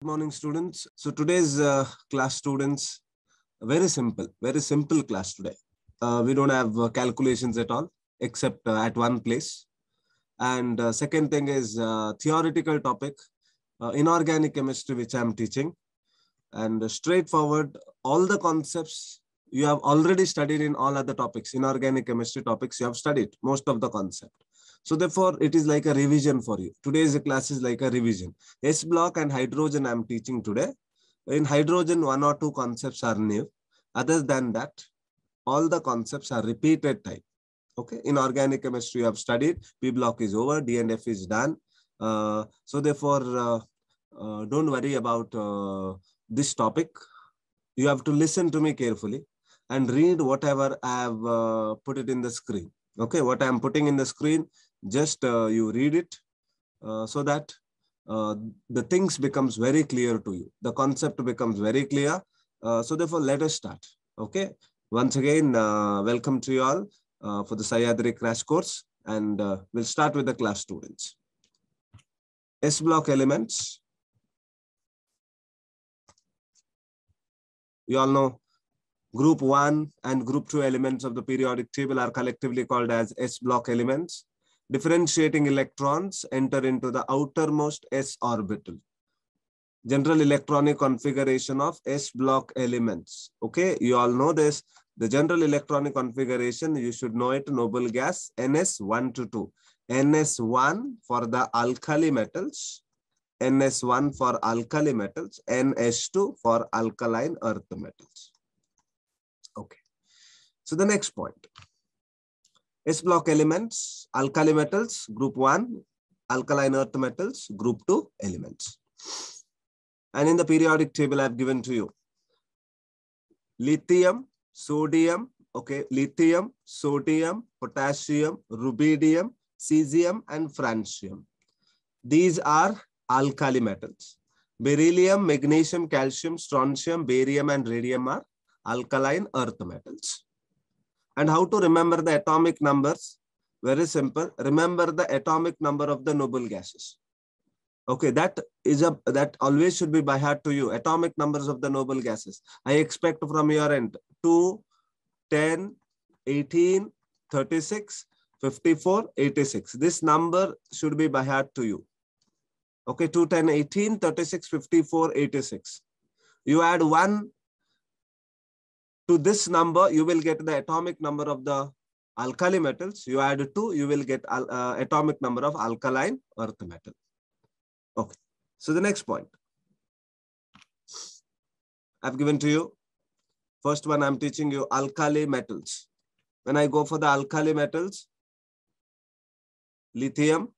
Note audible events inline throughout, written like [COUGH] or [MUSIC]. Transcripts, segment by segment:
Good morning, students. So today's uh, class, students, very simple, very simple class today. Uh, we don't have uh, calculations at all, except uh, at one place. And uh, second thing is uh, theoretical topic, inorganic chemistry, which I'm teaching. And straightforward, all the concepts you have already studied in all other topics, inorganic chemistry topics, you have studied most of the concept. So therefore, it is like a revision for you. Today's class is like a revision. S block and hydrogen I'm teaching today. In hydrogen, one or two concepts are new. Other than that, all the concepts are repeated type. Okay, in organic chemistry, you have studied. P block is over, D and F is done. Uh, so therefore, uh, uh, don't worry about uh, this topic. You have to listen to me carefully and read whatever I have uh, put it in the screen okay what i'm putting in the screen just uh, you read it uh, so that uh, the things becomes very clear to you. The concept becomes very clear. so therefore, let us start. Okay. Once again, welcome to you all for the Sayadri crash course and we'll start with the class students. S block elements. You all know group 1 and group 2 elements of the periodic table are collectively called as S block elements differentiating electrons enter into the outermost s orbital. General electronic configuration of s block elements. Okay, you all know this. The general electronic configuration, you should know it, noble gas NS1 to 2. NS1 for the alkali metals, NS1 for alkali metals, NS2 for alkaline earth metals. Okay, so the next point. S block elements, alkali metals, group one, alkaline earth metals, group two elements. And in the periodic table I've given to you, lithium, sodium, okay, lithium, sodium, potassium, rubidium, cesium, and francium. These are alkali metals. Beryllium, magnesium, calcium, strontium, barium, and radium are alkaline earth metals. And how to remember the atomic numbers? Very simple. Remember the atomic number of the noble gases. Okay, that is a that always should be by heart to you. Atomic numbers of the noble gases. I expect from your end 2, 10, 18, 36, 54, 86. This number should be by heart to you. Okay, 2, 10, 18, 36, 54, 86. You add 1 to this number, you will get the atomic number of the alkali metals. You add 2, you will get uh, atomic number of alkaline earth metal. Okay, so the next point I've given to you. First one, I'm teaching you alkali metals. When I go for the alkali metals, lithium,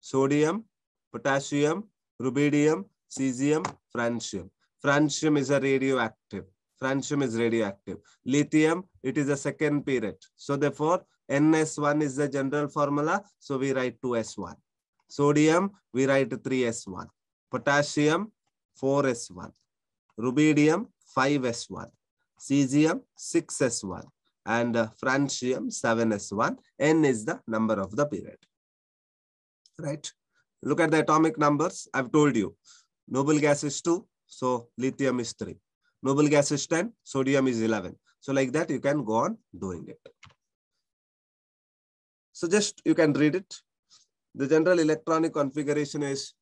sodium, potassium, rubidium, cesium, francium. Francium is a radioactive francium is radioactive. Lithium, it is a second period. So therefore, NS1 is the general formula. So we write 2S1. Sodium, we write 3S1. Potassium, 4S1. Rubidium, 5S1. Cesium, 6S1. And uh, francium, 7S1. N is the number of the period. Right? Look at the atomic numbers. I've told you. Noble gas is 2. So lithium is 3. Noble gas is 10, sodium is 11. So like that, you can go on doing it. So just you can read it. The general electronic configuration is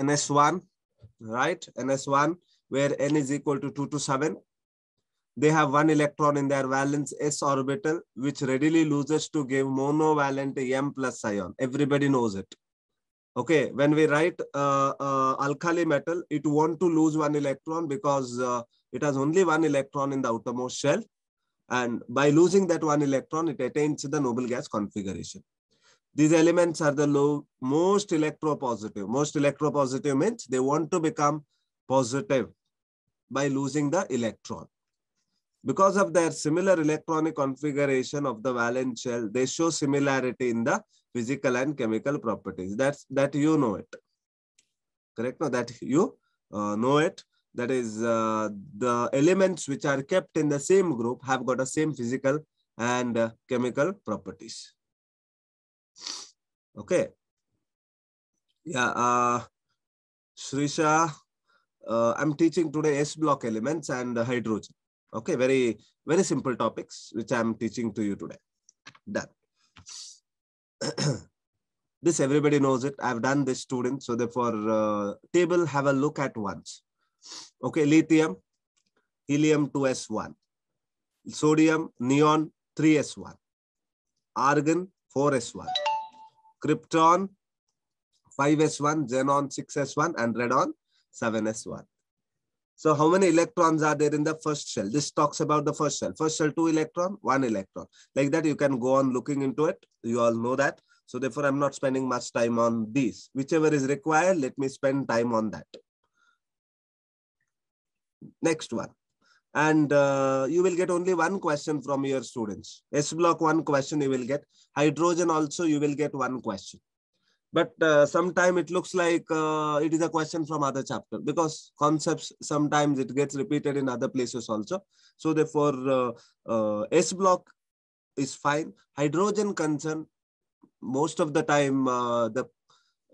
NS1, right? NS1, where N is equal to 2 to 7. They have one electron in their valence s orbital, which readily loses to give monovalent m plus ion. Everybody knows it. Okay, when we write uh, uh, alkali metal, it want to lose one electron because uh, it has only one electron in the outermost shell. And by losing that one electron, it attains the noble gas configuration. These elements are the low, most electropositive. Most electropositive means they want to become positive by losing the electron. Because of their similar electronic configuration of the valence shell, they show similarity in the physical and chemical properties. That's that you know it. Correct? No, that you uh, know it. That is uh, the elements which are kept in the same group have got the same physical and uh, chemical properties. Okay. Yeah. Uh, Shrisha, uh, I'm teaching today S block elements and hydrogen. Okay, very, very simple topics, which I'm teaching to you today. Done. [CLEARS THROAT] this everybody knows it. I've done this student. So therefore, uh, table have a look at once. Okay, lithium, helium 2s1, sodium, neon 3s1, argon 4s1, krypton 5s1, xenon 6s1, and radon 7s1. So how many electrons are there in the first shell? This talks about the first shell. First shell, two electron, one electron. Like that, you can go on looking into it. You all know that. So therefore, I'm not spending much time on these. Whichever is required, let me spend time on that. Next one. And uh, you will get only one question from your students. S block one question you will get. Hydrogen also you will get one question but uh, sometimes it looks like uh, it is a question from other chapter because concepts sometimes it gets repeated in other places also so therefore uh, uh s block is fine hydrogen concern most of the time uh, the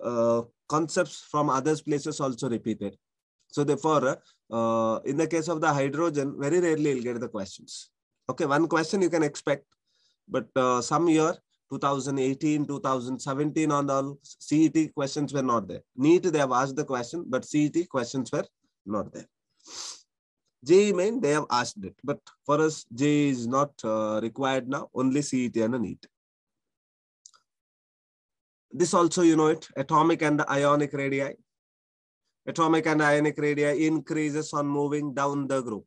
uh, concepts from other places also repeated so therefore in the case of the hydrogen very rarely you'll get the questions okay one question you can expect but some year 2018, 2017 on all CET questions were not there. NEET, they have asked the question, but CET questions were not there. JE main, they have asked it, but for us, JE is not uh, required now, only CET and NEET. This also, you know it, atomic and ionic radii. Atomic and ionic radii increases on moving down the group.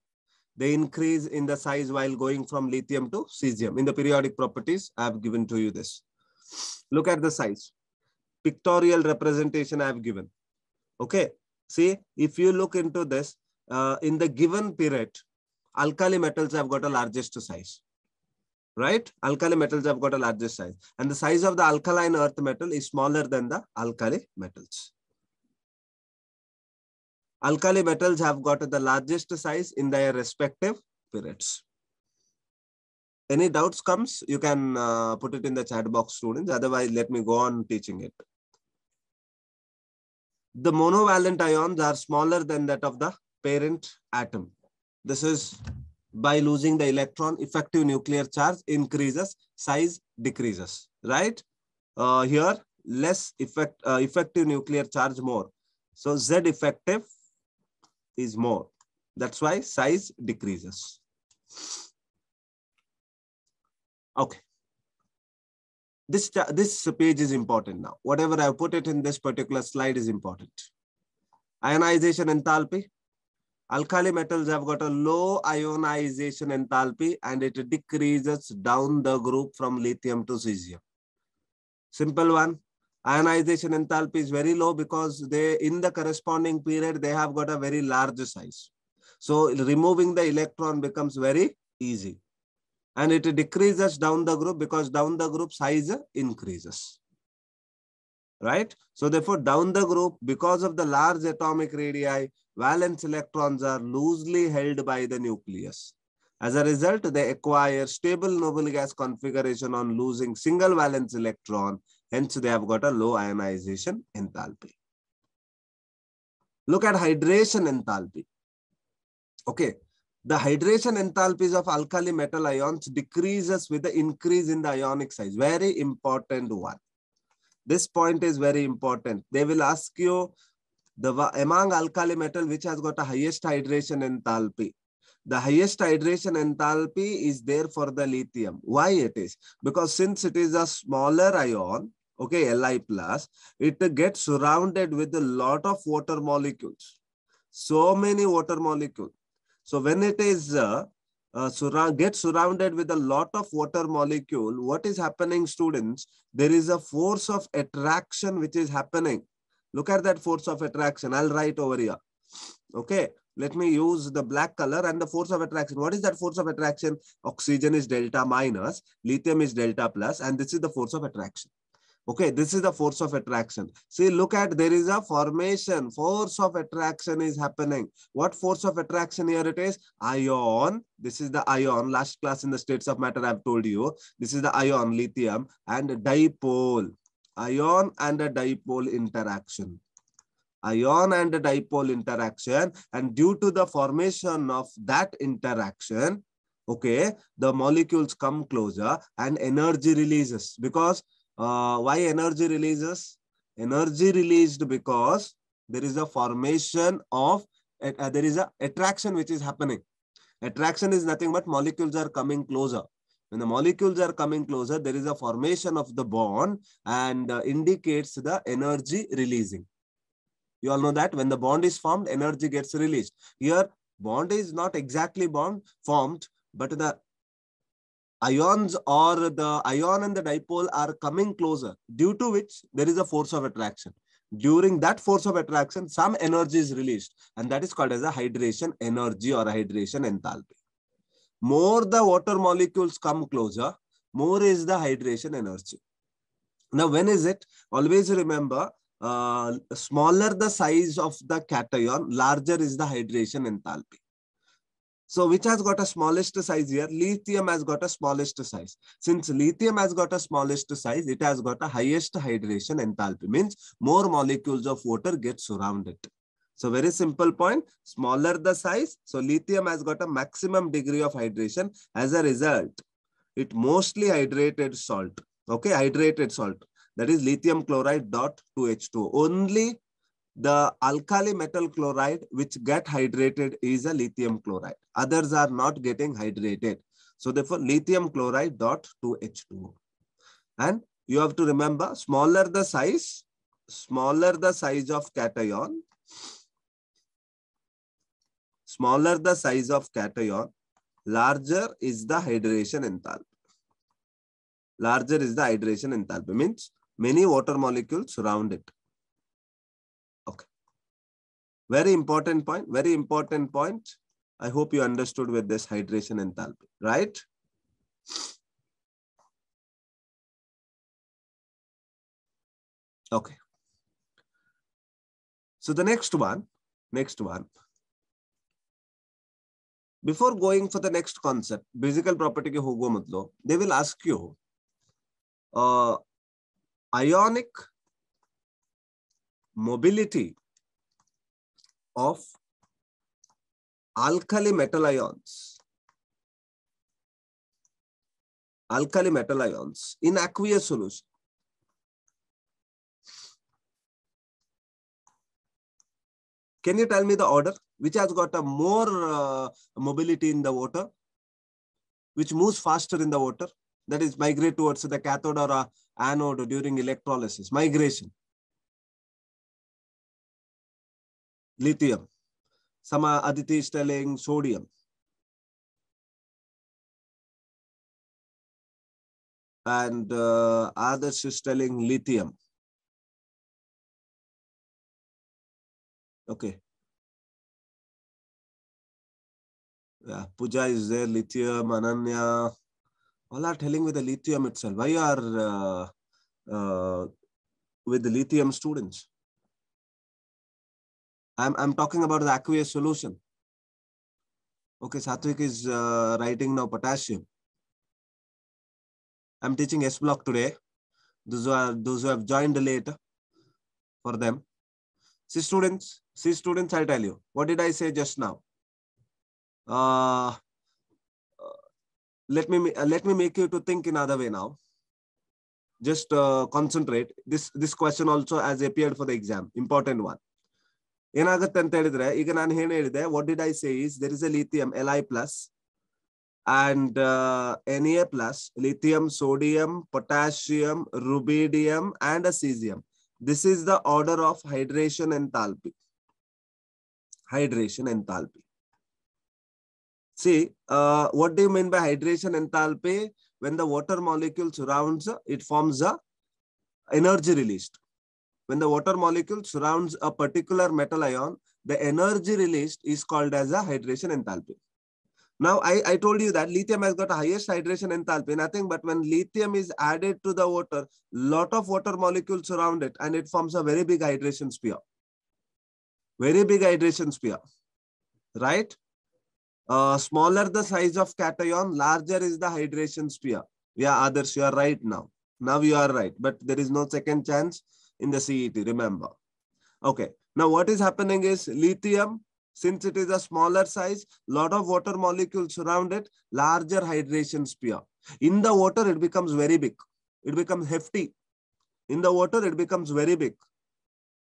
They increase in the size while going from lithium to cesium. In the periodic properties, I have given to you this. Look at the size. Pictorial representation I have given. Okay. See, if you look into this, uh, in the given period, alkali metals have got a largest size right? Alkali metals have got a largest size. And the size of the alkaline earth metal is smaller than the alkali metals. Alkali metals have got the largest size in their respective periods. Any doubts comes, you can uh, put it in the chat box, students. Otherwise, let me go on teaching it. The monovalent ions are smaller than that of the parent atom. This is by losing the electron, effective nuclear charge increases, size decreases, right? Uh, here, less effect, uh, effective nuclear charge more. So Z effective is more. That's why size decreases. Okay. This, this page is important now. Whatever I put it in this particular slide is important. Ionization enthalpy. Alkali metals have got a low ionization enthalpy and it decreases down the group from lithium to cesium. Simple one ionization enthalpy is very low because they in the corresponding period they have got a very large size so removing the electron becomes very easy and it decreases down the group because down the group size increases right so therefore down the group because of the large atomic radii valence electrons are loosely held by the nucleus as a result, they acquire stable noble gas configuration on losing single valence electron Hence, they have got a low ionization enthalpy. Look at hydration enthalpy. Okay. The hydration enthalpies of alkali metal ions decreases with the increase in the ionic size. Very important one. This point is very important. They will ask you the among alkali metal which has got a highest hydration enthalpy the highest hydration enthalpy is there for the lithium. Why it is? Because since it is a smaller ion, okay, Li plus, it gets surrounded with a lot of water molecules. So many water molecules. So when it is uh, uh, surra gets surrounded with a lot of water molecule, what is happening students? There is a force of attraction which is happening. Look at that force of attraction. I'll write over here. Okay, let me use the black color and the force of attraction. What is that force of attraction? Oxygen is delta minus, lithium is delta plus, and this is the force of attraction. Okay, this is the force of attraction. See, look at there is a formation. Force of attraction is happening. What force of attraction here it is? Ion. This is the ion. Last class in the states of matter, I've told you. This is the ion, lithium, and dipole. Ion and a dipole interaction ion and a dipole interaction and due to the formation of that interaction okay the molecules come closer and energy releases because uh, why energy releases? Energy released because there is a formation of, uh, there is a attraction which is happening. Attraction is nothing but molecules are coming closer. When the molecules are coming closer, there is a formation of the bond and uh, indicates the energy releasing. You all know that when the bond is formed, energy gets released. Here, bond is not exactly bond formed, but the ions or the ion and the dipole are coming closer due to which there is a force of attraction during that force of attraction some energy is released and that is called as a hydration energy or hydration enthalpy more the water molecules come closer more is the hydration energy now when is it always remember uh, smaller the size of the cation larger is the hydration enthalpy so which has got a smallest size here? Lithium has got a smallest size. Since lithium has got a smallest size, it has got a highest hydration enthalpy. Means more molecules of water get surrounded. So very simple point, smaller the size. So lithium has got a maximum degree of hydration. As a result, it mostly hydrated salt. Okay, hydrated salt. That is lithium chloride dot 2H2. Only the alkali metal chloride which get hydrated is a lithium chloride. Others are not getting hydrated. So therefore lithium chloride dot 2H2O. And you have to remember smaller the size, smaller the size of cation, smaller the size of cation, larger is the hydration enthalpy. Larger is the hydration enthalpy means many water molecules surround it. Very important point, very important point. I hope you understood with this hydration enthalpy, right? Okay. So the next one, next one. Before going for the next concept, physical property के होगो मतलब, they will ask you, uh, ionic mobility of alkali metal ions. Alkali metal ions in aqueous solution. Can you tell me the order which has got a more uh, mobility in the water, which moves faster in the water? That is migrate towards the cathode or uh, anode during electrolysis, migration. lithium. Sama Aditi is telling sodium. And uh, others is telling lithium. Okay. Yeah, Puja is there, lithium, Ananya. All are telling with the lithium itself. Why are uh, uh, with the lithium students? I'm, I'm talking about the aqueous solution. Okay, Satwik is uh, writing now potassium. I'm teaching S block today. Those who are those who have joined later for them. See students, see students, I'll tell you. What did I say just now? Uh, let me let me make you to think in another way now. Just uh, concentrate. This this question also has appeared for the exam. Important one. ಏನಾಗುತ್ತೆ ಅಂತ ಹೇಳಿದ್ರೆ ಈಗ ನಾನು ಏನ್ ಹೇಳಿದೆ what did I say is there is a lithium L I plus and N this is the order of hydration enthalpy hydration enthalpy see uh, what do you mean by hydration enthalpy when the water molecule surrounds it forms a energy released when the water molecule surrounds a particular metal ion, the energy released is called as a hydration enthalpy. Now, I, I told you that lithium has got a highest hydration enthalpy, nothing but when lithium is added to the water, lot of water molecules surround it and it forms a very big hydration sphere. Very big hydration sphere, right? Uh, smaller the size of cation, larger is the hydration sphere. Yeah, others, you are right now. Now you are right, but there is no second chance in the CET, remember. Okay, now what is happening is lithium, since it is a smaller size, lot of water molecules surround it, larger hydration sphere. In the water, it becomes very big. It becomes hefty. In the water, it becomes very big.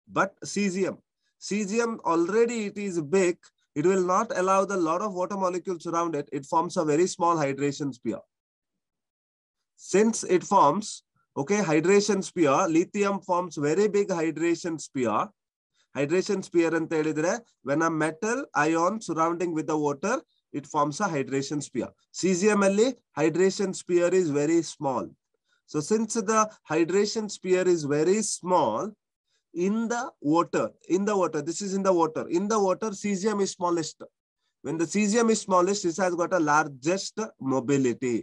But cesium, cesium already it is big. It will not allow the lot of water molecules around it. It forms a very small hydration sphere. Since it forms Okay, hydration sphere. Lithium forms very big hydration sphere. Hydration sphere ಅಂತ ಹೇಳಿದ್ರೆ when a metal ion surrounding with the water, it forms a hydration sphere. Cesium ಅಲ್ಲಿ hydration sphere is very small. So since the hydration sphere is very small, in the water, in the water, this is in the water. In the water, cesium is smallest. When the cesium is smallest, it has got a largest mobility.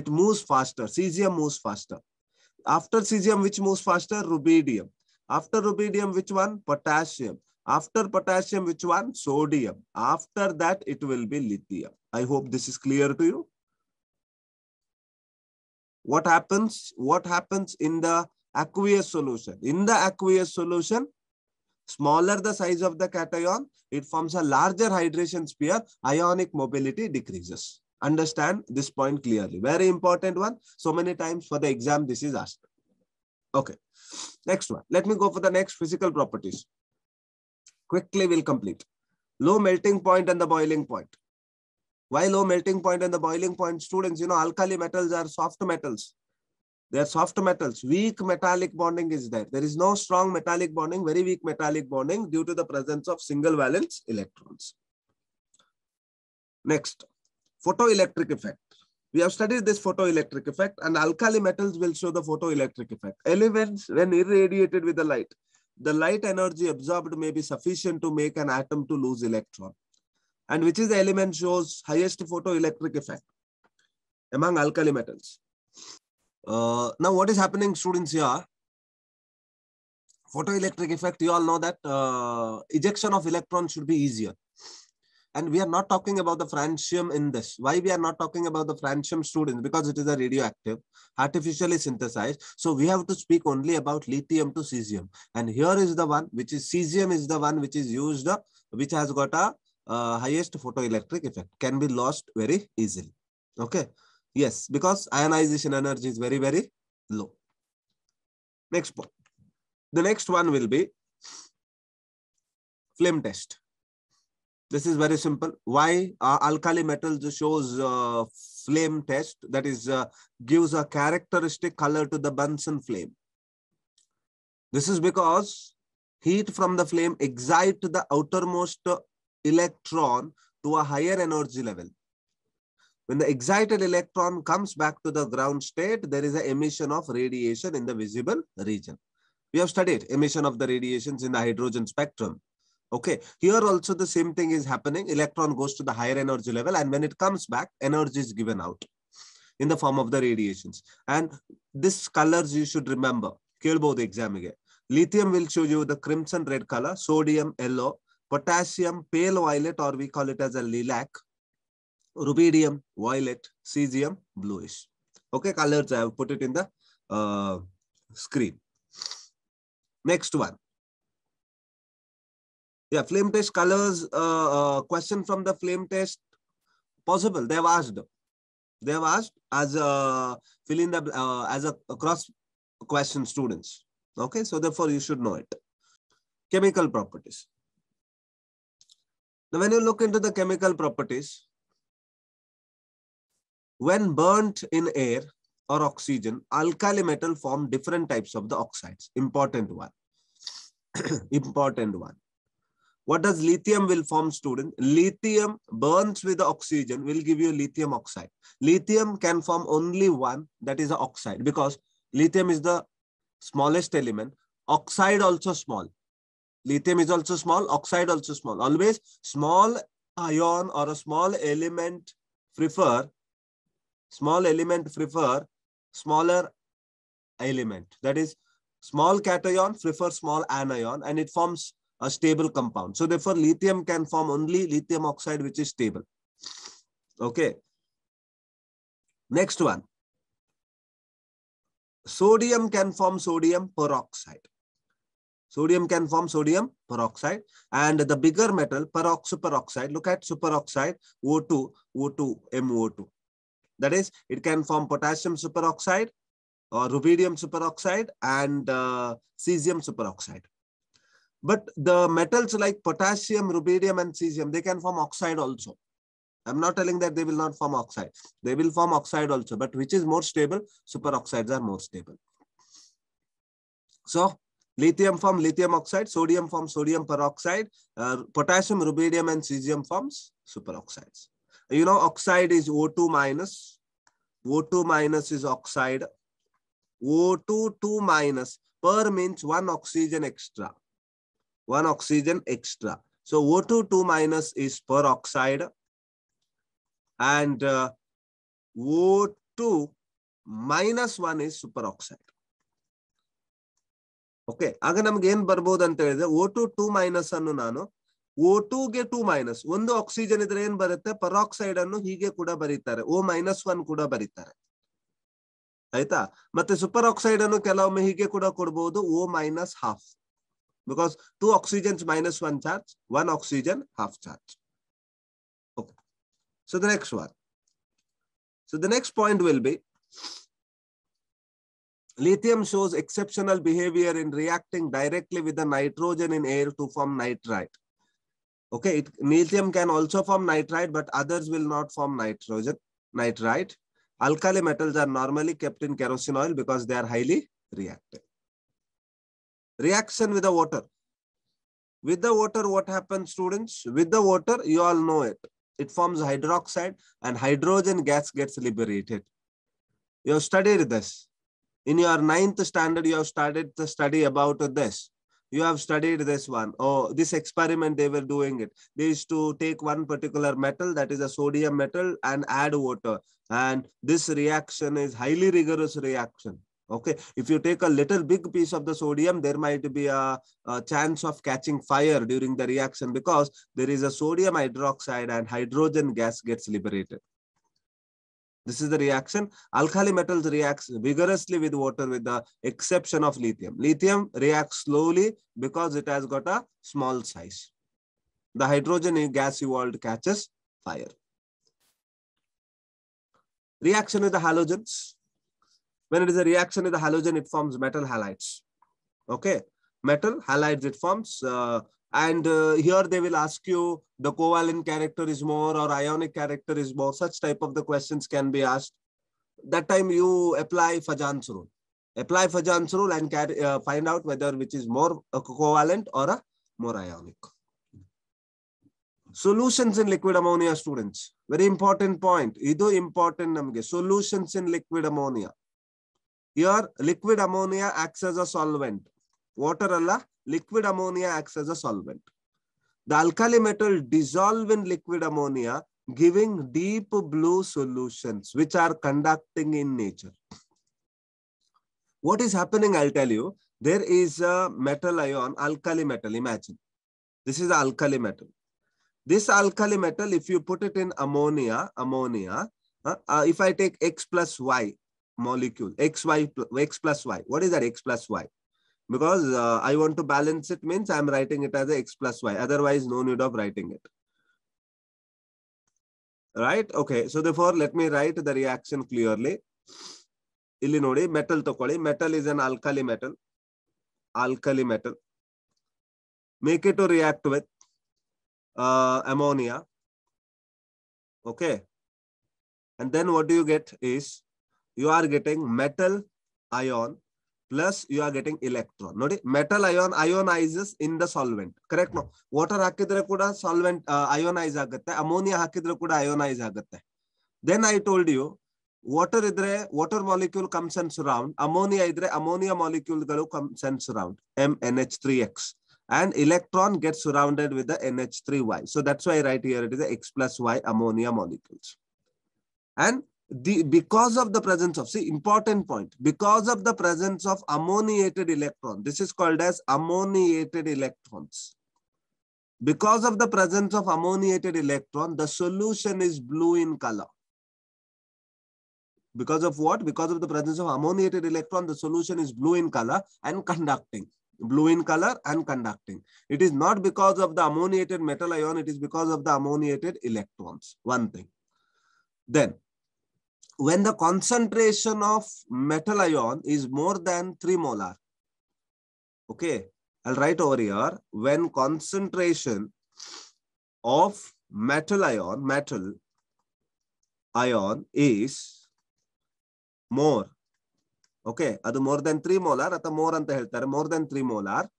It moves faster. Cesium moves faster. After cesium, which moves faster? Rubidium. After rubidium, which one? Potassium. After potassium, which one? Sodium. After that, it will be lithium. I hope this is clear to you. What happens? What happens in the aqueous solution? In the aqueous solution, smaller the size of the cation, it forms a larger hydration sphere, ionic mobility decreases understand this point clearly. Very important one. So many times for the exam, this is asked. Okay. Next one. Let me go for the next physical properties. Quickly we'll complete. Low melting point and the boiling point. Why low melting point and the boiling point? Students, you know, alkali metals are soft metals. They are soft metals. Weak metallic bonding is there. There is no strong metallic bonding, very weak metallic bonding due to the presence of single valence electrons. Next, photoelectric effect. We have studied this photoelectric effect and alkali metals will show the photoelectric effect. Elements when irradiated with the light, the light energy absorbed may be sufficient to make an atom to lose electron. And which is the element shows highest photoelectric effect among alkali metals. Uh, now what is happening students here? Photoelectric effect, you all know that uh, ejection of electrons should be easier. And we are not talking about the francium in this. Why we are not talking about the francium students? Because it is a radioactive, artificially synthesized. So we have to speak only about lithium to cesium. And here is the one which is cesium is the one which is used, uh, which has got a uh, highest photoelectric effect, can be lost very easily. Okay. Yes, because ionization energy is very, very low. Next point. The next one will be flame test. This is very simple. Why uh, alkali metal shows uh, flame test that is uh, gives a characteristic color to the Bunsen flame. This is because heat from the flame excite the outermost electron to a higher energy level. When the excited electron comes back to the ground state, there is an emission of radiation in the visible region. We have studied emission of the radiations in the hydrogen spectrum. Okay, here also the same thing is happening. Electron goes to the higher energy level and when it comes back, energy is given out in the form of the radiations. And this colors you should remember. the exam again. lithium will show you the crimson red color sodium yellow potassium pale violet or we call it as a lilac rubidium violet cesium bluish okay colors i have put it in the uh, screen next one yeah, flame test colors uh, uh, question from the flame test possible. They have asked. They have asked as a fill in the uh, as a, a cross question students. Okay, so therefore you should know it. Chemical properties. Now, when you look into the chemical properties, when burnt in air or oxygen, alkali metal form different types of the oxides. Important one. [CLEARS THROAT] Important one. What does lithium will form student? Lithium burns with the oxygen will give you lithium oxide. Lithium can form only one that is oxide because lithium is the smallest element. Oxide also small. Lithium is also small, oxide also small. Always small ion or a small element prefer, small element prefer smaller element. That is small cation prefer small anion and it forms a stable compound. So therefore, lithium can form only lithium oxide, which is stable. Okay. Next one. Sodium can form sodium peroxide. Sodium can form sodium peroxide. And the bigger metal, perox superoxide, look at superoxide, O2, O2, MO2. That is, it can form potassium superoxide or rubidium superoxide and uh, cesium superoxide. But the metals like potassium, rubidium, and cesium, they can form oxide also. I'm not telling that they will not form oxide. They will form oxide also, but which is more stable? Superoxides are more stable. So lithium form lithium oxide, sodium form sodium peroxide, uh, potassium, rubidium, and cesium forms superoxides. You know, oxide is O2 minus. O2 minus is oxide. O2 2 minus per means one oxygen extra. One oxygen extra so O two two minus is is peroxide O two minus one 1 super oxide okay ಆಗ ನಮ್ಗೆ ಏನ್ ಬರ್ಬೋದು ಅಂತ ಹೇಳಿದ್ರೆ ಓ two two minus ಅನ್ನು ನಾನು O ಟೂಗೆ two minus ಒಂದು ಆಕ್ಸಿಜನ್ ಇದ್ರೆ ಏನ್ ಬರುತ್ತೆ ಪರಾಕ್ಸೈಡ್ ಅನ್ನು ಹೀಗೆ ಕೂಡ ಬರೀತಾರೆ ಓ ಮೈನಸ್ ಒನ್ ಕೂಡ ಬರೀತಾರೆ ಆಯ್ತಾ ಮತ್ತೆ ಸೂಪರ್ ಆಕ್ಸೈಡ್ ಅನ್ನು ಕೆಲವೊಮ್ಮೆ ಹೀಗೆ ಕೂಡ ಕೊಡ್ಬಹುದು O minus half because two oxygens minus one charge, one oxygen half charge. Okay. So the next one. So the next point will be lithium shows exceptional behavior in reacting directly with the nitrogen in air to form nitrite. Okay, it, lithium can also form nitrite, but others will not form nitrogen, nitrite. Alkali metals are normally kept in kerosene oil because they are highly reactive reaction with the water with the water what happens students with the water you all know it it forms hydroxide and hydrogen gas gets liberated you have studied this in your ninth standard you have started the study about this you have studied this one. Oh, this experiment they were doing it. They used to take one particular metal that is a sodium metal and add water. And this reaction is highly rigorous reaction okay if you take a little big piece of the sodium there might be a, a, chance of catching fire during the reaction because there is a sodium hydroxide and hydrogen gas gets liberated this is the reaction alkali metals react vigorously with water with the exception of lithium lithium reacts slowly because it has got a small size the hydrogen gas evolved catches fire reaction with the halogens when it is a reaction with the halogen, it forms metal halides. Okay, metal halides it forms. Uh, and uh, here they will ask you the covalent character is more or ionic character is more. Such type of the questions can be asked. That time you apply Fajan's rule. Apply Fajan's rule and uh, find out whether which is more covalent or a more ionic. Solutions in liquid ammonia, students. Very important point. Idu important namge. Solutions in liquid ammonia. Here, liquid ammonia acts as a solvent. Water Allah. liquid ammonia acts as a solvent. The alkali metal dissolve in liquid ammonia, giving deep blue solutions, which are conducting in nature. What is happening, I'll tell you. There is a metal ion, alkali metal, imagine. This is alkali metal. This alkali metal, if you put it in ammonia, ammonia, uh, uh, if I take X plus Y, molecule x y x plus y what is that x plus y because uh, i want to balance it means i'm writing it as a X plus y otherwise no need of writing it right okay so therefore let me write the reaction clearly ಇಲ್ಲಿ ನೋಡಿ metal ತಕೊಳ್ಳಿ metal is an alkali metal alkali metal make it to react with ammonia okay and then what do you get is you are getting metal ion plus you are getting electron. Not metal ion ionizes in the solvent. Correct? No. Water hakidre kuda solvent ionizes uh, ionize Ammonia hakidre kuda ionize agatte. Then I told you water idre water molecule comes and surround. Ammonia idre ammonia molecule galu comes and surround. MNH3X. And electron gets surrounded with the NH3Y. So that's why right here it is X plus Y ammonia molecules. And the because of the presence of see important point because of the presence of ammoniated electron this is called as ammoniated electrons because of the presence of ammoniated electron the solution is blue in color because of what because of the presence of ammoniated electron the solution is blue in color and conducting blue in color and conducting it is not because of the ammoniated metal ion it is because of the ammoniated electrons one thing then when the concentration of metal ion is more than 3 molar. Okay, I'll write over here. When concentration of metal ion, metal ion is more. Okay, adu more than 3 molar atha more anta heltare, more than 3 molar.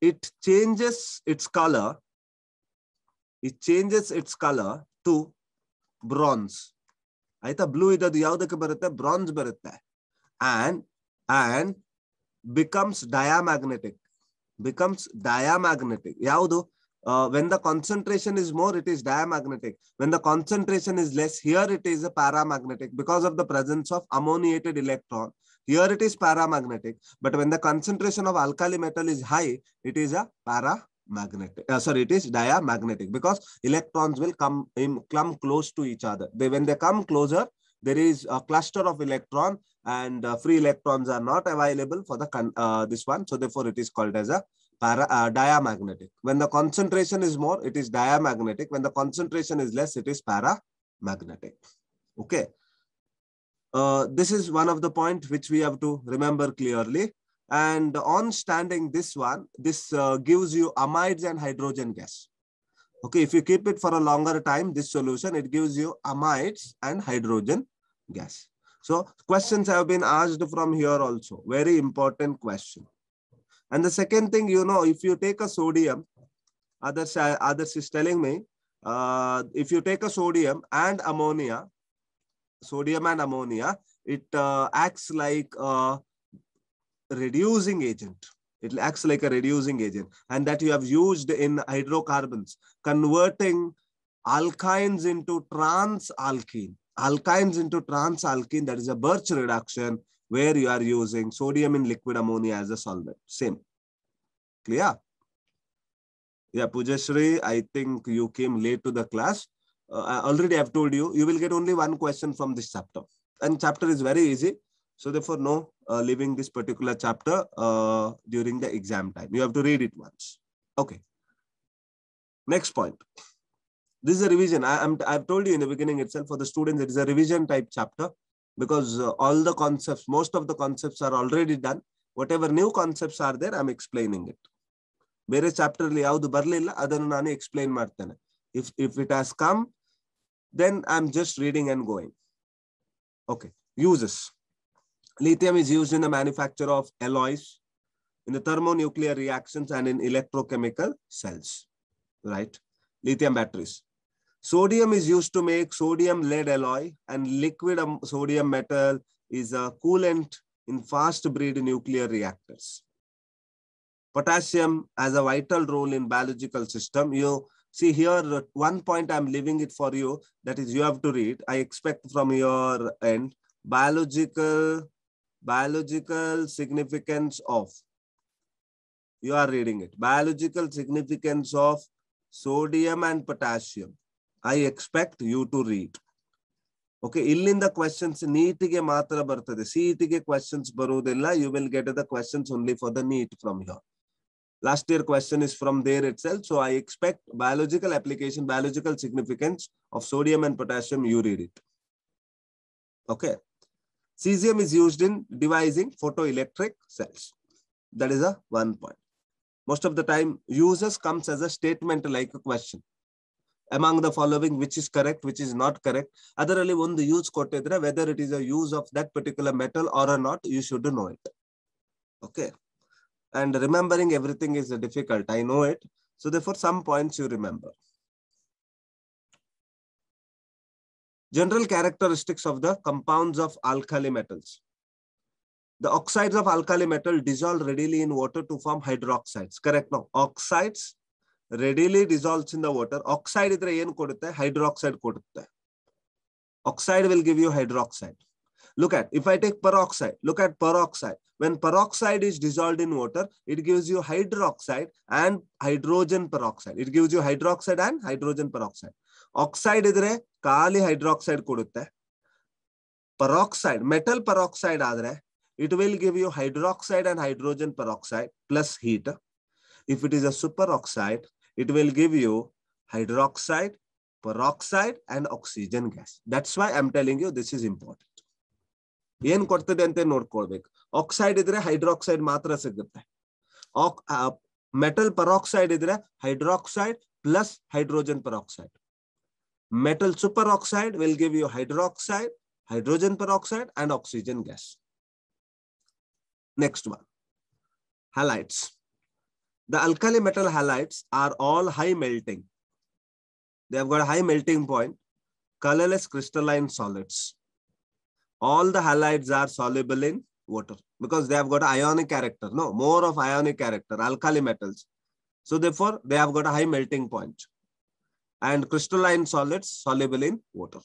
It changes its color. It changes its color to bronze. ಆಯ್ತಾ blue ಇದ್ದದ್ದು ಯಾವ್ದಕ್ಕೆ ಬರುತ್ತೆ bronze ಬರುತ್ತೆ and and becomes diamagnetic becomes diamagnetic ಯಾವುದು when the concentration is more it is diamagnetic when the concentration is less here it is a paramagnetic because of the presence of ammoniated electron here it is paramagnetic but when the concentration of alkali metal is high it is a para magnetic uh, sorry it is diamagnetic because electrons will come in, come close to each other they when they come closer there is a cluster of electron and uh, free electrons are not available for the uh, this one so therefore it is called as a para uh, diamagnetic when the concentration is more it is diamagnetic when the concentration is less it is paramagnetic okay uh, this is one of the point which we have to remember clearly and on standing this one, this uh, gives you amides and hydrogen gas. Okay, if you keep it for a longer time, this solution, it gives you amides and hydrogen gas. So questions have been asked from here also. Very important question. And the second thing, you know, if you take a sodium, others, others is telling me, uh, if you take a sodium and ammonia, sodium and ammonia, it uh, acts like uh, reducing agent. It acts like a reducing agent and that you have used in hydrocarbons, converting alkynes into trans-alkene. Alkynes into trans-alkene, that is a birch reduction where you are using sodium in liquid ammonia as a solvent. Same. Clear? Yeah, Pujashri, I think you came late to the class. Uh, I already have told you, you will get only one question from this chapter. And chapter is very easy. So therefore, no uh, leaving this particular chapter uh, during the exam time. You have to read it once. Okay. Next point. This is a revision. I, am I've told you in the beginning itself for the students, it is a revision type chapter because uh, all the concepts, most of the concepts are already done. Whatever new concepts are there, I'm explaining it. ಬೇರೆ chapter? ಯಾವುದು ಬರಲಿಲ್ಲ ಅದನ್ನು ನಾನು explain ಮಾಡ್ತೇನೆ if if it has come then I am just reading and going okay Lithium is used in the manufacture of alloys, in the thermonuclear reactions and in electrochemical cells, right? Lithium batteries. Sodium is used to make sodium lead alloy and liquid sodium metal is a coolant in fast breed nuclear reactors. Potassium has a vital role in biological system. You see here one point I'm leaving it for you that is you have to read. I expect from your end biological biological significance of you are reading it biological significance of sodium and potassium i expect you to read okay illinda questions neat ge matra bartade cet ge questions barudilla you will get the questions only for the neat from here last year question is from there itself so i expect biological application biological significance of sodium and potassium you read it okay Cesium is used in devising photoelectric cells. That is a one point. Most of the time, uses comes as a statement like a question. Among the following, which is correct, which is not correct. Otherally, one the use kottedre, whether it is a use of that particular metal or not, you should know it. Okay. And remembering everything is difficult. I know it. So therefore, some points you remember. General characteristics of the compounds of alkali metals. The oxides of alkali metal dissolve readily in water to form hydroxides. Correct now. Oxides readily dissolves in the water. Oxide idre yen kodutte? Hydroxide kodutte. Oxide will give you hydroxide. Look at, if I take peroxide, look at peroxide. When peroxide is dissolved in water, it gives you hydroxide and hydrogen peroxide. It gives you hydroxide and hydrogen peroxide. Oxide idre खाली hydroxide कुड़े peroxide metal peroxide it will give you hydroxide and hydrogen peroxide plus heat if it is super oxide it will give you hydroxide peroxide and oxygen gas that's why am telling you this is important ऐन को नोडक्रे hydroxide मैं metal peroxide hydroxide plus hydrogen peroxide Metal superoxide will give you hydroxide, hydrogen peroxide, and oxygen gas. Next one, halides. The alkali metal halides are all high melting. They have got a high melting point, colorless crystalline solids. All the halides are soluble in water because they have got ionic character. No, more of ionic character, alkali metals. So therefore, they have got a high melting point and crystalline solids soluble in water.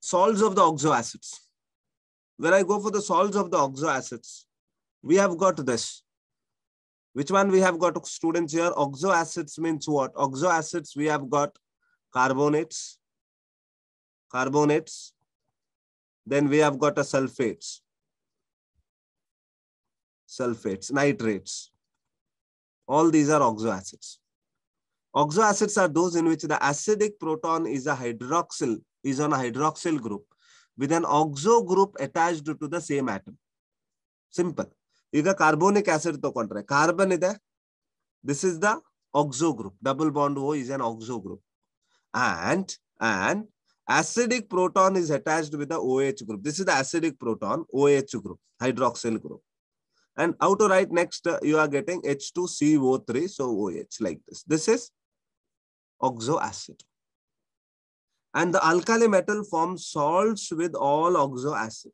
Salts of the oxoacids. When I go for the salts of the oxoacids, we have got this. Which one we have got students here? Oxoacids means what? Oxoacids, we have got carbonates, carbonates, then we have got a sulfates, sulfates, nitrates. All these are oxoacids. Oxo acids are those in which the acidic proton is a hydroxyl, is on a hydroxyl group with an oxo group attached to the same atom. Simple. ಈಗ carbonic acid Carbon is there. This is the oxo group. Double bond O is an oxo group. And, and acidic proton is attached with the OH group. This is the acidic proton, OH group, hydroxyl group. And how to write next, uh, you are getting H2CO3, so OH like this. This is oxo acid. And the alkali metal forms salts with all oxo acid.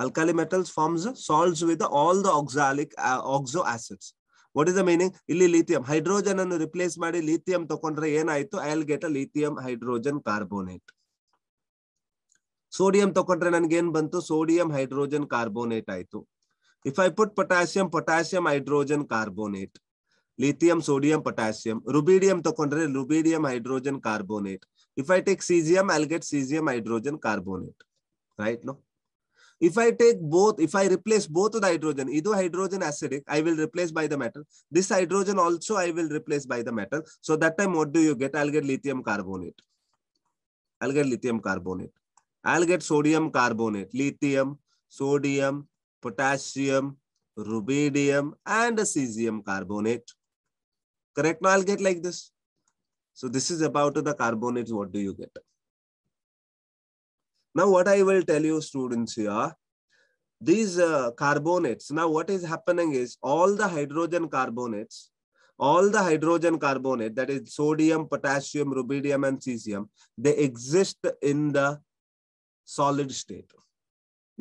Alkali metals forms salts with all the oxalic uh, oxo acids. What is the meaning ಇಲ್ಲಿ lithium hydrogen ಅನ್ನು replace ಮಾಡಿ lithium ತಗೊಂಡ್ರೆ ಏನಾಯ್ತು I'll get a lithium hydrogen carbonate sodium ತಗೊಂಡ್ರೆ ನನ್ಗೆ ಏನ್ ಬಂತು sodium hydrogen carbonate ಆಯ್ತು if I put potassium potassium hydrogen carbonate lithium, sodium, potassium. Rubidium tochondria, rubidium hydrogen carbonate. If I take cesium, I'll get cesium hydrogen carbonate. Right? No? If I take both, if I replace both the hydrogen, either hydrogen acidic, I will replace by the metal. This hydrogen also I will replace by the metal. So that time what do you get? I'll get lithium carbonate. I'll get lithium carbonate. I'll get sodium carbonate, lithium, sodium, potassium, rubidium and cesium carbonate. Correct? Now I'll get like this. So this is about the carbonates. What do you get? Now what I will tell you students here, these uh, carbonates, now what is happening is all the hydrogen carbonates, all the hydrogen carbonate that is sodium, potassium, rubidium and cesium, they exist in the solid state.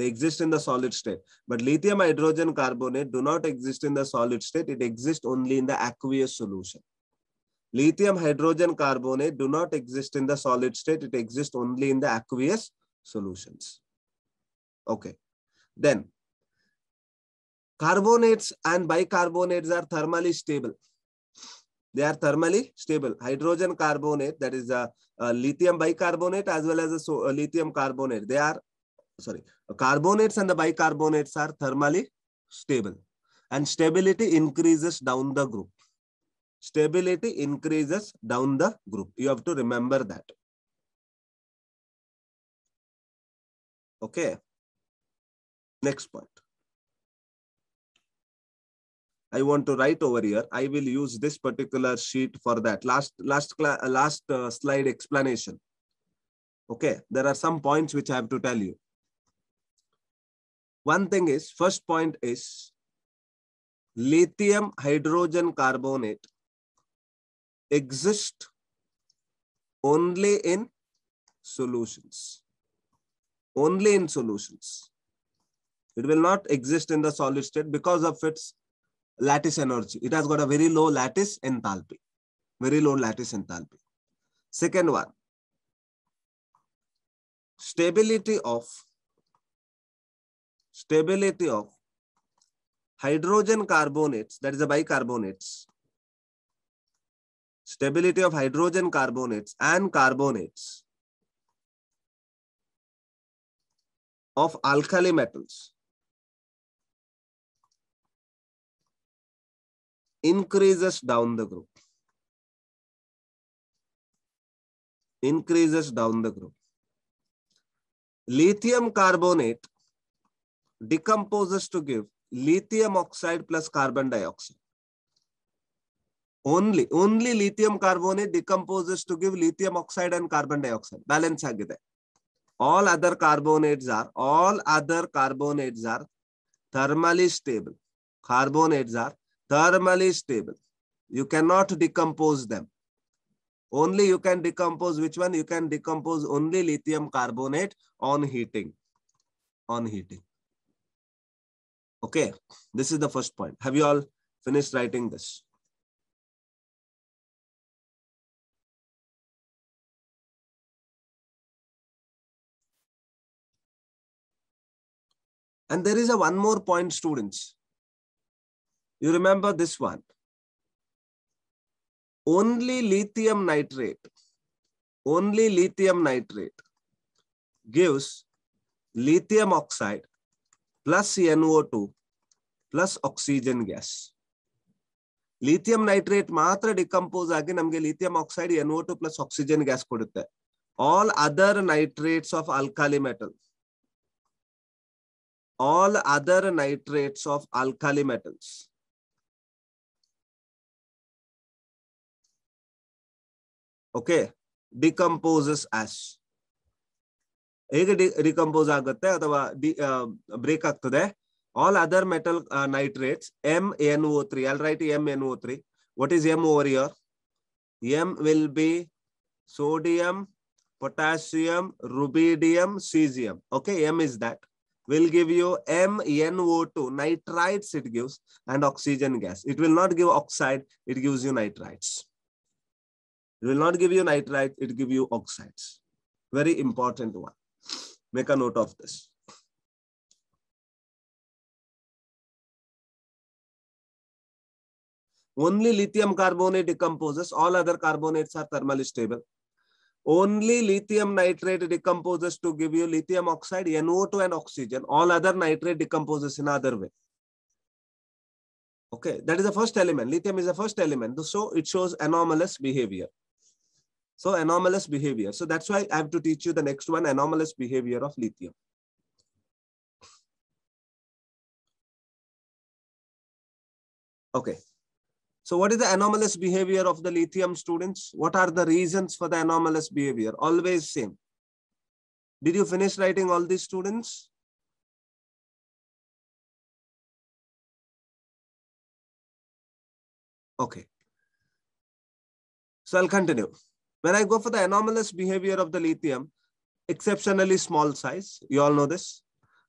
They exist in the solid state. But lithium hydrogen carbonate do not exist in the solid state. It exists only in the aqueous solution. Lithium hydrogen carbonate do not exist in the solid state. It exists only in the aqueous solutions. Okay. Then carbonates and bicarbonates are thermally stable. They are thermally stable. Hydrogen carbonate, that is a, uh, a uh, lithium bicarbonate as well as a, so, a uh, lithium carbonate, they are sorry, carbonates and the bicarbonates are thermally stable. And stability increases down the group. Stability increases down the group. You have to remember that. Okay. Next point. I want to write over here. I will use this particular sheet for that. Last last last uh, slide explanation. Okay, there are some points which I have to tell you one thing is first point is lithium hydrogen carbonate exist only in solutions only in solutions it will not exist in the solid state because of its lattice energy it has got a very low lattice enthalpy very low lattice enthalpy second one stability of stability of hydrogen carbonates, that is the bicarbonates, stability of hydrogen carbonates and carbonates of alkali metals increases down the group. Increases down the group. Lithium carbonate decomposes to give lithium oxide plus carbon dioxide. Only, only lithium carbonate decomposes to give lithium oxide and carbon dioxide. Balance agide. All other carbonates are, all other carbonates are thermally stable. Carbonates are thermally stable. You cannot decompose them. Only you can decompose which one? You can decompose only lithium carbonate on heating. On heating. Okay, this is the first point. Have you all finished writing this? And there is a one more point, students. You remember this one. Only lithium nitrate, only lithium nitrate gives lithium oxide plus C two plus oxygen gas lithium nitrate ಮಾತ್ರ decompose ಆಗಿ ನಮಗೆ lithium oxide NO two plus oxygen gas ಕೊಡುತ್ತೆ all other nitrates of alkali metal all other nitrates of alkali metals okay decomposes as ಹೇಗೆ decompose ಆಗುತ್ತೆ ಅಥವಾ break ಆಗ್ತದೆ all other metal nitrates M N O three all right M N O three what is M over here M will be potassium, rubidium, cesium. Okay, M is that. Will give you MnO2, nitrites it gives, and oxygen gas. It will not give oxide, it gives you nitrites. It will not give you nitrite, it gives you oxides. Very important one. Make a note of this. Only lithium carbonate decomposes. All other carbonates are thermally stable. Only lithium nitrate decomposes to give you lithium oxide, NO2 and oxygen. All other nitrate decomposes in other way. Okay, that is the first element. Lithium is the first element. So it shows anomalous behavior. So anomalous behavior. So that's why I have to teach you the next one, anomalous behavior of lithium. Okay. So what is the anomalous behavior of the lithium students? What are the reasons for the anomalous behavior? Always same. Did you finish writing all these students? Okay. So I'll continue. When I go for the anomalous behavior of the lithium, exceptionally small size, you all know this,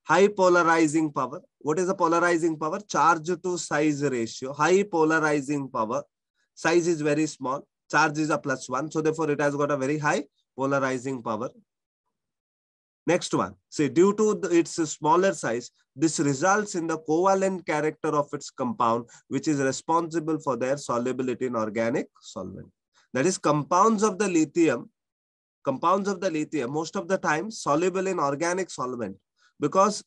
high polarizing power. What is the polarizing power? Charge to size ratio, high polarizing power. Size is very small, charge is a plus one. So therefore it has got a very high polarizing power. Next one, say due to the, its smaller size, this results in the covalent character of its compound, which is responsible for their solubility in organic solvent that is compounds of the lithium compounds of the lithium most of the time soluble in organic solvent because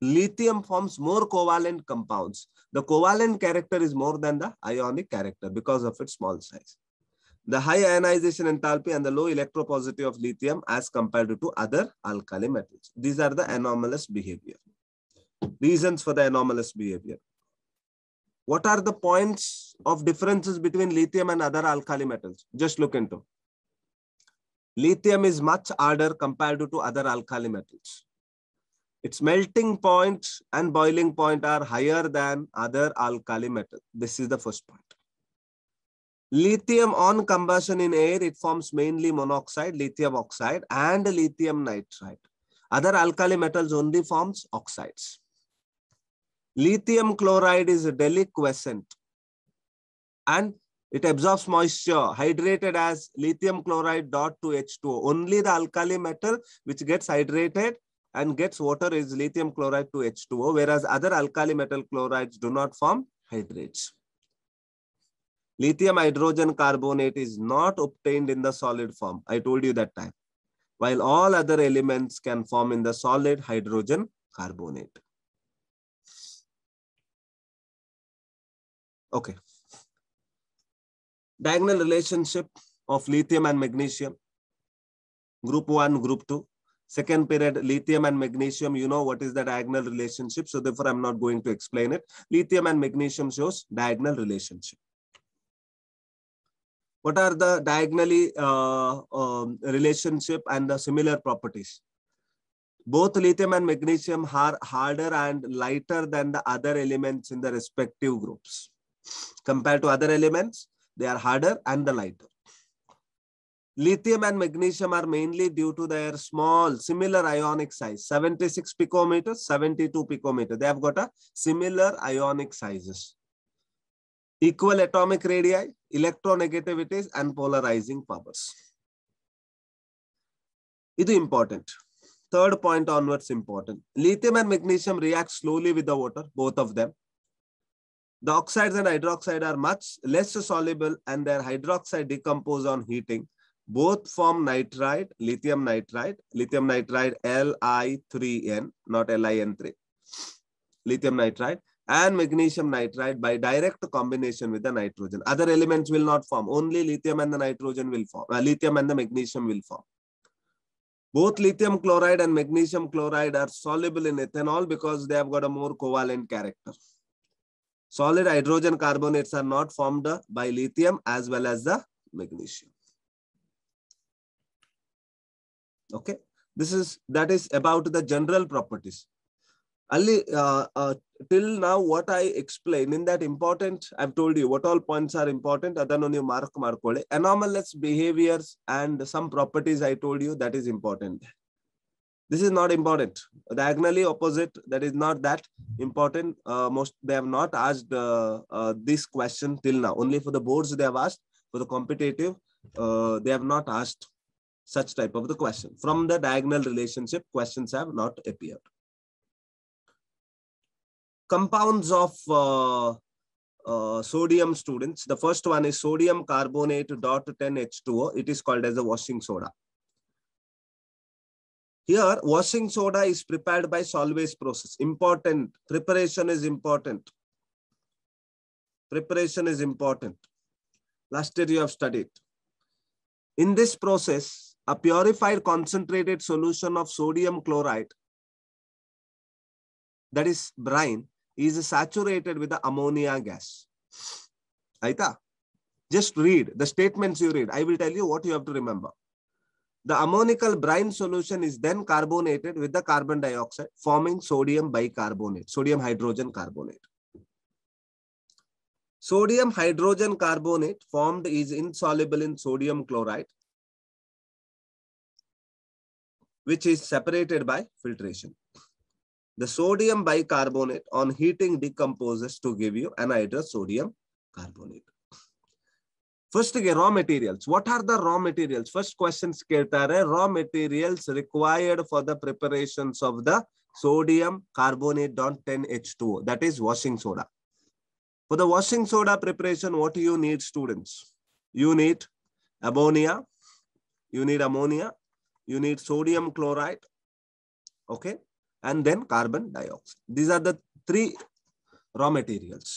lithium forms more covalent compounds the covalent character is more than the ionic character because of its small size the high ionization enthalpy and the low electropositivity of lithium as compared to other alkali metals these are the anomalous behavior reasons for the anomalous behavior what are the points of differences between lithium and other alkali metals? Just look into. Lithium is much harder compared to other alkali metals. Its melting point and boiling point are higher than other alkali metals. This is the first point. Lithium on combustion in air, it forms mainly monoxide, lithium oxide and lithium nitride. Other alkali metals only forms oxides. Lithium chloride is deliquescent and it absorbs moisture, hydrated as lithium chloride dot to H2O. Only the alkali metal which gets hydrated and gets water is lithium chloride to H2O, whereas other alkali metal chlorides do not form hydrates. Lithium hydrogen carbonate is not obtained in the solid form. I told you that time. While all other elements can form in the solid hydrogen carbonate. Okay. Diagonal relationship of lithium and magnesium. Group 1, group 2. Second period, lithium and magnesium, you know what is the diagonal relationship. So therefore, I'm not going to explain it. Lithium and magnesium shows diagonal relationship. What are the diagonally uh, um, relationship and the similar properties? both lithium and magnesium are harder and lighter than the other elements in the respective groups. Compared to other elements, they are harder and the lighter. Lithium and magnesium are mainly due to their small, similar ionic size, 76 picometers, 72 picometers. They have got a similar ionic sizes. Equal atomic radii, electronegativities and polarizing powers. It is important. Third point onwards important. Lithium and magnesium react slowly with the water, both of them. The oxides and hydroxide are much less soluble and their hydroxide decompose on heating. Both form nitride, lithium nitride, lithium nitride Li3N, not Lin3, lithium nitride and magnesium nitride by direct combination with the nitrogen. Other elements will not form. Only lithium and the nitrogen will form. Uh, lithium and the magnesium will form. Both lithium chloride and magnesium chloride are soluble in ethanol because they have got a more covalent character. Solid hydrogen carbonates are not formed by lithium as well as the magnesium. Okay, this is that is about the general properties. Ali, uh, uh, till now what I explained in that important, I've told you what all points are important. Adhanu ನೀವು mark ಮಾಡ್ಕೊಳ್ಳಿ anomalous behaviors and some properties I told you that is important this is not important diagonally opposite that is not that important uh, most they have not asked uh, uh, this question till now only for the boards they have asked for the competitive uh, they have not asked such type of the question from the diagonal relationship questions have not appeared compounds of uh, uh, sodium students the first one is sodium carbonate dot 10h2o it is called as a washing soda here, washing soda is prepared by Solvay's process. Important. Preparation is important. Preparation is important. Last year you have studied. In this process, a purified concentrated solution of sodium chloride, that is brine, is saturated with the ammonia gas. Aita, just read the statements you read. I will tell you what you have to remember. The ammonical brine solution is then carbonated with the carbon dioxide, forming sodium bicarbonate, sodium hydrogen carbonate. Sodium hydrogen carbonate formed is insoluble in sodium chloride, which is separated by filtration. The sodium bicarbonate on heating decomposes to give you anhydrous sodium carbonate. ಫಸ್ಟ್ಗೆ raw materials what are the raw materials first questions ಕೇಳ್ತಾರೆ raw materials required for the preparations of the sodium carbonate dot ten H two that is washing soda for the washing soda preparation what you need students you need ammonia you need ammonia you need sodium chloride okay and then carbon dioxide these are the three raw materials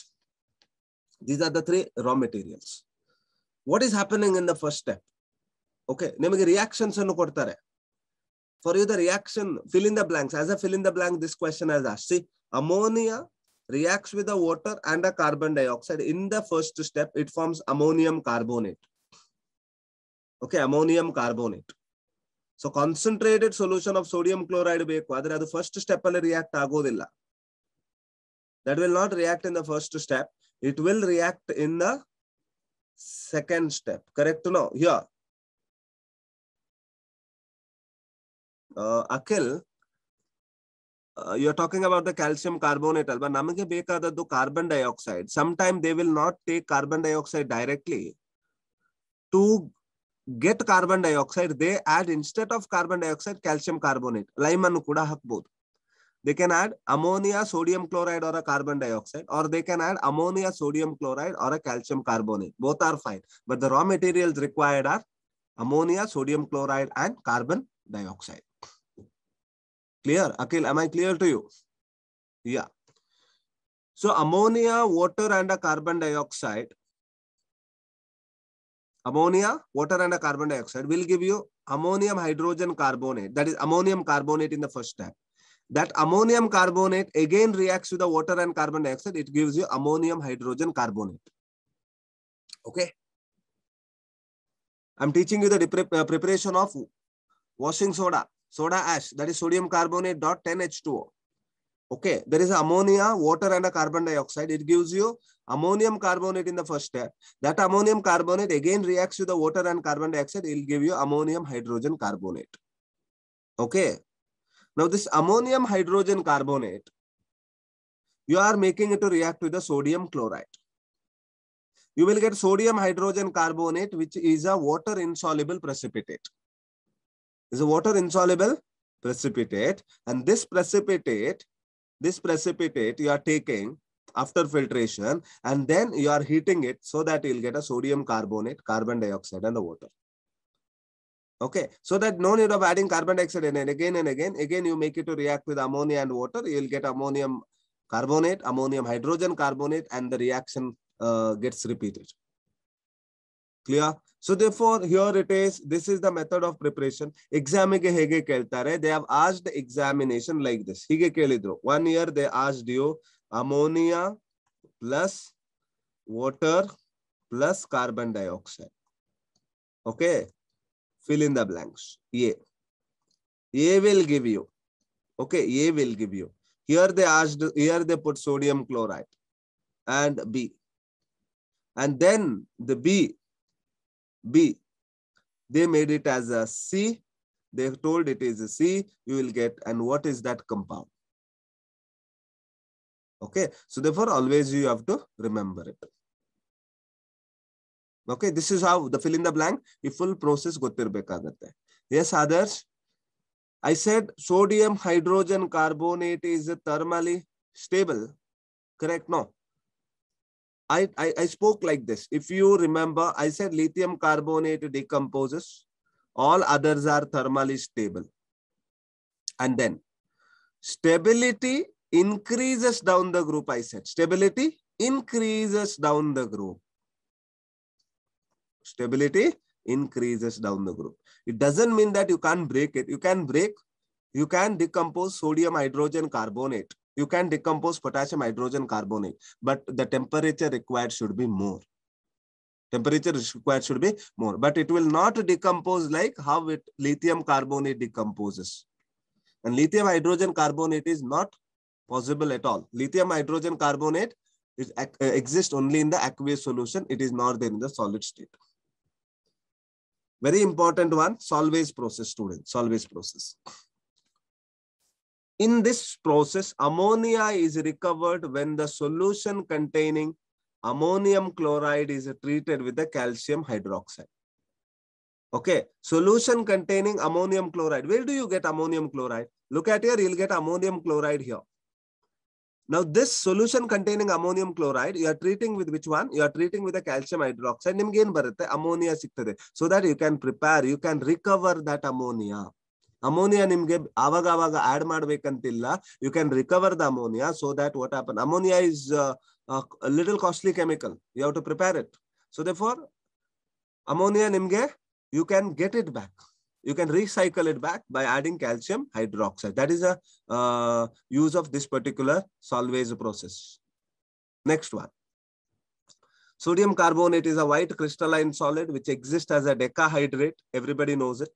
these are the three raw materials what is happening in the first step okay ನಿಮಗೆ reactions ಅನ್ನು ಕೊಡ್ತಾರೆ for you the reaction fill in the blanks as a fill in the blank this question as as see ammonia reacts with the water and the carbon dioxide. In the first step, it forms ammonium carbonate. Okay, ammonium carbonate. So concentrated solution of sodium chloride ಬೇಕು ಆದ್ರೆ ಅದು first step ಅಲ್ಲಿ react ಆಗೋದಿಲ್ಲ that will not react in the first step it will react in the second step correct now here uh, akhil uh, you're talking about the calcium carbonate alba ನಮಗೆ ಬೇಕಾದದ್ದು carbon dioxide some time they will not take carbon dioxide directly to get carbon dioxide they add instead of carbon dioxide calcium carbonate lime ಅನ್ನು ಕೂಡ ಹಾಕ್ಬಹುದು they can add ammonia, sodium chloride or a carbon dioxide, or they can add ammonia, sodium chloride or a calcium carbonate. Both are fine. But the raw materials required are ammonia, sodium chloride and carbon dioxide. Clear? Akhil, am I clear to you? Yeah. So ammonia, water and a carbon dioxide. Ammonia, water and a carbon dioxide will give you ammonium hydrogen carbonate. That is ammonium carbonate in the first step that ammonium carbonate again reacts with the water and carbon dioxide. It gives you ammonium hydrogen carbonate. Okay. I'm teaching you the uh, preparation of washing soda, soda ash, that is sodium carbonate dot 10H2O. Okay, there is ammonia, water and a carbon dioxide. It gives you ammonium carbonate in the first step. That ammonium carbonate again reacts with the water and carbon dioxide. It will give you ammonium hydrogen carbonate. Okay, now this ammonium hydrogen carbonate, you are making it to react with the sodium chloride. You will get sodium hydrogen carbonate, which is a water insoluble precipitate. Is a water insoluble precipitate. And this precipitate, this precipitate you are taking after filtration and then you are heating it so that you'll get a sodium carbonate, carbon dioxide and the water. Okay, so that no need of adding carbon dioxide and again and again, again you make it to react with ammonia and water, you'll get ammonium carbonate, ammonium hydrogen carbonate, and the reaction uh, gets repeated. Clear? So therefore, here it is. This is the method of preparation. Exam hege keltare. They have asked the examination like this. Hige kelidro. One year they asked you ammonia plus water plus carbon dioxide. Okay fill in the blanks. A. A will give you. Okay, A will give you. Here they asked, here they put sodium chloride and B. And then the B, B, they made it as a C. They told it is a C, you will get, and what is that compound? Okay, so therefore always you have to remember it. Okay, okay this is how the fill in the blank ಈ full process ಗೊತ್ತಿರಬೇಕಾಗತ್ತೆ yes others I said sodium hydrogen carbonate is thermally stable correct no I, I, I, spoke like this. If you remember, I said lithium carbonate decomposes. All others are thermally stable. And then stability increases down the group, I said. Stability increases down the group stability increases down the group. It doesn't mean that you can't break it. You can break, you can decompose sodium hydrogen carbonate. You can decompose potassium hydrogen carbonate, but the temperature required should be more. Temperature required should be more, but it will not decompose like how it lithium carbonate decomposes. And lithium hydrogen carbonate is not possible at all. Lithium hydrogen carbonate is, uh, exists only in the aqueous solution. It is not there in the solid state. Very important one, Solvay's process, student, Solvay's process. In this process, ammonia is recovered when the solution containing ammonium chloride is treated with the calcium hydroxide. Okay, solution containing ammonium chloride. Where do you get ammonium chloride? Look at here, you'll get ammonium chloride here. ನಾವು ದಿಸ್ solution containing ammonium chloride you are treating with which one? You are treating with a calcium hydroxide. ನಿಮ್ಗೆ ಏನ್ ಬರುತ್ತೆ ammonia ಸಿಗ್ತದೆ so that you can prepare you can recover that ammonia ammonia ನಿಮ್ಗೆ ಆವಾಗ ಆವಾಗ add ಮಾಡ್ಬೇಕಂತಿಲ್ಲ you can recover the ammonia so that what happen ammonia is little costly chemical you have to prepare it so they therefore ammonia ನಿಮ್ಗೆ you can get it back you can recycle it back by adding calcium hydroxide. That is a uh, use of this particular solvase process. Next one. Sodium carbonate is a white crystalline solid which exists as a decahydrate. Everybody knows it.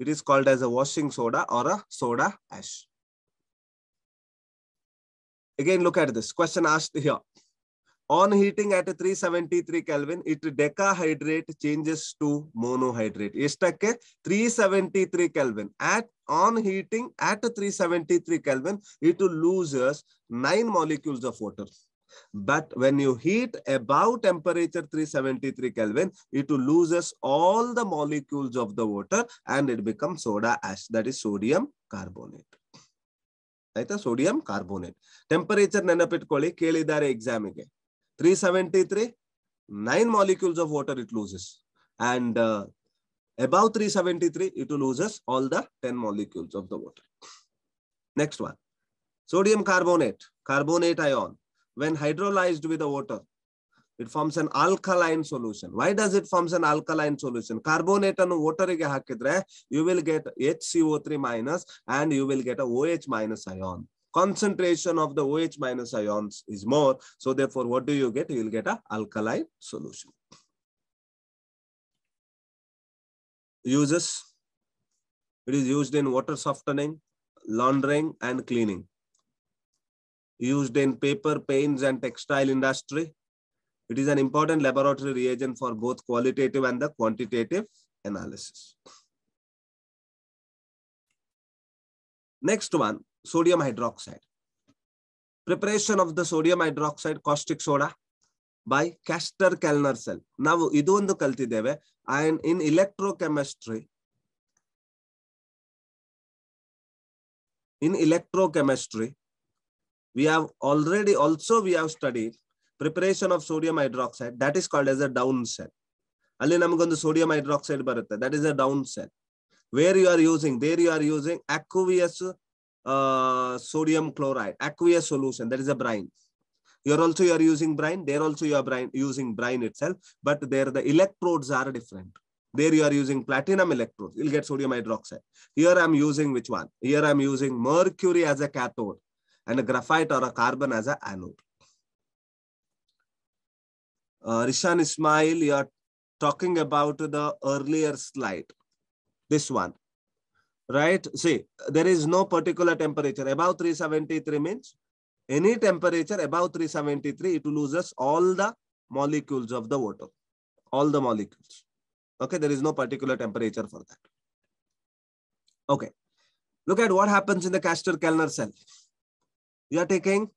It is called as a washing soda or a soda ash. Again, look at this question asked here. On heating at 373 Kelvin, it decahydrate changes to monohydrate. Estakke 373 Kelvin. At on heating at 373 Kelvin, it loses 9 molecules of water. But when you heat above temperature 373 Kelvin, it loses all the molecules of the water and it becomes soda ash, that is sodium carbonate. ಆಯ್ತಾ sodium carbonate temperature ನೆನಪಿಟ್ಕೊಳ್ಳಿ ಕೇಳಿದ್ದಾರೆ ಎಕ್ಸಾಮಿಗೆ 373, nine molecules of water it loses. And uh, above 373, it loses all the 10 molecules of the water. Next one, sodium carbonate, carbonate ion. When hydrolyzed with the water, it forms an alkaline solution. Why does it forms an alkaline solution? Carbonate and water you will get HCO3 minus and you will get a OH minus ion concentration of the OH minus ions is more. So therefore, what do you get? You will get a alkaline solution. Uses. It is used in water softening, laundering and cleaning. Used in paper, paints and textile industry. It is an important laboratory reagent for both qualitative and the quantitative analysis. Next one, sodium hydroxide. Preparation of the sodium hydroxide caustic soda by Castor Kellner cell. now idu ondu kalthideve and in electrochemistry in electrochemistry we have already also we have studied preparation of sodium hydroxide that is called as a down cell alli namage ondu sodium hydroxide ಬರುತ್ತೆ that is a down cell where you are using there you are using aqueous uh, sodium chloride, aqueous solution, that is a brine. You're also you are using brine, there also you are brine, using brine itself, but there the electrodes are different. There you are using platinum electrodes, you'll get sodium hydroxide. Here I'm using which one? Here I'm using mercury as a cathode and a graphite or a carbon as a anode. Uh, Rishan Ismail, you are talking about the earlier slide. This one, right? See, there is no particular temperature. Above 373 means any temperature above 373, it loses all the molecules of the water, all the molecules. Okay, there is no particular temperature for that. Okay, look at what happens in the Castor-Kellner cell. You are taking,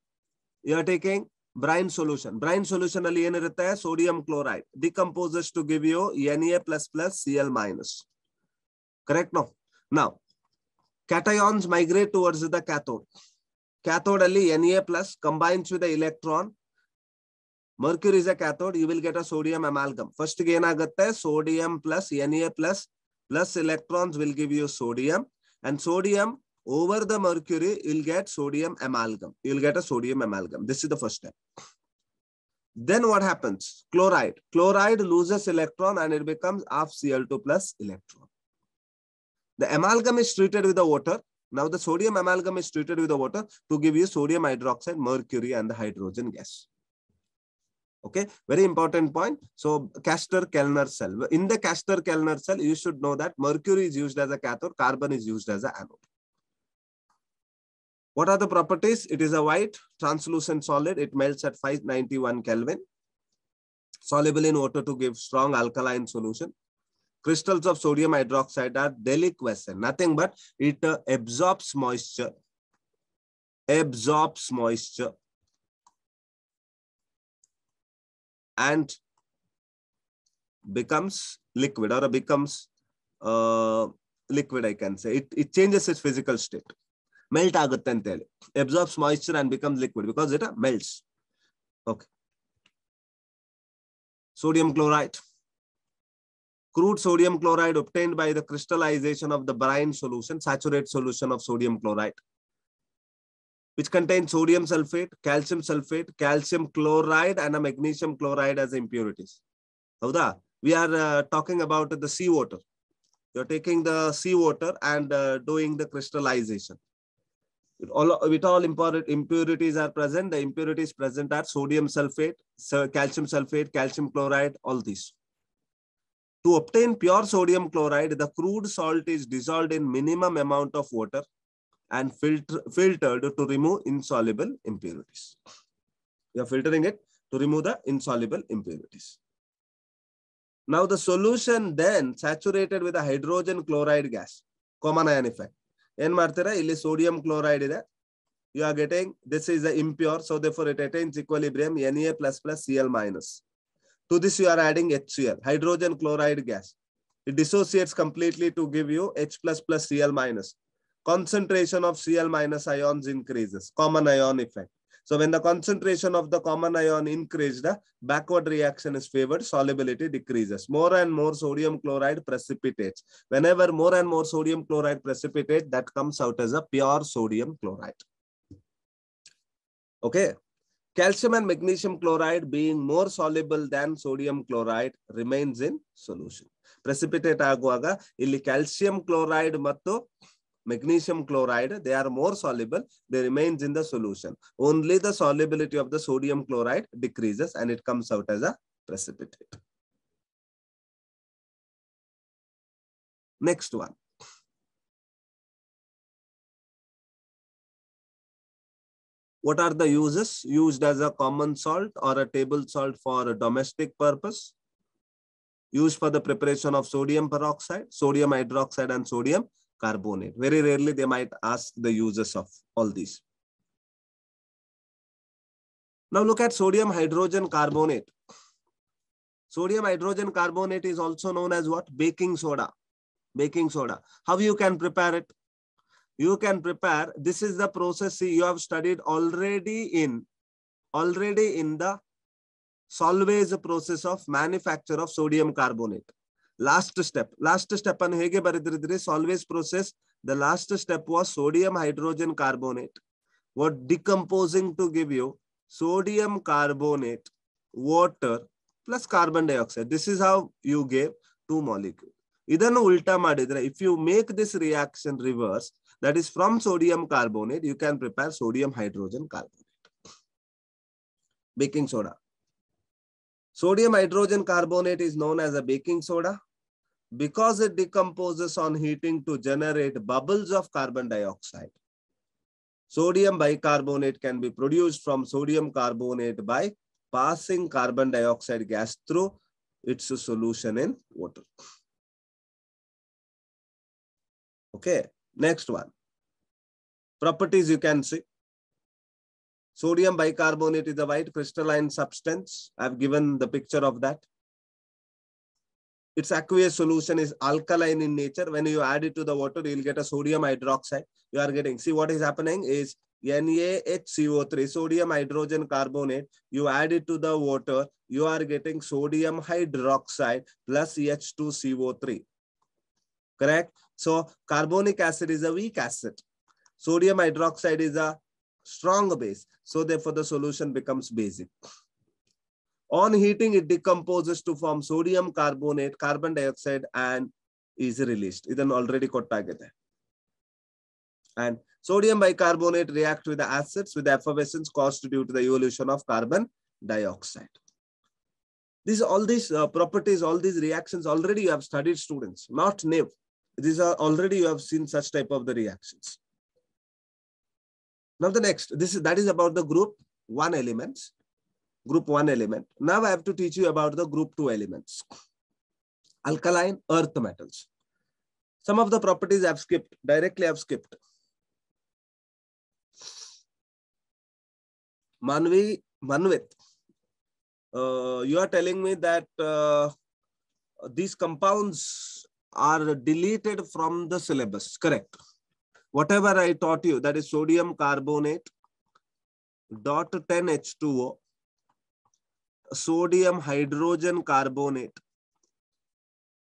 you are taking brine solution. Brine solution ಅಲ್ಲಿ ಏನಿರುತ್ತೆ sodium chloride decomposes to give you Na++ Cl-. minus. Correct? No. Now, cations migrate towards the cathode. Cathode ali Na plus combines with the electron. Mercury is a cathode, you will get a sodium amalgam. First again, sodium plus Na plus plus electrons will give you sodium. And sodium over the mercury, you'll get sodium amalgam. You'll get a sodium amalgam. This is the first step. Then what happens? Chloride. Chloride loses electron and it becomes half Cl2 plus electron. The amalgam is treated with the water. Now the sodium amalgam is treated with the water to give you sodium hydroxide, mercury and the hydrogen gas. Okay, very important point. So Castor-Kellner cell. In the Castor-Kellner cell, you should know that mercury is used as a cathode, carbon is used as an anode. What are the properties? It is a white, translucent solid. It melts at 591 Kelvin. Soluble in water to give strong alkaline solution crystals of sodium hydroxide are deliquescent, nothing but it uh, absorbs moisture, absorbs moisture and becomes liquid or becomes uh, liquid, I can say. It, it changes its physical state. Melt agutte absorbs moisture and becomes liquid because it uh, melts. Okay. Sodium chloride. Crude sodium chloride obtained by the crystallization of the brine solution, saturate solution of sodium chloride, which contains sodium sulfate, calcium sulfate, calcium chloride, and a magnesium chloride as impurities. Hauda, we are uh, talking about the seawater. You're taking the seawater and uh, doing the crystallization. With all, with all impurities are present, the impurities present are sodium sulfate, calcium sulfate, calcium chloride, all these. To obtain pure sodium chloride, the crude salt is dissolved in minimum amount of water and filter, filtered to remove insoluble impurities. We are filtering it to remove the insoluble impurities. Now the solution then saturated with a hydrogen chloride gas, common ion effect. In ಮಾಡ್ತೀರಾ ಇಲ್ಲಿ sodium chloride ಇದೆ you are getting this is a impure so therefore it attains equilibrium N A plus to this, you are adding HCl, hydrogen chloride gas. It dissociates completely to give you H plus plus Cl minus. Concentration of Cl minus ions increases, common ion effect. So when the concentration of the common ion increased, the backward reaction is favored, solubility decreases. More and more sodium chloride precipitates. Whenever more and more sodium chloride precipitates, that comes out as a pure sodium chloride. Okay, Calcium and magnesium chloride being more soluble than sodium chloride remains in solution. Precipitate ಆಗುವಾಗ ಇಲ್ಲಿ calcium chloride ಮತ್ತು magnesium chloride, they are more soluble, they remains in the solution. Only the solubility of the sodium chloride decreases and it comes out as a precipitate. Next one. What are the uses? Used as a common salt or a table salt for a domestic purpose. Used for the preparation of sodium peroxide, sodium hydroxide and sodium carbonate. Very rarely they might ask the uses of all these. Now look at sodium hydrogen carbonate. Sodium hydrogen carbonate is also known as what? Baking soda. Baking soda. How you can prepare it? you can prepare. This is the process you have studied already in, already in the solvays process of manufacture of sodium carbonate. Last step, last step ಅನ್ನು hege ಬರೆದಿರಿದ್ರೆ solvays process, the last step was sodium hydrogen carbonate. What decomposing to give you sodium carbonate, water plus carbon dioxide. This is how you gave two molecule. ಇದನ್ನು ಉಲ್ಟಾ ಮಾಡಿದ್ರೆ If you make this reaction reverse that is from sodium carbonate, you can prepare sodium hydrogen carbonate. Baking soda. Sodium hydrogen carbonate is known as a baking soda because it decomposes on heating to generate bubbles of carbon dioxide. Sodium bicarbonate can be produced from sodium carbonate by passing carbon dioxide gas through its solution in water. Okay, Next one. Properties you can see. Sodium bicarbonate is a white crystalline substance. I've given the picture of that. Its aqueous solution is alkaline in nature. When you add it to the water, you'll get a sodium hydroxide. You are getting, see what is happening is NaHCO3, sodium hydrogen carbonate. You add it to the water, you are getting sodium hydroxide plus H2CO3. Correct? So carbonic acid is a weak acid. Sodium hydroxide is a strong base. So therefore the solution becomes basic. On heating, it decomposes to form sodium carbonate, carbon dioxide, and is released. ಇದನ್ನು already ಕೊಟ್ಟಾಗಿದೆ. And sodium bicarbonate react with the acids with the effervescence caused due to the evolution of carbon dioxide. These all these uh, properties, all these reactions already you have studied students, not new. These are already you have seen such type of the reactions. Now the next, this is, that is about the group one elements, group one element. Now I have to teach you about the group two elements, alkaline earth metals. Some of the properties I've skipped, directly I've skipped. Manvi, Manvit, uh, you are telling me that uh, these compounds are deleted from the syllabus, correct? Whatever I taught you, that is sodium carbonate, dot 10 H2O, sodium hydrogen carbonate,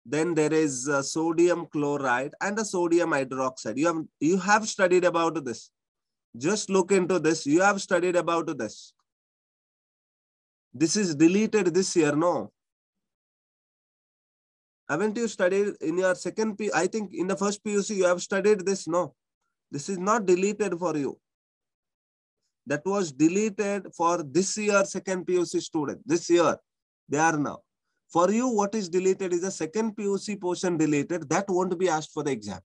then there is uh, sodium chloride and a sodium hydroxide. You have, you have studied about this. Just look into this. You have studied about this. This is deleted this year, no? haven't you studied in your second P? I think in the first PUC you have studied this. No, this is not deleted for you. That was deleted for this year second PUC student. This year they are now. For you, what is deleted is the second PUC portion deleted. That won't be asked for the exam.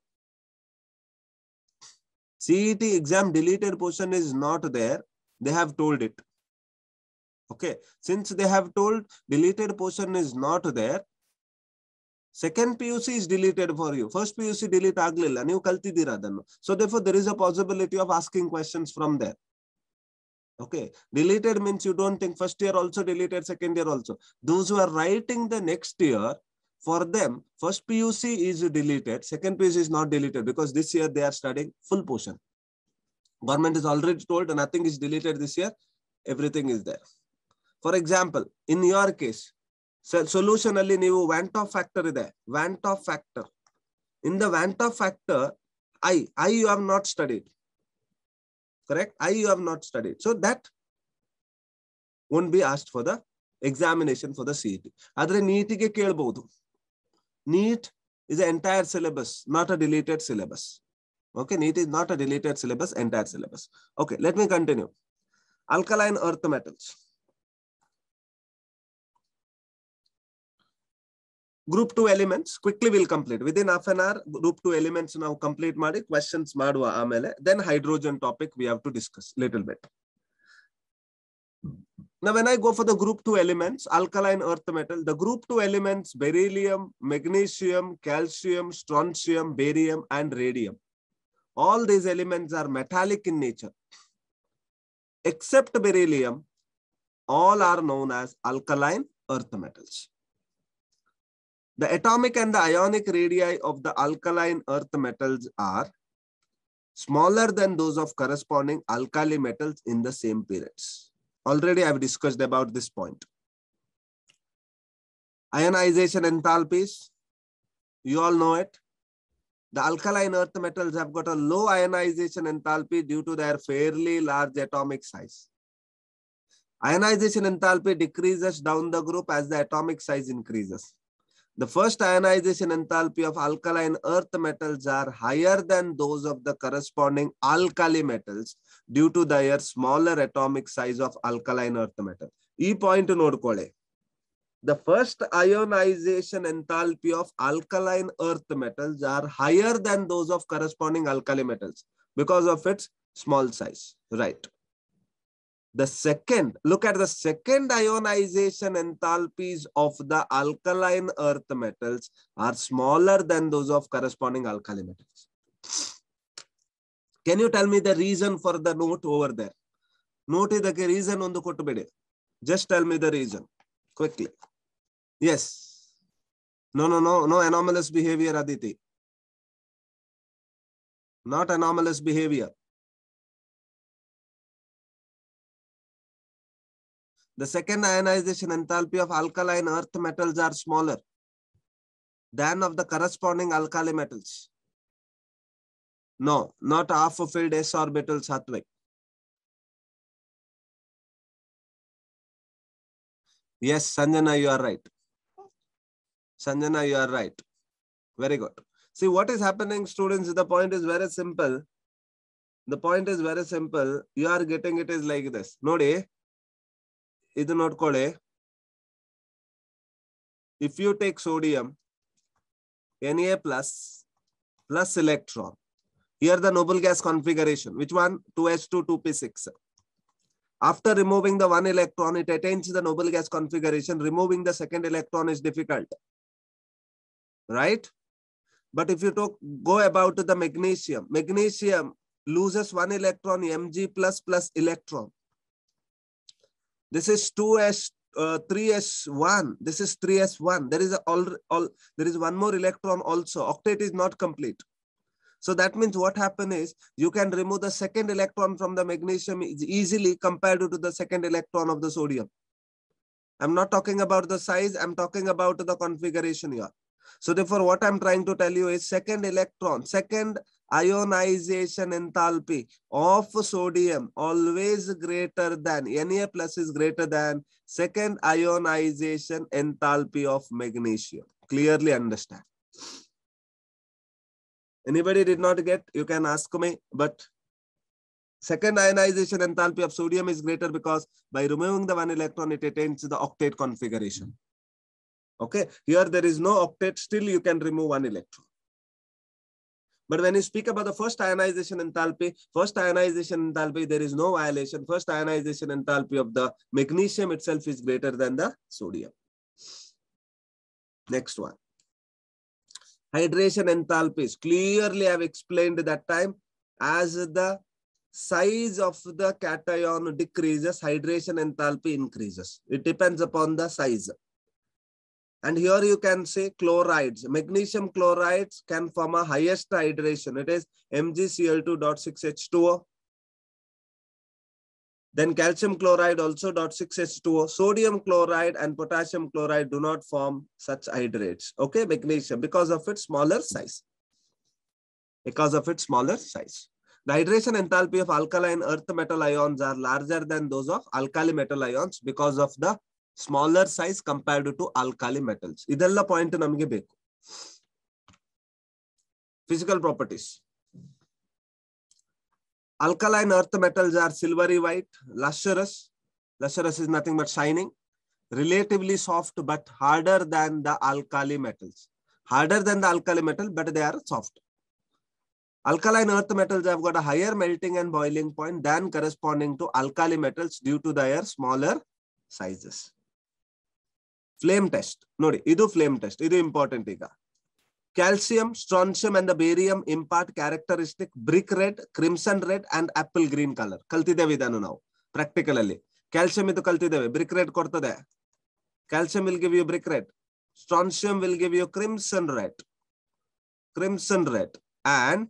CET exam deleted portion is not there. They have told it. Okay. Since they have told deleted portion is not there, Second PUC is deleted for you. First PUC delete P and you delete ಆಗ್ಲಿಲ್ಲ ನೀವು ಕಲ್ತಿದ್ದೀರಾ ಅದನ್ನು so therefore there is a possibility of okay deleted means you don't think first year also deleted second year also those who are writing the next year for them first puc is deleted second puc is not deleted because this year they are studying full portion government is already told nothing is deleted this year everything is there for example in your case solution ಅಲ್ಲಿ ನೀವು van't Hoff factor ಇದೆ van't Hoff factor in the van't Hoff factor I I you have not studied correct I you have not studied so that one be asked for the examination for the C T ಆದ್ರೆ ನೀಟಿಗೆ ಕೇಳಬಹುದು NEET is entire syllabus not a deleted syllabus okay neat is not a deleted syllabus entire syllabus okay let me continue alkaline earth metals group 2 elements quickly will complete within half an hour group 2 elements now complete ಮಾಡಿ questions ಮಾಡುವ ಆಮೇಲೆ then hydrogen topic we have to discuss little bit now when i go for the group 2 elements alkaline earth metal the group 2 elements beryllium magnesium calcium strontium barium and radium all these elements are metallic in nature except beryllium all are known as alkaline earth metals the atomic and the ionic radii of the alkaline earth metals are smaller than those of corresponding alkali metals in the same periods. Already I've discussed about this point. Ionization enthalpies, you all know it. The alkaline earth metals have got a low ionization enthalpy due to their fairly large atomic size. Ionization enthalpy decreases down the group as the atomic size increases. The first ionization enthalpy of alkaline earth metals are higher than those of the corresponding alkali metals due to their smaller atomic size of alkaline earth metal. E point nodkole. The first ionization enthalpy of alkaline earth metals are higher than those of corresponding alkali metals because of its small size. Right. The second, look at the second ionization enthalpies of the alkaline earth metals are smaller than those of corresponding alkali metals. Can you tell me the reason for the note over there? Note the reason on the kotbede. Just tell me the reason quickly. Yes. No, no, no, no anomalous behavior, Aditi. Not anomalous behavior. The second ionization enthalpy of alkaline earth metals are smaller than of the corresponding alkali metals. No, not half filled s orbital Satvik. Yes, Sanjana, you are right. Sanjana, you are right. Very good. See, what is happening, students, the point is very simple. The point is very simple. You are getting it is like this. Nodi, ಇದು ನೋಡ್ಕೊಳ್ಳಿ if you take sodium, Na plus plus electron. Here the noble gas configuration, which one? 2H2, 2P6. After removing the one electron, it attains the noble gas configuration. Removing the second electron is difficult, right? But if you talk, go about the magnesium, magnesium loses one electron, Mg plus plus electron. This is 2s, uh, 3s1. This is 3s1. There is, a, all, all, there is one more electron also. Octet is not complete. So that means what happened is you can remove the second electron from the magnesium easily compared to the second electron of the sodium. I'm not talking about the size. I'm talking about the configuration here. So therefore, what I'm trying to tell you is second electron, second ionization enthalpy of sodium always greater than, Na plus is greater than second ionization enthalpy of magnesium. Clearly understand. Anybody did not get, you can ask me, but second ionization enthalpy of sodium is greater because by removing the one electron, it attains the octet configuration. Okay, here there is no octet, still you can remove one electron. But when you speak about the first ionization enthalpy, first ionization enthalpy, there is no violation. First ionization enthalpy of the magnesium itself is greater than the sodium. Next one. Hydration enthalpies. Clearly, I've explained that time as the size of the cation decreases, hydration enthalpy increases. It depends upon the size. And here you can say chlorides. Magnesium chlorides can form a highest hydration. It is MgCl2.6H2O. Then calcium chloride also .6H2O. Sodium chloride and potassium chloride do not form such hydrates. Okay, magnesium because of its smaller size. Because of its smaller size. The hydration enthalpy of alkaline earth metal ions are larger than those of alkali metal ions because of the smaller size compared to alkali metals. ಇದೆಲ್ಲ point ನಮಗೆ ಬೇಕು Physical properties. alkaline earth metals are silvery white, lustrous. Lustrous is nothing but shining, relatively soft but harder than the alkali metals. Harder than the alkali metal, but they are soft. Alkaline earth metals have got a higher melting and boiling point than corresponding to alkali metals due to their smaller sizes. Flame test ನೋಡಿ ಇದು flame test ಇದು important ಈಗ calcium strontium and barium impart characteristic brick red crimson red and apple green colour ಕಲ್ತಿದ್ದೇವೆ ಇದನ್ನು ನಾವು practical ಅಲ್ಲಿ calcium ಇದು ಕಲ್ತಿದ್ದೇವೆ ಬ್ರಿಕ್ ರೆಡ್ ಕೊಡ್ತದೆ calcium will give you brick red strontium will give you crimson red crimson red and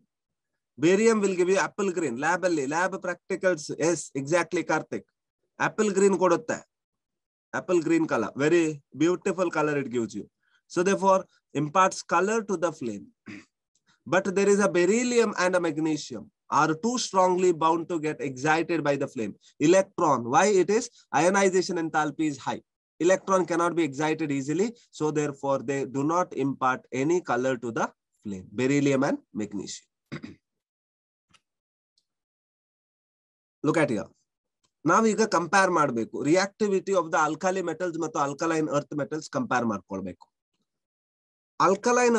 barium will give you apple green lab ಅಲ್ಲಿ lab practicals yes exactly Karthik apple green ಕೊಡುತ್ತೆ apple green color very beautiful color it gives you so therefore imparts color to the flame [CLEARS THROAT] but there is a beryllium and a magnesium are too strongly bound to get excited by the flame electron why it is ionization enthalpy is high electron cannot be excited easily so therefore they do not impart any color to the flame beryllium and magnesium [CLEARS THROAT] look at here नावी compare reactivity of the alkali metal आलखल earth metal compare may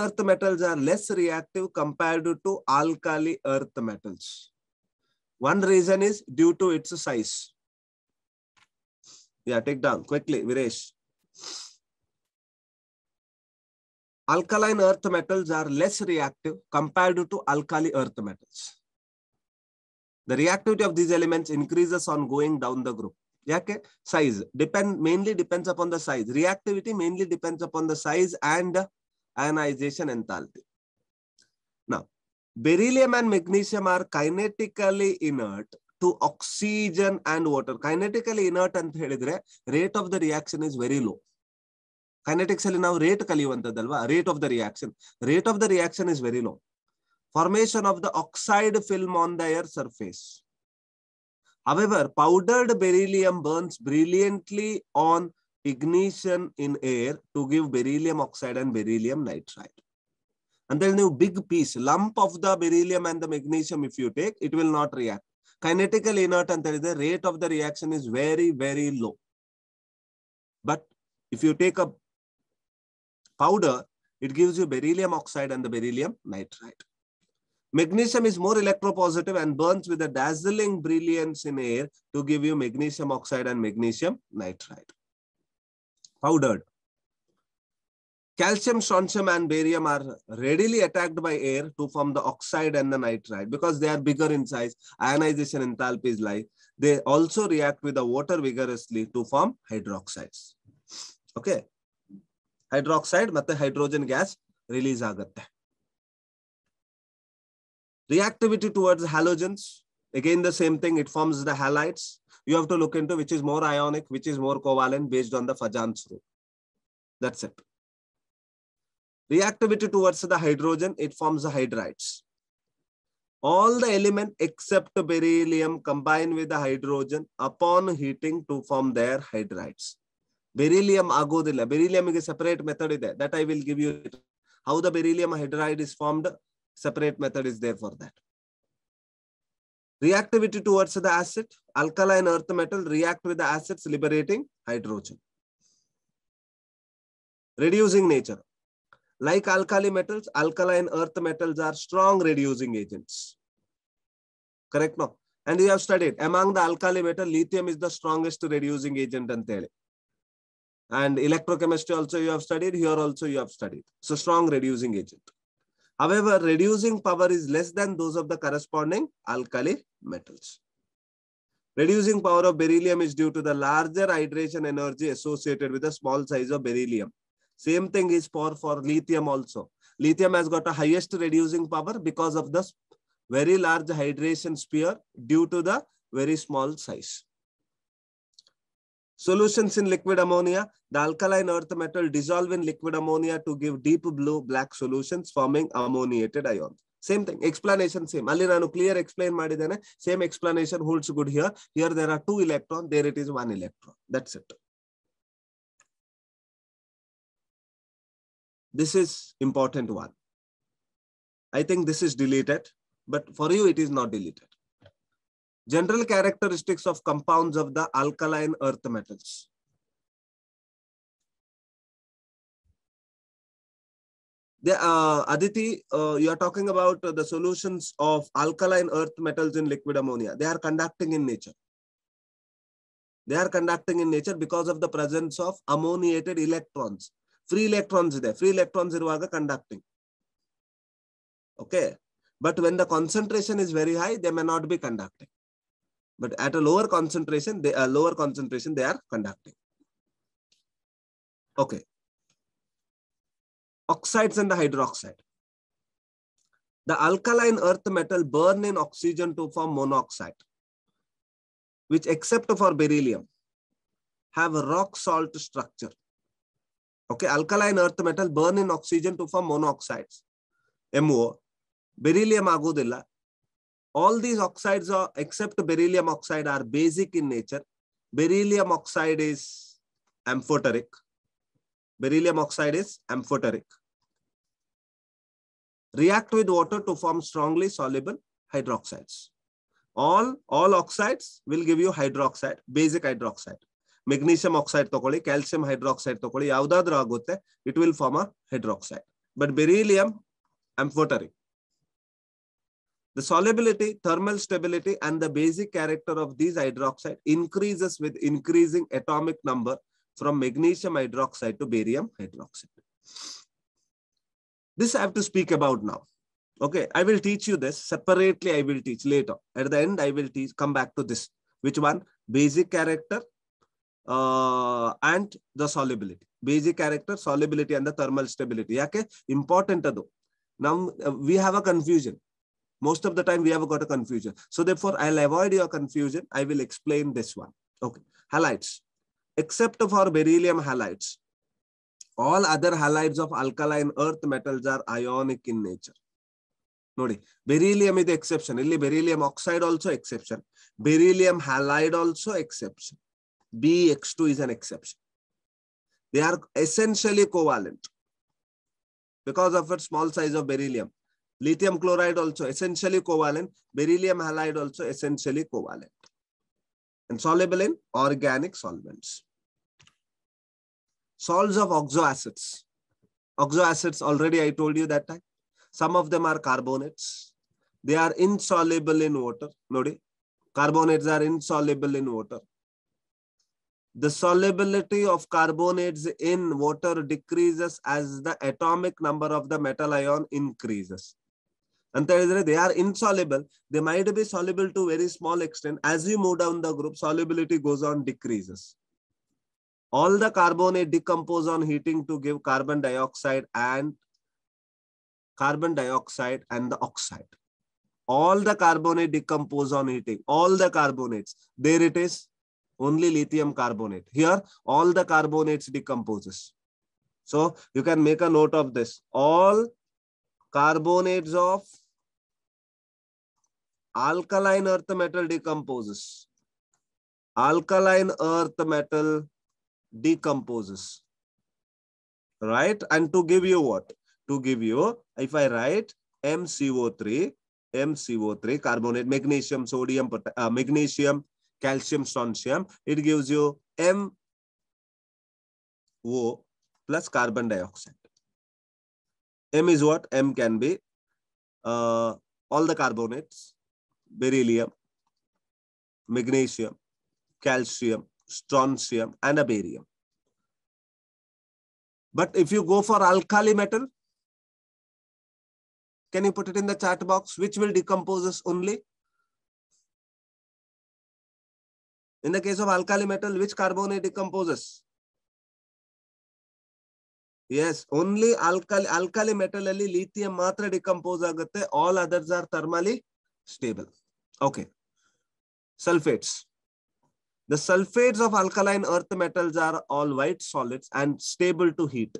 earth metal are less reactive to alkali earth metal one reason is due to its size quickly विरेश alkaline earth metals are less reactive compared to alkali earth The reactivity of these elements increases on going down the group. Okay? Size depend, mainly depends upon the size. Reactivity mainly depends upon the size and ionization enthalpy. Now, beryllium and magnesium are kinetically inert to oxygen and water. Kinetically inert and thedidre, rate of the reaction is very low. Kinetically now rate rate of the reaction. Rate of the reaction is very low formation of the oxide film on the air surface. However, powdered beryllium burns brilliantly on ignition in air to give beryllium oxide and beryllium nitride. And then you big piece, lump of the beryllium and the magnesium, if you take, it will not react. Kinetical inert and there is the rate of the reaction is very, very low. But if you take a powder, it gives you beryllium oxide and the beryllium nitride. Magnesium is more electropositive and burns with a dazzling brilliance in air to give you magnesium oxide and magnesium nitride. Powdered. Calcium, strontium and barium are readily attacked by air to form the oxide and the nitride because they are bigger in size. Ionization enthalpy is like They also react with the water vigorously to form hydroxides. Okay. hydroxide ಮತ್ತೆ hydrogen gas release. Reactivity towards halogens, again the same thing, it forms the halides. You have to look into which is more ionic, which is more covalent based on the Fajan's rule. That's it. Reactivity towards the hydrogen, it forms the hydrides. All the element except beryllium combine with the hydrogen upon heating to form their hydrides. beryllium beryllium is a separate method that I will give you how the beryllium hydride is formed. Separate method is there for that. Reactivity towards the acid, alkaline earth metal react with the acids liberating hydrogen. Reducing nature. Like alkali metals, alkaline earth metals are strong reducing agents. Correct, no? And we have studied among the alkali metal, lithium is the strongest reducing agent. And, and electrochemistry also you have studied, here also you have studied. So strong reducing agent. However, reducing power is less than those of the corresponding alkali metals. Reducing power of beryllium is due to the larger hydration energy associated with the small size of beryllium. Same thing is for, for lithium also. Lithium has got a highest reducing power because of the very large hydration sphere due to the very small size solutions in liquid ammonia the alkaline earth metal dissolve in liquid ammonia to give deep blue black solutions forming ammoniated ions same thing explanation same alli nanu clear explain madidene same explanation holds good here here there are two electrons. there it is one electron that's it this is important one i think this is deleted but for you it is not deleted General characteristics of compounds of the alkaline earth metals. The, uh, Aditi, uh, you are talking about uh, the solutions of alkaline earth metals in liquid ammonia. They are conducting in nature. They are conducting in nature because of the presence of ammoniated electrons. Free electrons there. Free electrons are conducting. Okay. But when the concentration is very high, they may not be conducting but at a lower concentration, they are lower concentration they are conducting. Okay. Oxides and the hydroxide. The alkaline earth metal burn in oxygen to form monoxide, which except for beryllium, have a rock salt structure. Okay, alkaline earth metal burn in oxygen to form monoxides, MO. Beryllium agudilla all these oxides are except beryllium oxide are basic in nature beryllium oxide is amphoteric beryllium oxide is amphoteric react with water to form strongly soluble hydroxides all all oxides will give you hydroxide basic hydroxide magnesium oxide tokoli, calcium hydroxide ತಕೊಳ್ಳಿ ಯಾವುದಾದ್ರೂ ಆಗುತ್ತೆ it will form a hydroxide but beryllium amphoteric the solubility, thermal stability, and the basic character of these hydroxide increases with increasing atomic number from magnesium hydroxide to barium hydroxide. This I have to speak about now. Okay, I will teach you this separately. I will teach later. At the end, I will teach, come back to this. Which one? Basic character uh, and the solubility. Basic character, solubility, and the thermal stability. Okay, important. Now uh, we have a confusion. Most of the time we have got a confusion. So therefore, I'll avoid your confusion. I will explain this one. Okay, halides. Except for beryllium halides, all other halides of alkaline earth metals are ionic in nature. Nodi. Beryllium is the exception. Illi beryllium oxide also exception. Beryllium halide also exception. BeX 2 is an exception. They are essentially covalent because of its small size of beryllium. Lithium chloride also essentially covalent. Beryllium halide also essentially covalent. And soluble in organic solvents. Salts of oxoacids. Oxoacids already I told you that time. Some of them are carbonates. They are insoluble in water. Nodi. Carbonates are insoluble in water the solubility of carbonates in water decreases as the atomic number of the metal ion increases and they are insoluble. They might be soluble to very small extent. As you move down the group, solubility goes on decreases. All the carbonate decompose on heating to give carbon dioxide and carbon dioxide and the oxide. All the carbonate decompose on heating. All the carbonates. There it is. Only lithium carbonate. Here, all the carbonates decomposes. So you can make a note of this. All carbonates of alkaline earth metal decomposes. Alkaline earth metal decomposes. Right? And to give you what? To give you, if I write MCO3, MCO3, carbonate, magnesium, sodium, uh, magnesium, calcium, strontium, it gives you MO plus carbon dioxide. M is what? M can be uh, all the carbonates beryllium, magnesium, calcium, strontium, and a barium. But if you go for alkali metal, can you put it in the chat box? Which will decomposes only? In the case of alkali metal, which carbonate decomposes? Yes, only alkali, alkali metal, lithium matra decompose. All others are thermally stable. Okay. Sulfates. The sulfates of alkaline earth metals are all white solids and stable to heat.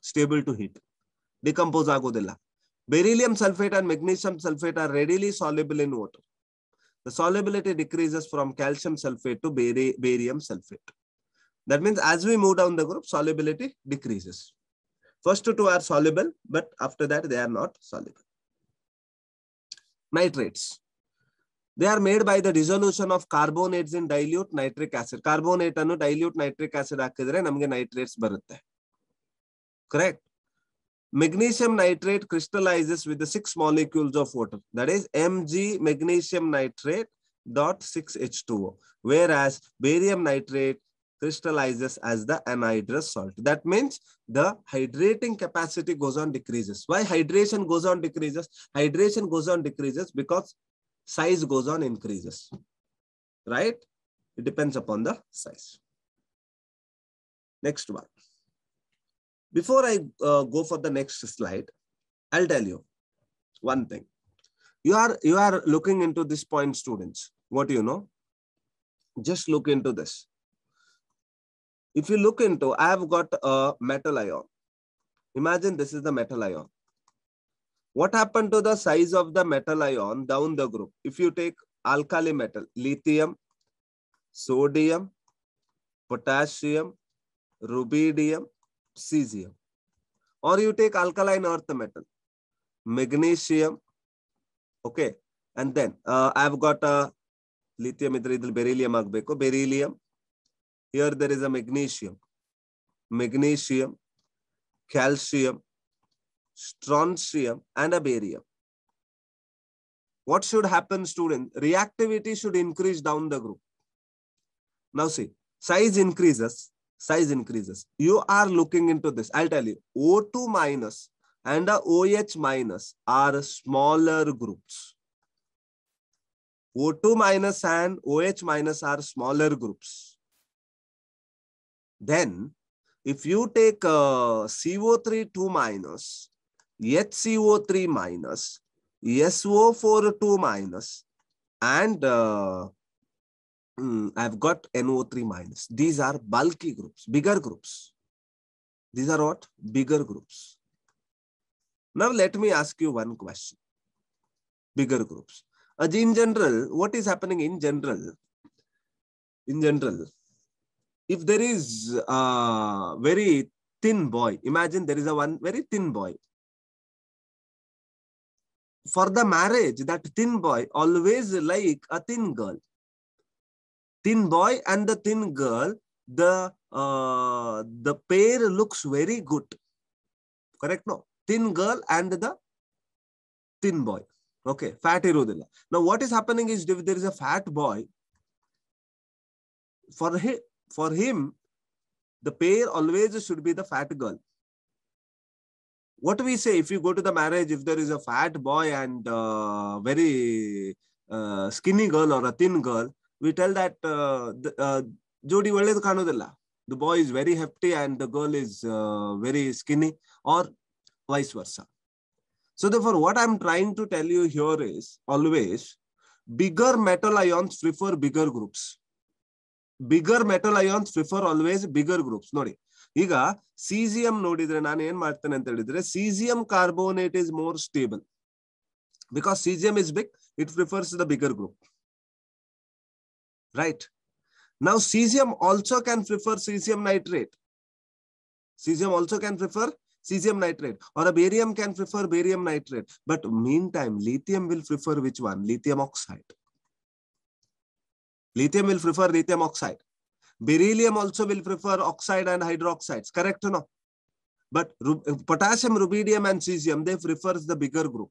Stable to heat. Decompose dilla. Beryllium sulfate and magnesium sulfate are readily soluble in water. The solubility decreases from calcium sulfate to barium sulfate. That means as we move down the group, solubility decreases. First two are soluble, but after that they are not soluble. Nitrates. They are made by the dissolution of carbonates in dilute nitric acid. Carbonate no dilute nitric acid ಹಾಕಿದ್ರೆ ನಮಗೆ nitrates ಬರುತ್ತೆ. Correct. Magnesium nitrate crystallizes with the six molecules of water. That is Mg magnesium nitrate dot 6H2O. Whereas barium nitrate crystallizes as the anhydrous salt. That means the hydrating capacity goes on decreases. Why hydration goes on decreases? Hydration goes on decreases because size goes on increases, right? It depends upon the size. Next one. Before I uh, go for the next slide, I'll tell you one thing. You are, you are looking into this point, students. What do you know? Just look into this. If you look into, I have got a metal ion. Imagine this is the metal ion. What happened to the size of the metal ion down the group? If you take alkali metal, lithium, sodium, potassium, rubidium, cesium. Or you take alkaline earth metal, magnesium, okay? And then uh, I've got a lithium, beryllium, beryllium. Here there is a magnesium, magnesium, calcium, strontium, and a barium. What should happen, student? Reactivity should increase down the group. Now see, size increases, size increases. You are looking into this. I'll tell you, O2 minus and a OH minus are smaller groups. O2 minus and OH minus are smaller groups. Then, if you take uh, CO3 2 minus HCO3 minus, SO42 minus, and uh, mm, I've got NO3 minus. These are bulky groups, bigger groups. These are what? Bigger groups. Now let me ask you one question. Bigger groups. Uh, in general, what is happening in general? In general, if there is a uh, very thin boy, imagine there is a one very thin boy for the marriage, that thin boy always like a thin girl. Thin boy and the thin girl, the uh, the pair looks very good. Correct? No. Thin girl and the thin boy. Okay. Fat irudilla. Now, what is happening is if there is a fat boy, for him, for him, the pair always should be the fat girl what do we say if you go to the marriage if there is a fat boy and uh, very uh, skinny girl or a thin girl we tell that uh, uh, jodi ಒಳ್ಳೇದು ಕಾಣೋದಿಲ್ಲ the boy is very hefty and the girl is uh, very skinny or vice versa so therefore what i'm trying to tell you here is always bigger metal ions prefer bigger groups bigger metal ions prefer always bigger groups it. ಈಗ ಸಿಸಿಎಂ ನೋಡಿದ್ರೆ ನಾನು ಏನ್ ಮಾಡ್ತೇನೆ ಅಂತ ಹೇಳಿದ್ರೆ caesium carbonate is more stable because caesium is big it prefers the bigger group right ನಾವು caesium also can prefer caesium nitrate cesium also can prefer cesium nitrate or a barium can prefer barium nitrate but meantime lithium will prefer which one lithium oxide lithium will prefer lithium oxide Beryllium also will prefer oxide and hydroxides, correct or no? But potassium, rubidium and cesium, they prefer the bigger group.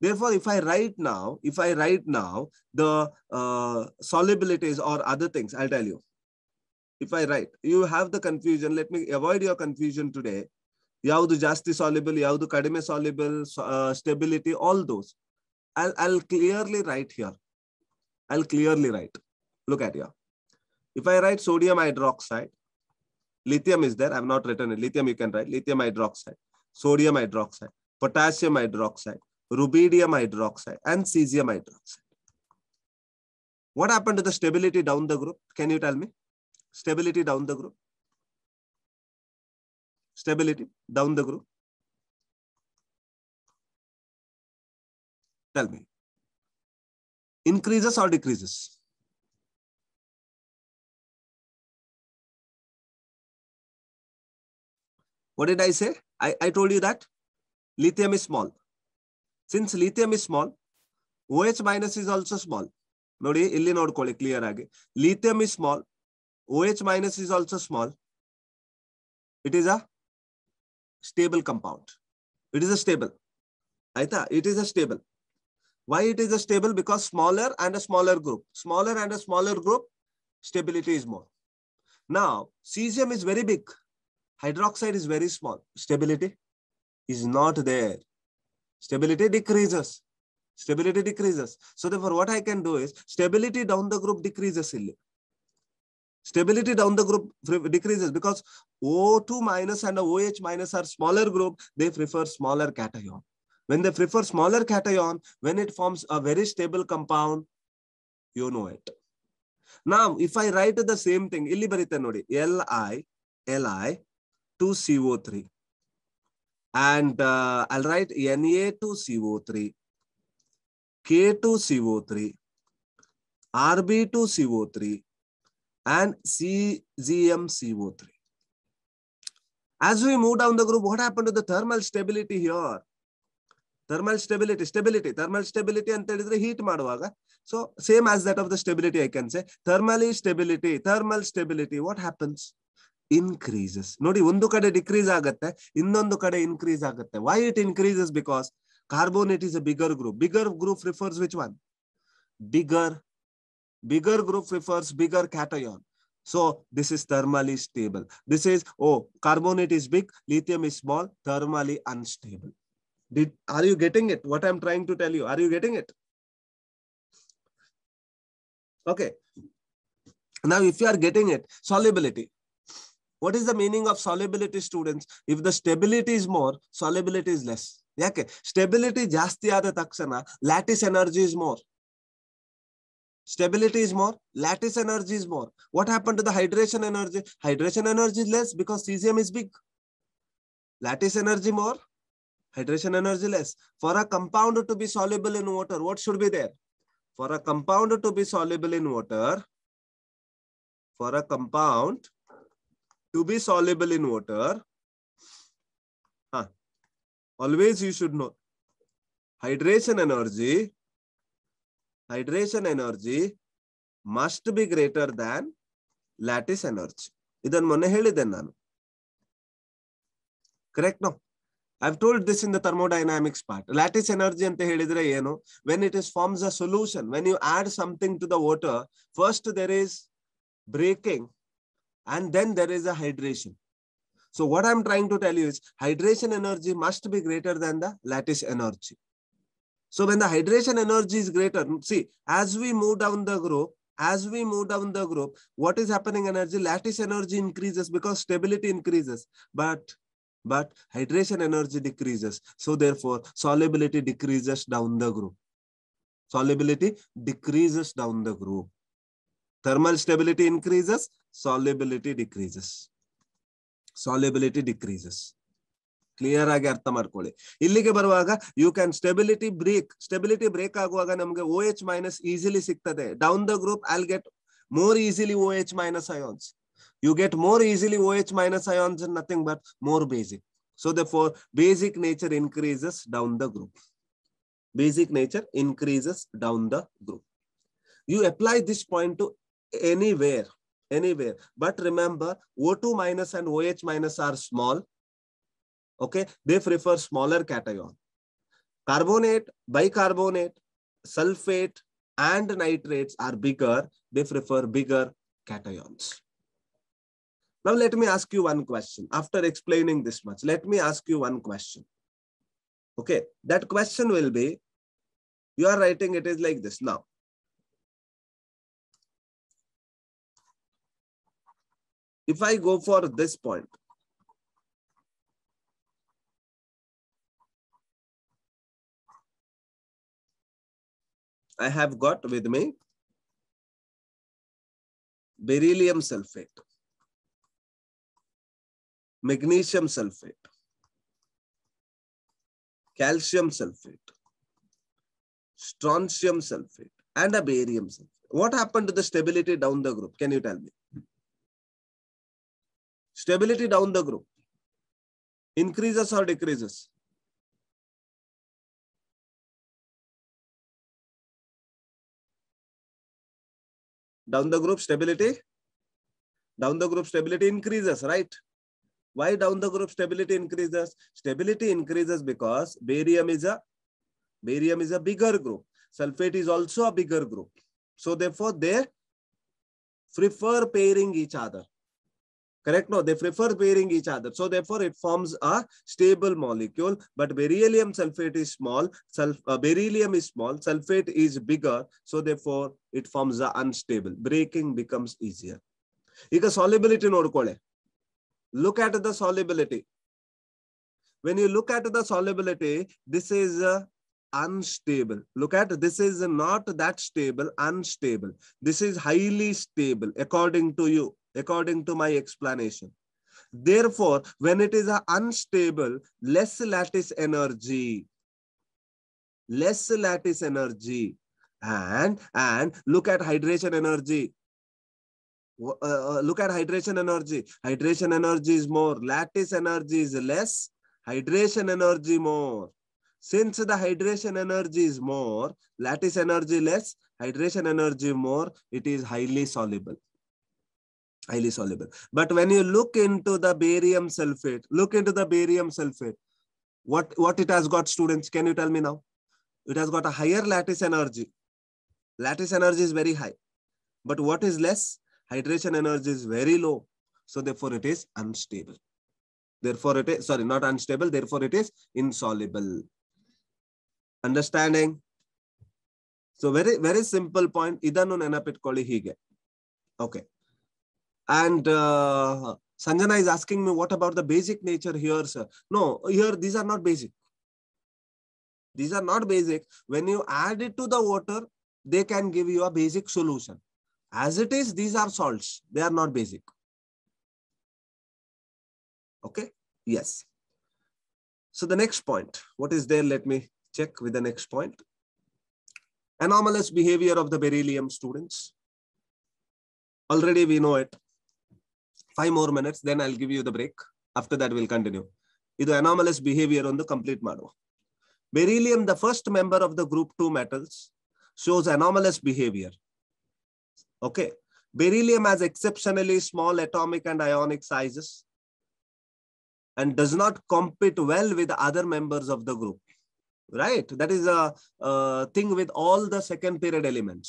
Therefore, if I write now, if I write now the uh, solubilities or other things, I'll tell you. If I write, you have the confusion. Let me avoid your confusion today. soluble? ಯಾವುದು ಜಾಸ್ತಿ soluble stability? All those, I'll I'll clearly write here. I'll clearly write. Look at you. If I write sodium hydroxide, lithium is there. I've not written it. Lithium you can write. Lithium hydroxide, sodium hydroxide, potassium hydroxide, rubidium hydroxide, and cesium hydroxide. What happened to the stability down the group? Can you tell me? Stability down the group. Stability down the group. Tell me. Increases or decreases? What did I say? I, I told you that lithium is small. Since lithium is small, OH minus is also small. Nodi, illi nodkoli clear agi. Lithium is small. OH minus is also small. It is a stable compound. It is a stable. Aita, it is a stable. Why it is a stable? Because smaller and a smaller group. Smaller and a smaller group, stability is more. Now, cesium is very big. Hydroxide is very small. Stability is not there. Stability decreases. Stability decreases. So therefore, what I can do is stability down the group decreases. Stability down the group decreases because O2 minus and OH minus are smaller group. They prefer smaller cation. When they prefer smaller cation, when it forms a very stable compound, you know it. Now, if I write the same thing, ಇಲ್ಲಿ ಬರುತ್ತೆ Li, Li 2CO3. And uh, I'll write Na2CO3, K2CO3, Rb2CO3, and CgmCO3. As we move down the group, what happened to the thermal stability here? thermal stability stability thermal stability and ಹೇಳಿದ್ರೆ heat ಮಾಡುವಾಗ so same as that of the stability i can say thermal stability thermal stability what happens increases ನೋಡಿ ಒಂದು ಕಡೆ decrease ಆಗುತ್ತೆ ಇನ್ನೊಂದು ಕಡೆ increase ಆಗುತ್ತೆ why it increases because carbonate is a bigger group bigger group prefers which one bigger bigger group prefers bigger cation so this is thermally stable this is oh carbonate is big lithium is small thermally unstable did are you getting it what i'm trying to tell you are you getting it okay now if you are getting it solubility what is the meaning of solubility, students? If the stability is more, solubility is less. ಯಾಕೆ stability ಜಾಸ್ತಿ ಆದ ತಕ್ಷಣ lattice energy is more. stability is more, lattice energy is more. What happened to the hydration energy? Hydration energy is less because cesium is big. Lattice energy more, hydration energy less. For a compound to be soluble in water, what should be there? For a compound to be soluble in water, for a compound to be soluble in water, always you should know hydration energy, hydration energy must be greater than lattice energy. Idan Correct no? I've told this in the thermodynamics part. Lattice energy and the when it is forms a solution, when you add something to the water, first there is breaking and then there is a hydration. So what I'm trying to tell you is hydration energy must be greater than the lattice energy. So when the hydration energy is greater, see, as we move down the group, as we move down the group, what is happening energy? Lattice energy increases because stability increases, but, but hydration energy decreases. So therefore, solubility decreases down the group. Solubility decreases down the group. thermal stability increases solubility decreases solubility decreases clear आगे अर्थम इले बू can stability break stability break आगे नमेंगे O H मैनसली down the group I'll get more easily O H minus ions you get more easily O H minus ions nothing but more basic so the for basic nature increases down the group basic nature increase down the group you apply this point to anywhere, anywhere. But remember, O2 minus and OH minus are small. Okay, they prefer smaller cation. Carbonate, bicarbonate, sulfate, and nitrates are bigger. They prefer bigger cations. Now let me ask you one question. After explaining this much, let me ask you one question. Okay, that question will be, you are writing it is like this now. if I go for this point, I have got with me beryllium sulfate, magnesium sulfate, calcium sulfate, strontium sulfate, and a barium sulfate. What happened to the stability down the group? Can you tell me? stability down the group increases or decreases down the group stability down the group stability increases right why down the group stability increases stability increases because barium is a barium is a bigger group sulfate is also a bigger group so therefore they prefer pairing each other correct no they prefer pairing each other so therefore it forms a stable molecule but beryllium sulfate is small sulf uh, beryllium is small sulfate is bigger so therefore it forms a unstable breaking becomes easier Because solubility look at the solubility when you look at the solubility this is unstable. Look at this is not that stable, unstable. This is highly stable according to you according to my explanation. Therefore, when it is unstable, less lattice energy, less lattice energy, and and look at hydration energy. Uh, uh, look at hydration energy. Hydration energy is more. Lattice energy is less. Hydration energy more. Since the hydration energy is more, lattice energy less, hydration energy more, it is highly soluble highly soluble. But when you look into the barium sulfate, look into the barium sulfate, what, what it has got students, can you tell me now? It has got a higher lattice energy. Lattice energy is very high. But what is less? Hydration energy is very low. So therefore it is unstable. Therefore it is, sorry, not unstable. Therefore it is insoluble. Understanding? So very, very simple point. pit koli hige. Okay. And uh, Sanjana is asking me, what about the basic nature here, sir? No, here these are not basic. These are not basic. When you add it to the water, they can give you a basic solution. As it is, these are salts. They are not basic. Okay. Yes. So the next point, what is there? Let me check with the next point. Anomalous behavior of the beryllium students. Already we know it five more minutes, then I'll give you the break. After that, we'll continue. ಇದು anomalous behaviour ಒಂದು complete ಮಾಡುವ beryllium the first member of the group two metals shows anomalous behaviour okay beryllium has exceptionally small atomic and ionic sizes and does not compete well with other members of the group right that is a, a thing with all the second period elements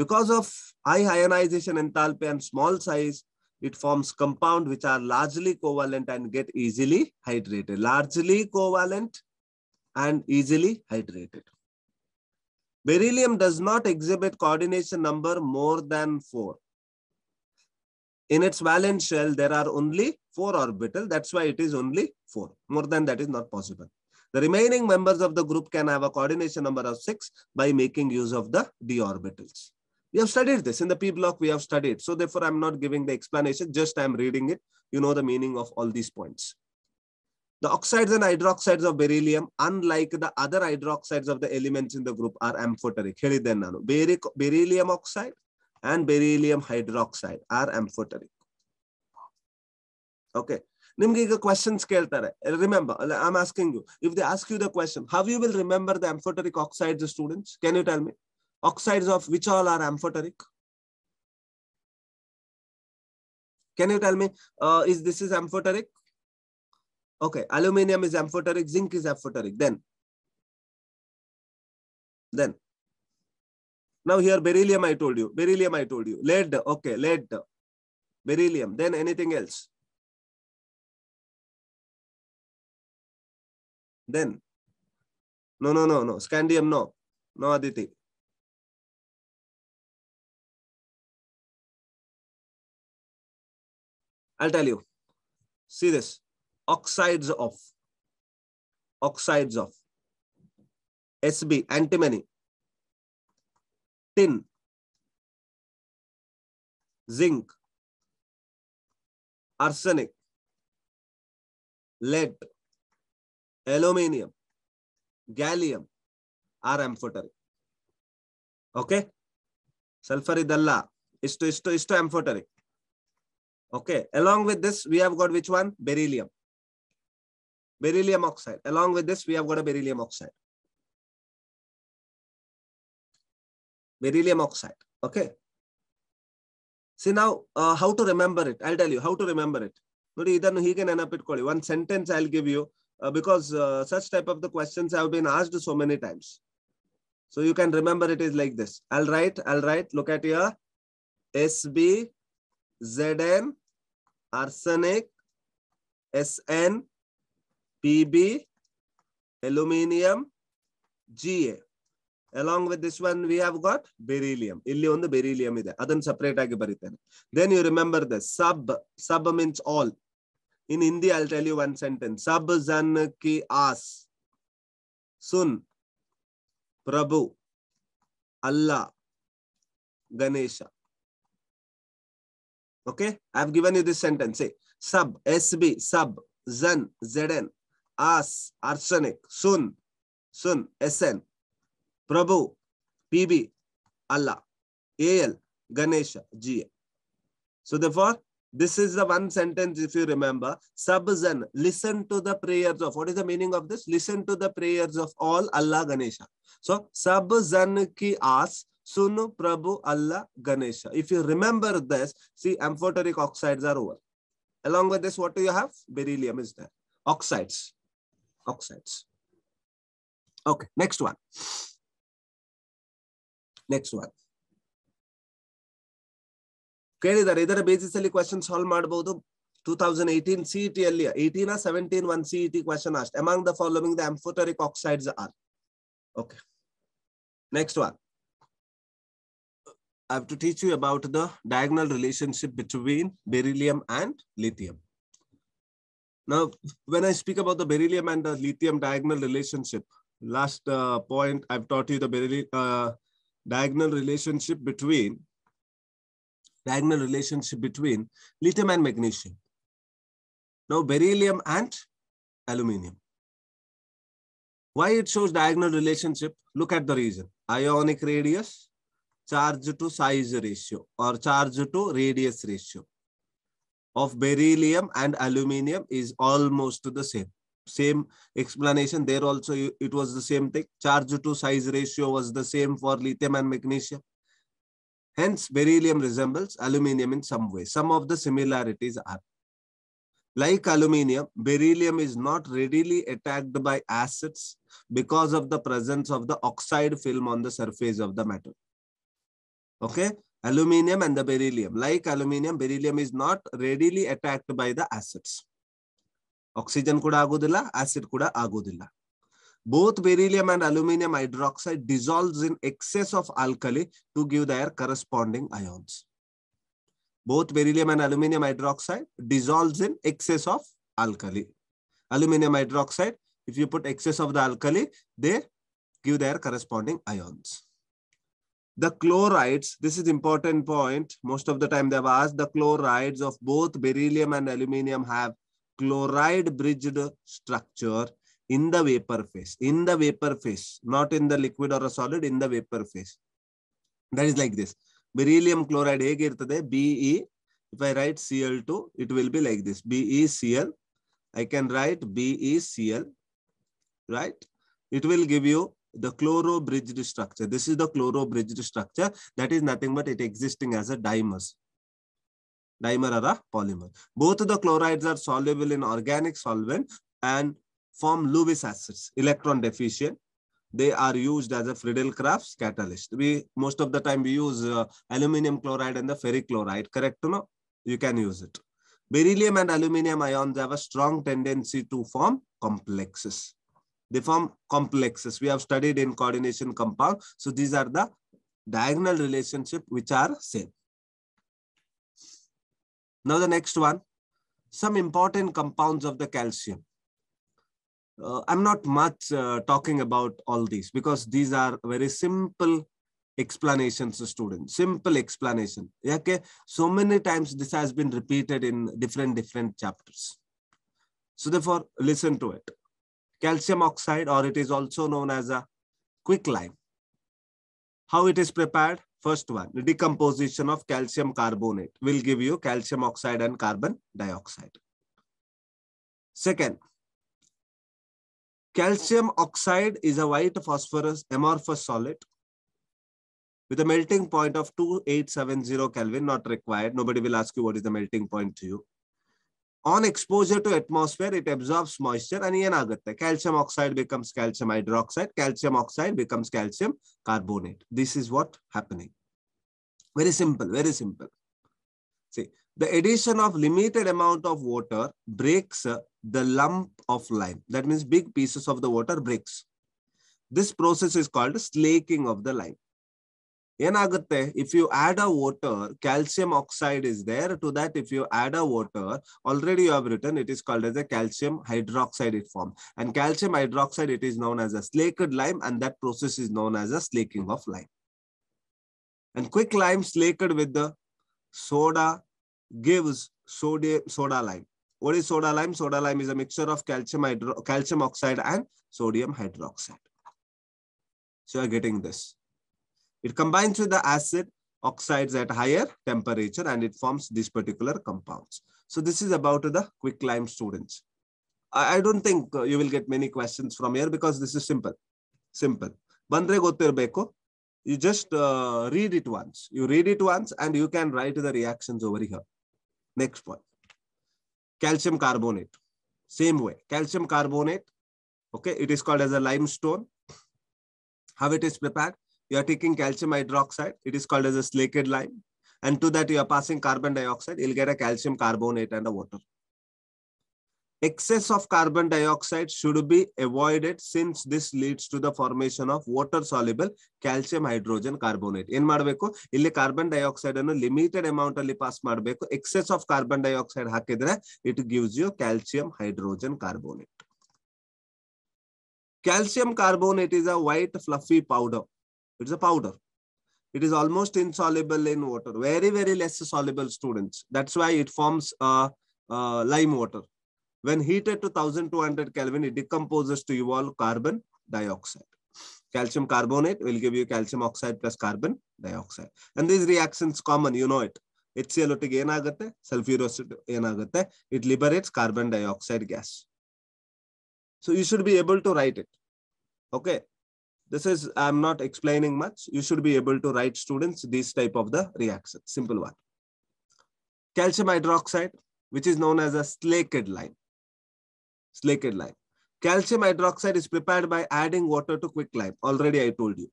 because of high ionization enthalpy and small size it forms compound which are largely covalent and get easily hydrated. Largely covalent and easily hydrated. Beryllium does not exhibit coordination number more than 4. In its valence shell, there are only 4 orbital. That's why it is only 4. More than that is not possible. The remaining members of the group can have a coordination number of 6 by making use of the d orbitals. We have studied this in the P block, we have studied. So therefore, I'm not giving the explanation, just I'm reading it. You know the meaning of all these points. The oxides and hydroxides of beryllium, unlike the other hydroxides of the elements in the group, are amphoteric. Beric, beryllium oxide and beryllium hydroxide are amphoteric. Okay. ನಿಮ್ಗೆ ಈಗ questions ಕೇಳ್ತಾರೆ remember I am asking you if they ask you the question how you will remember the amphoteric oxide students can you tell me? oxides of which all are amphoteric? Can you tell me, uh, is this is amphoteric? Okay, aluminium is amphoteric, zinc is amphoteric. Then, then, now here beryllium I told you, beryllium I told you, lead, okay, lead, beryllium, then anything else. Then, no, no, no, no, scandium, no, no Aditi. I'll tell you. See this. Oxides of. Oxides of. SB, antimony. Tin. Zinc. Arsenic. Lead. Aluminium. Gallium. are amphoteric. Okay? Sulfur is Isto, isto, to amphoteric. Okay, along with this, we have got which one? Beryllium. Beryllium oxide. Along with this, we have got a beryllium oxide. Beryllium oxide. Okay. See now, uh, how to remember it? I'll tell you how to remember it. One sentence I'll give you uh, because uh, such type of the questions have been asked so many times. So you can remember it is like this. I'll write, I'll write, look at here. SB Z N arsenic S N PB aluminium ga along with this one we have got beryllium illi ಒಂದು beryllium ಇದೆ ಅದನ್ನ separate ಆಗಿ ಬರೀತೇನೆ then you remember the sub sub means all in hindi i'll tell you one sentence sub zan ki aas sun prabhu allah ganesha Okay, I've given you this sentence. Say sub, SB, sub, Zen, zn, as, arsenic, sun, sun, sn, prabhu, pb, Allah, al, Ganesha, ga. So therefore, this is the one sentence, if you remember, sub Zen, listen to the prayers of, what is the meaning of this? Listen to the prayers of all Allah Ganesha. So, sub Zen, ki As. Sunu Prabhu Allah Ganesha. If you remember this, see amphoteric oxides are over. Along with this, what do you have? Beryllium is there. Oxides. Oxides. Okay, next one. Next one. ಕೇಳಿದ್ದಾರೆ ಇದರ basis ಅಲ್ಲಿ question solve ಮಾಡಬಹುದು two thousand eighteen CET ಅಲ್ಲಿ eighteen seventeen one CET question ಅಷ್ಟೇ among the following the oxides are okay next one I have to teach you about the diagonal relationship between beryllium and lithium. Now, when I speak about the beryllium and the lithium diagonal relationship, last uh, point, I've taught you the beryllium, uh, diagonal relationship between diagonal relationship between lithium and magnesium. Now, beryllium and aluminium. Why it shows diagonal relationship? Look at the region. Ionic radius, charge to size ratio or charge to radius ratio of beryllium and aluminium is almost the same. Same explanation there also it was the same thing. Charge to size ratio was the same for lithium and magnesium. Hence beryllium resembles aluminium in some way. Some of the similarities are. Like aluminium, beryllium is not readily attacked by acids because of the presence of the oxide film on the surface of the metal. Okay, aluminum and the beryllium. Like aluminum, beryllium is not readily attacked by the acids. Oxygen kuda agudilla, acid kuda agudilla. Both beryllium and aluminum hydroxide dissolves in excess of alkali to give their corresponding ions. Both beryllium and aluminum hydroxide dissolves in excess of alkali. Aluminum hydroxide, if you put excess of the alkali, they give their corresponding ions the chlorides, this is important point. Most of the time they have asked the chlorides of both beryllium and aluminium have chloride bridged structure in the vapor phase, in the vapor phase, not in the liquid or a solid, in the vapor phase. That is like this. Beryllium chloride ಹೇಗೆ ಇರ್ತದೆ if I write Cl2, it will be like this, BeCl. I can write BeCl, right? It will give you the chloro-bridged structure. This is the chloro-bridged structure that is nothing but it existing as a dimers. Dimer or a polymer. Both the chlorides are soluble in organic solvent and form Lewis acids, electron deficient. They are used as a Friedel Crafts catalyst. We most of the time we use uh, aluminum chloride and the ferric chloride. Correct or no? You can use it. Beryllium and aluminum ions have a strong tendency to form complexes. They form complexes. We have studied in coordination compound. So these are the diagonal relationship which are same. Now the next one, some important compounds of the calcium. Uh, I'm not much uh, talking about all these because these are very simple explanations to students. Simple explanation. Okay? So many times this has been repeated in different, different chapters. So therefore, listen to it calcium oxide or it is also known as a quicklime. How it is prepared? First one, the decomposition of calcium carbonate will give you calcium oxide and carbon dioxide. Second, calcium oxide is a white phosphorus amorphous solid with a melting point of 2870 Kelvin, not required. Nobody will ask you what is the melting point to you on exposure to atmosphere, it absorbs moisture and ಏನಾಗುತ್ತೆ calcium oxide becomes calcium hydroxide, calcium oxide becomes calcium carbonate. This is what happening. Very simple, very simple. See, the addition of limited amount of water breaks uh, the lump of lime. That means big pieces of the water breaks. This process is called slaking of the lime. ಏನಾಗುತ್ತೆ if you add a water calcium oxide is there to that if you add a water already you have return it is called as a calcium hydroxide it form and calcium hydroxide it is known as a slaked lime and that process is known as a slaking of lime and quick lime slaked with the soda gives sodium soda lime what is soda lime soda lime is a mixture of calcium hydro calcium oxide and sodium hydroxide so you are getting this it combines with the acid oxides at higher temperature and it forms these particular compounds. So this is about the quicklime students. I, don't think uh, you will get many questions from here because this is simple. Simple. Bandre gotirbeku. You just uh, read it once. You read it once and you can write the reactions over here. Next point. Calcium carbonate. Same way. Calcium carbonate. Okay. It is called as a limestone. How it is prepared? you are taking calcium hydroxide. It is called as a slaked lime. And to that, you are passing carbon dioxide. You'll get a calcium carbonate and a water. Excess of carbon dioxide should be avoided since this leads to the formation of water-soluble calcium hydrogen carbonate. In ಏನು ಮಾಡಬೇಕು carbon dioxide and a limited amount ಅಲ್ಲಿ pass ಮಾಡಬೇಕು excess of carbon dioxide ಹಾಕಿದ್ರೆ It gives you calcium hydrogen carbonate. Calcium carbonate is a white fluffy powder it's a powder. It is almost insoluble in water. Very, very less soluble students. That's why it forms uh, uh, lime water. When heated to 1200 Kelvin, it decomposes to evolve carbon dioxide. Calcium carbonate will give you calcium oxide plus carbon dioxide. And these reactions common, you know it. H C L ಒಟ್ಟಿಗೆ ಏನಾಗುತ್ತೆ again agate. It liberates carbon dioxide gas. So you should be able to write it. Okay. This is, I'm not explaining much. You should be able to write students these type of the reaction, simple one. Calcium hydroxide, which is known as a slaked lime. Slaked lime. Calcium hydroxide is prepared by adding water to quicklime. Already I told you.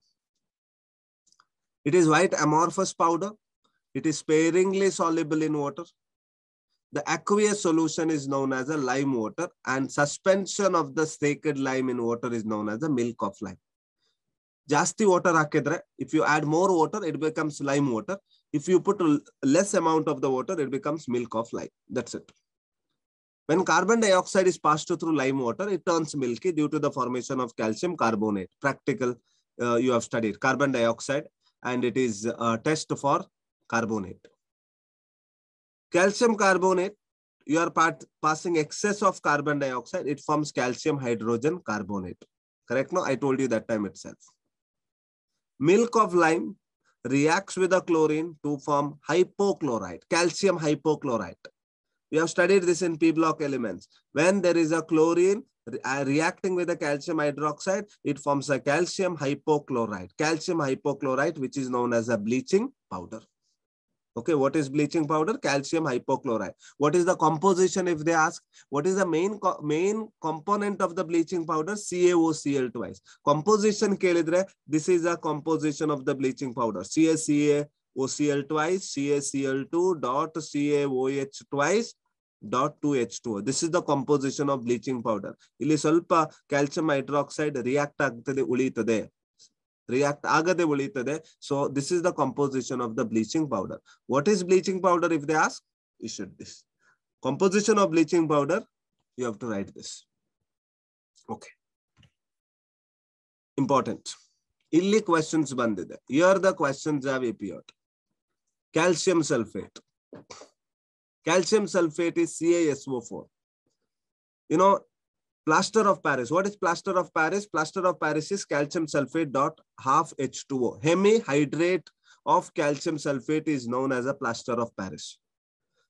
It is white amorphous powder. It is sparingly soluble in water. The aqueous solution is known as a lime water and suspension of the sacred lime in water is known as the milk of lime. ಜಾಸ್ತಿ water ಹಾಕಿದ್ರೆ if you add more water it becomes lime water if you put less amount of the water, it becomes milk of lime That's it. when carbon dioxide is passed through lime water it turns milky due to the formation of calcium carbonate practical uh, you have studied carbon dioxide and it is a test for carbonate calcium carbonate you are passing excess of carbon dioxide it forms calcium hydrogen carbonate correct no i told you that time itself Milk of lime reacts with the chlorine to form hypochlorite, calcium hypochlorite. We have studied this in P-block elements. When there is a chlorine uh, reacting with the calcium hydroxide, it forms a calcium hypochlorite, calcium hypochlorite, which is known as a bleaching powder. Okay, what is bleaching powder? Calcium hypochlorite. What is the composition if they ask? What is the main co main component of the bleaching powder? CaOCl twice. Composition this is a composition of the bleaching powder. CaCa OCl twice, CaCl2 dot CaOH twice dot 2H2O. This is the composition of bleaching powder. calcium hydroxide react hydroxide react ಆಗ್ತದೆ ಉಳಿತದೆ react agade ulitade so this is the composition of the bleaching powder what is bleaching powder if they ask you should this composition of bleaching powder you have to write this okay important illi questions bandide here the questions have appeared calcium sulfate. Calcium sulfate is CaSO4. You know, plaster of Paris. What is plaster of Paris? Plaster of Paris is calcium sulfate dot half H2O. Hemihydrate of calcium sulfate is known as a plaster of Paris.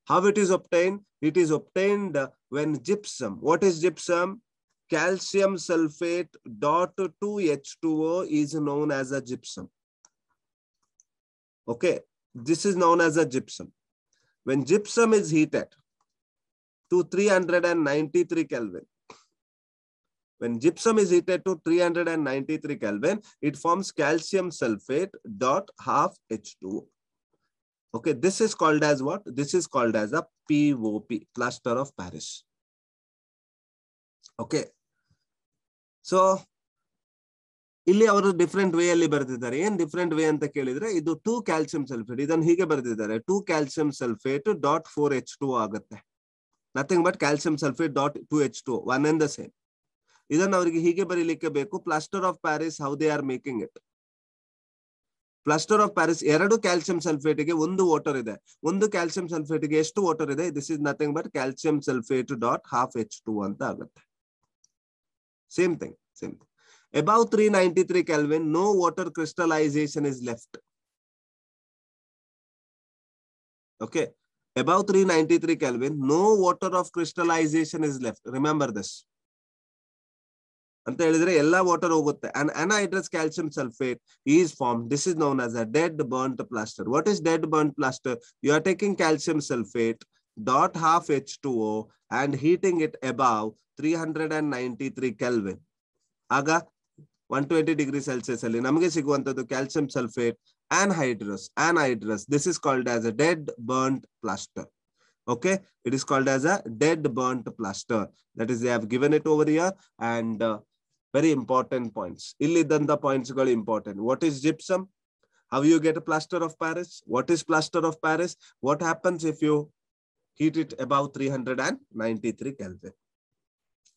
How it is obtained? It is obtained when gypsum. What is gypsum? Calcium sulfate dot 2 H2O is known as a gypsum. Okay, this is known as a gypsum. When gypsum is heated to 393 Kelvin, when gypsum is heated to 393 Kelvin, it forms calcium sulfate dot half H2. Okay, this is called as what? This is called as a POP, plaster of Paris. Okay. So ಇಲ್ಲಿ ಅವರು different way ಅಲ್ಲಿ ಬರೆದಿದ್ದಾರೆ ಏನ್ different way ಅಂತ ಕೇಳಿದ್ರೆ ಇದು two calcium sulphate ಇದನ್ನು ಹೀಗೆ ಬರೆದಿದ್ದಾರೆ two calcium sulphate dot four H two ಆಗುತ್ತೆ nothing but calcium sulphate dot 2 H two one and the same ಇದನ್ನು ಅವರಿಗೆ ಹೀಗೆ ಬರೀಲಿಕ್ಕೆ ಬೇಕು plaster of Paris how they are making it plaster of Paris ಎರಡು ಕ್ಯಾಲ್ಸಿಯಂ ಸಲ್ಫೇಟ್ ಒಂದು water ಇದೆ ಒಂದು ಕ್ಯಾಲ್ಸಿಯಂ ಸಲ್ಫೇಟ್ ಎಷ್ಟು ವಾಟರ್ ಇದೆ this is nothing but calcium sulphate dot half H two ಅಂತ ಆಗುತ್ತೆ same thing same thing above three ninety three kelvin no water crystallization is left okay above three ninety three kelvin no water of crystallization is left remember this ಅಂತ ಹೇಳಿದ್ರೆ ಎಲ್ಲಾ water ಹೋಗುತ್ತೆ and anhydrous calcium sulphate is form this is known as a dead burn plaster what is dead burn plaster you are taking calcium sulphate dot half H two O and heating it above three hundred and ninety three kelvin ಆಗ one twenty degree Celsius ಅಲ್ಲಿ ನಮಗೆ ಸಿಗುವಂತದ್ದು calcium sulphate anhydrous anhydrous this is called as a dead burnt plaster okay it is called as a dead burnt plaster that is they have given it over here and uh, very important points. Illidanda points are important. What is gypsum? How you get a plaster of Paris? What is plaster of Paris? What happens if you heat it above 393 Kelvin?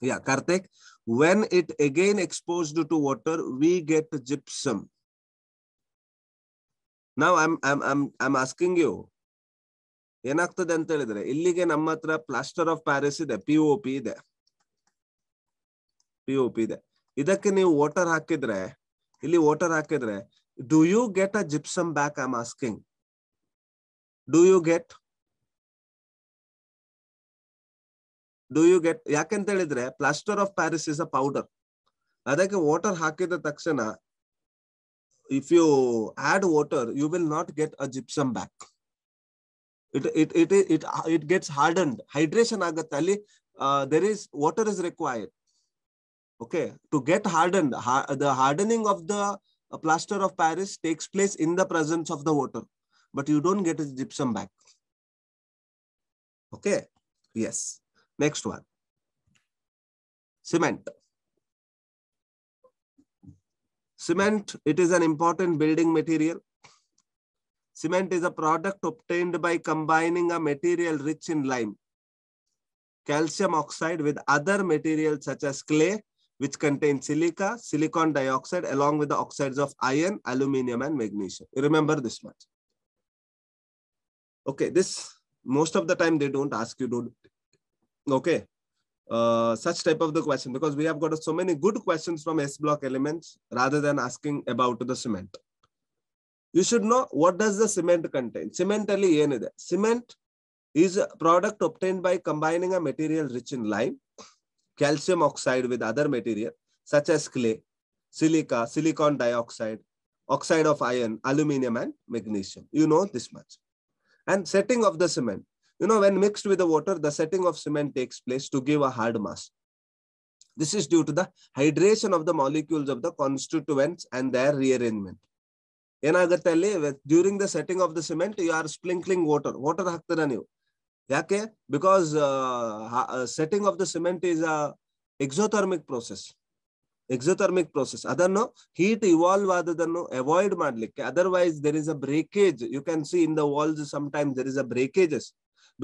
Yeah, Kartik, when it again exposed to water, we get gypsum. Now I'm, I'm, I'm, I'm asking you, ಏನಾಗ್ತದೆ ಅಂತ ಹೇಳಿದ್ರೆ ಇಲ್ಲಿಗೆ ನಮ್ಮ ಹತ್ರ plaster of Paris ಇದೆ P O P ಇದೆ P ಇದೆ ಇದಕ್ಕೆ ನೀವು ವೋಟರ್ ಹಾಕಿದ್ರೆ ಇಲ್ಲಿ ವೋಟರ್ ಹಾಕಿದ್ರೆ do you get a gypsum back I am asking do you get do you get ಯಾಕೆಂತ ಹೇಳಿದ್ರೆ plaster of Paris is a powder ಅದಕ್ಕೆ ವಾಟರ್ ಹಾಕಿದ ತಕ್ಷಣ if you add water you will not get a gypsum back it it it it gets hardened hydration ಆಗುತ್ತೆ ಅಲ್ಲಿ there is water is required okay to get hardened the hardening of the uh, plaster of paris takes place in the presence of the water but you don't get a gypsum back okay yes next one cement cement it is an important building material cement is a product obtained by combining a material rich in lime calcium oxide with other materials such as clay which contain silica, silicon dioxide, along with the oxides of iron, aluminium, and magnesium. You remember this much. Okay, this most of the time they don't ask you, don't. Okay, uh, such type of the question because we have got so many good questions from S block elements rather than asking about the cement. You should know what does the cement contain. Cement is a product obtained by combining a material rich in lime calcium oxide with other material such as clay, silica, silicon dioxide, oxide of iron, aluminium and magnesium. You know this much. And setting of the cement. You know, when mixed with the water, the setting of cement takes place to give a hard mass. This is due to the hydration of the molecules of the constituents and their rearrangement. ಏನಾಗುತ್ತೆ ಅಲ್ಲಿ during the the of the cement you are sprinkling water Water ಹಾಕ್ತೀರಾ ನೀವು ಯಾಕೆ because setting of the cement is a exothermic process exothermic process ಅದನ್ನು heat evolve ಆದದನ್ನು avoid ಮಾಡ್ಲಿಕ್ಕೆ otherwise Otherwise is a breakage you can see in the walls some time a is a breakages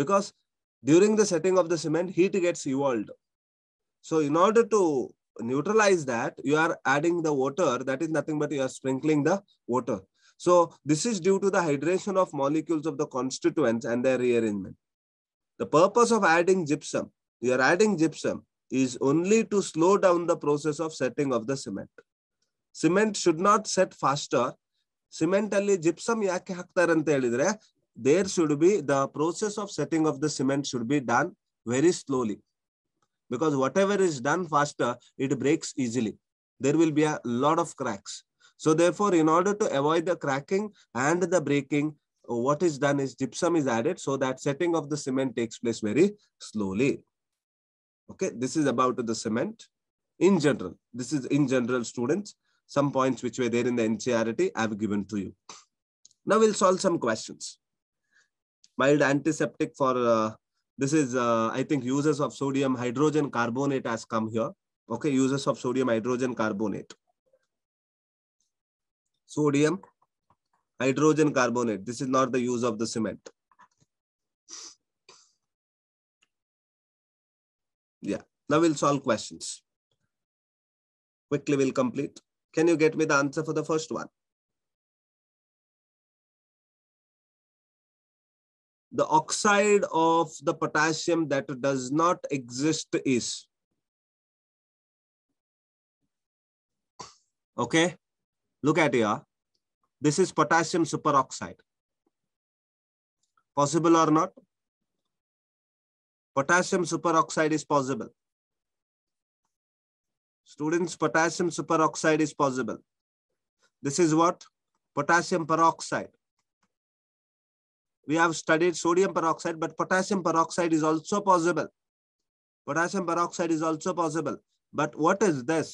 because during the setting of the cement heat gets in so in order to neutralize that you are adding the water that is nothing but you are sprinkling the water so this is due to the hydration of molecules of the constituents and their rearrangement the purpose of adding gypsum, you are adding gypsum is only to slow down the process of setting of the cement. Cement should not set faster. Cement ಅಲ್ಲಿ gypsum ಯಾಕೆ ಹಾಕ್ತಾರೆ ಅಂತ there should be the process of setting of the cement should be done very slowly because whatever is done faster it breaks easily there will be a lot of cracks so therefore in order to avoid the cracking and the breaking what is done is gypsum is added so that setting of the cement takes place very slowly. Okay, this is about the cement in general. This is in general, students. Some points which were there in the NCRT I have given to you. Now we'll solve some questions. Mild antiseptic for uh, this is, uh, I think, uses of sodium hydrogen carbonate has come here. Okay, uses of sodium hydrogen carbonate. Sodium hydrogen carbonate. This is not the use of the cement. Yeah, now we'll solve questions. Quickly we'll complete. Can you get me the answer for the first one? The oxide of the potassium that does not exist is. Okay, look at here. This is potassium superoxide. Possible or not? Potassium superoxide is possible. Students, potassium superoxide is possible. This is what? Potassium peroxide. We have studied sodium peroxide, but potassium peroxide is also possible. Potassium peroxide is also possible. But what is this?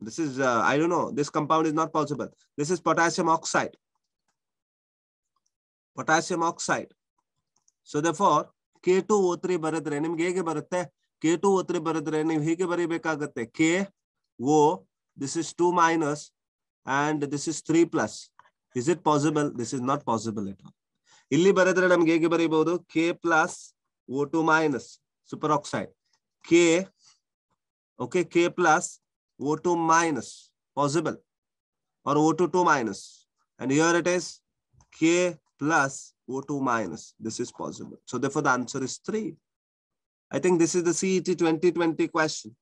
This is, uh, I don't know, this compound is not possible. This is potassium oxide. Potassium oxide. So therefore, K2O3 ಬರೆದ್ರೆ ನಿಮ್ಗೆ ಹೇಗೆ ಬರುತ್ತೆ K to O three ಬರೆದ್ರೆ ನೀವು ಹೀಗೆ ಬರೀಬೇಕಾಗತ್ತೆ K O this is two minus and this is three plus is it possible this is not possible it ಇಲ್ಲಿ ಬರೆದ್ರೆ ನಮ್ಗೆ ಹೇಗೆ ಬರೀಬಹುದು K plus O two minus super oxide K okay K plus O2 minus possible or O2 2 And here it is K plus O2 minus. This is possible. So therefore the answer is three. I think this is the CET 2020 question.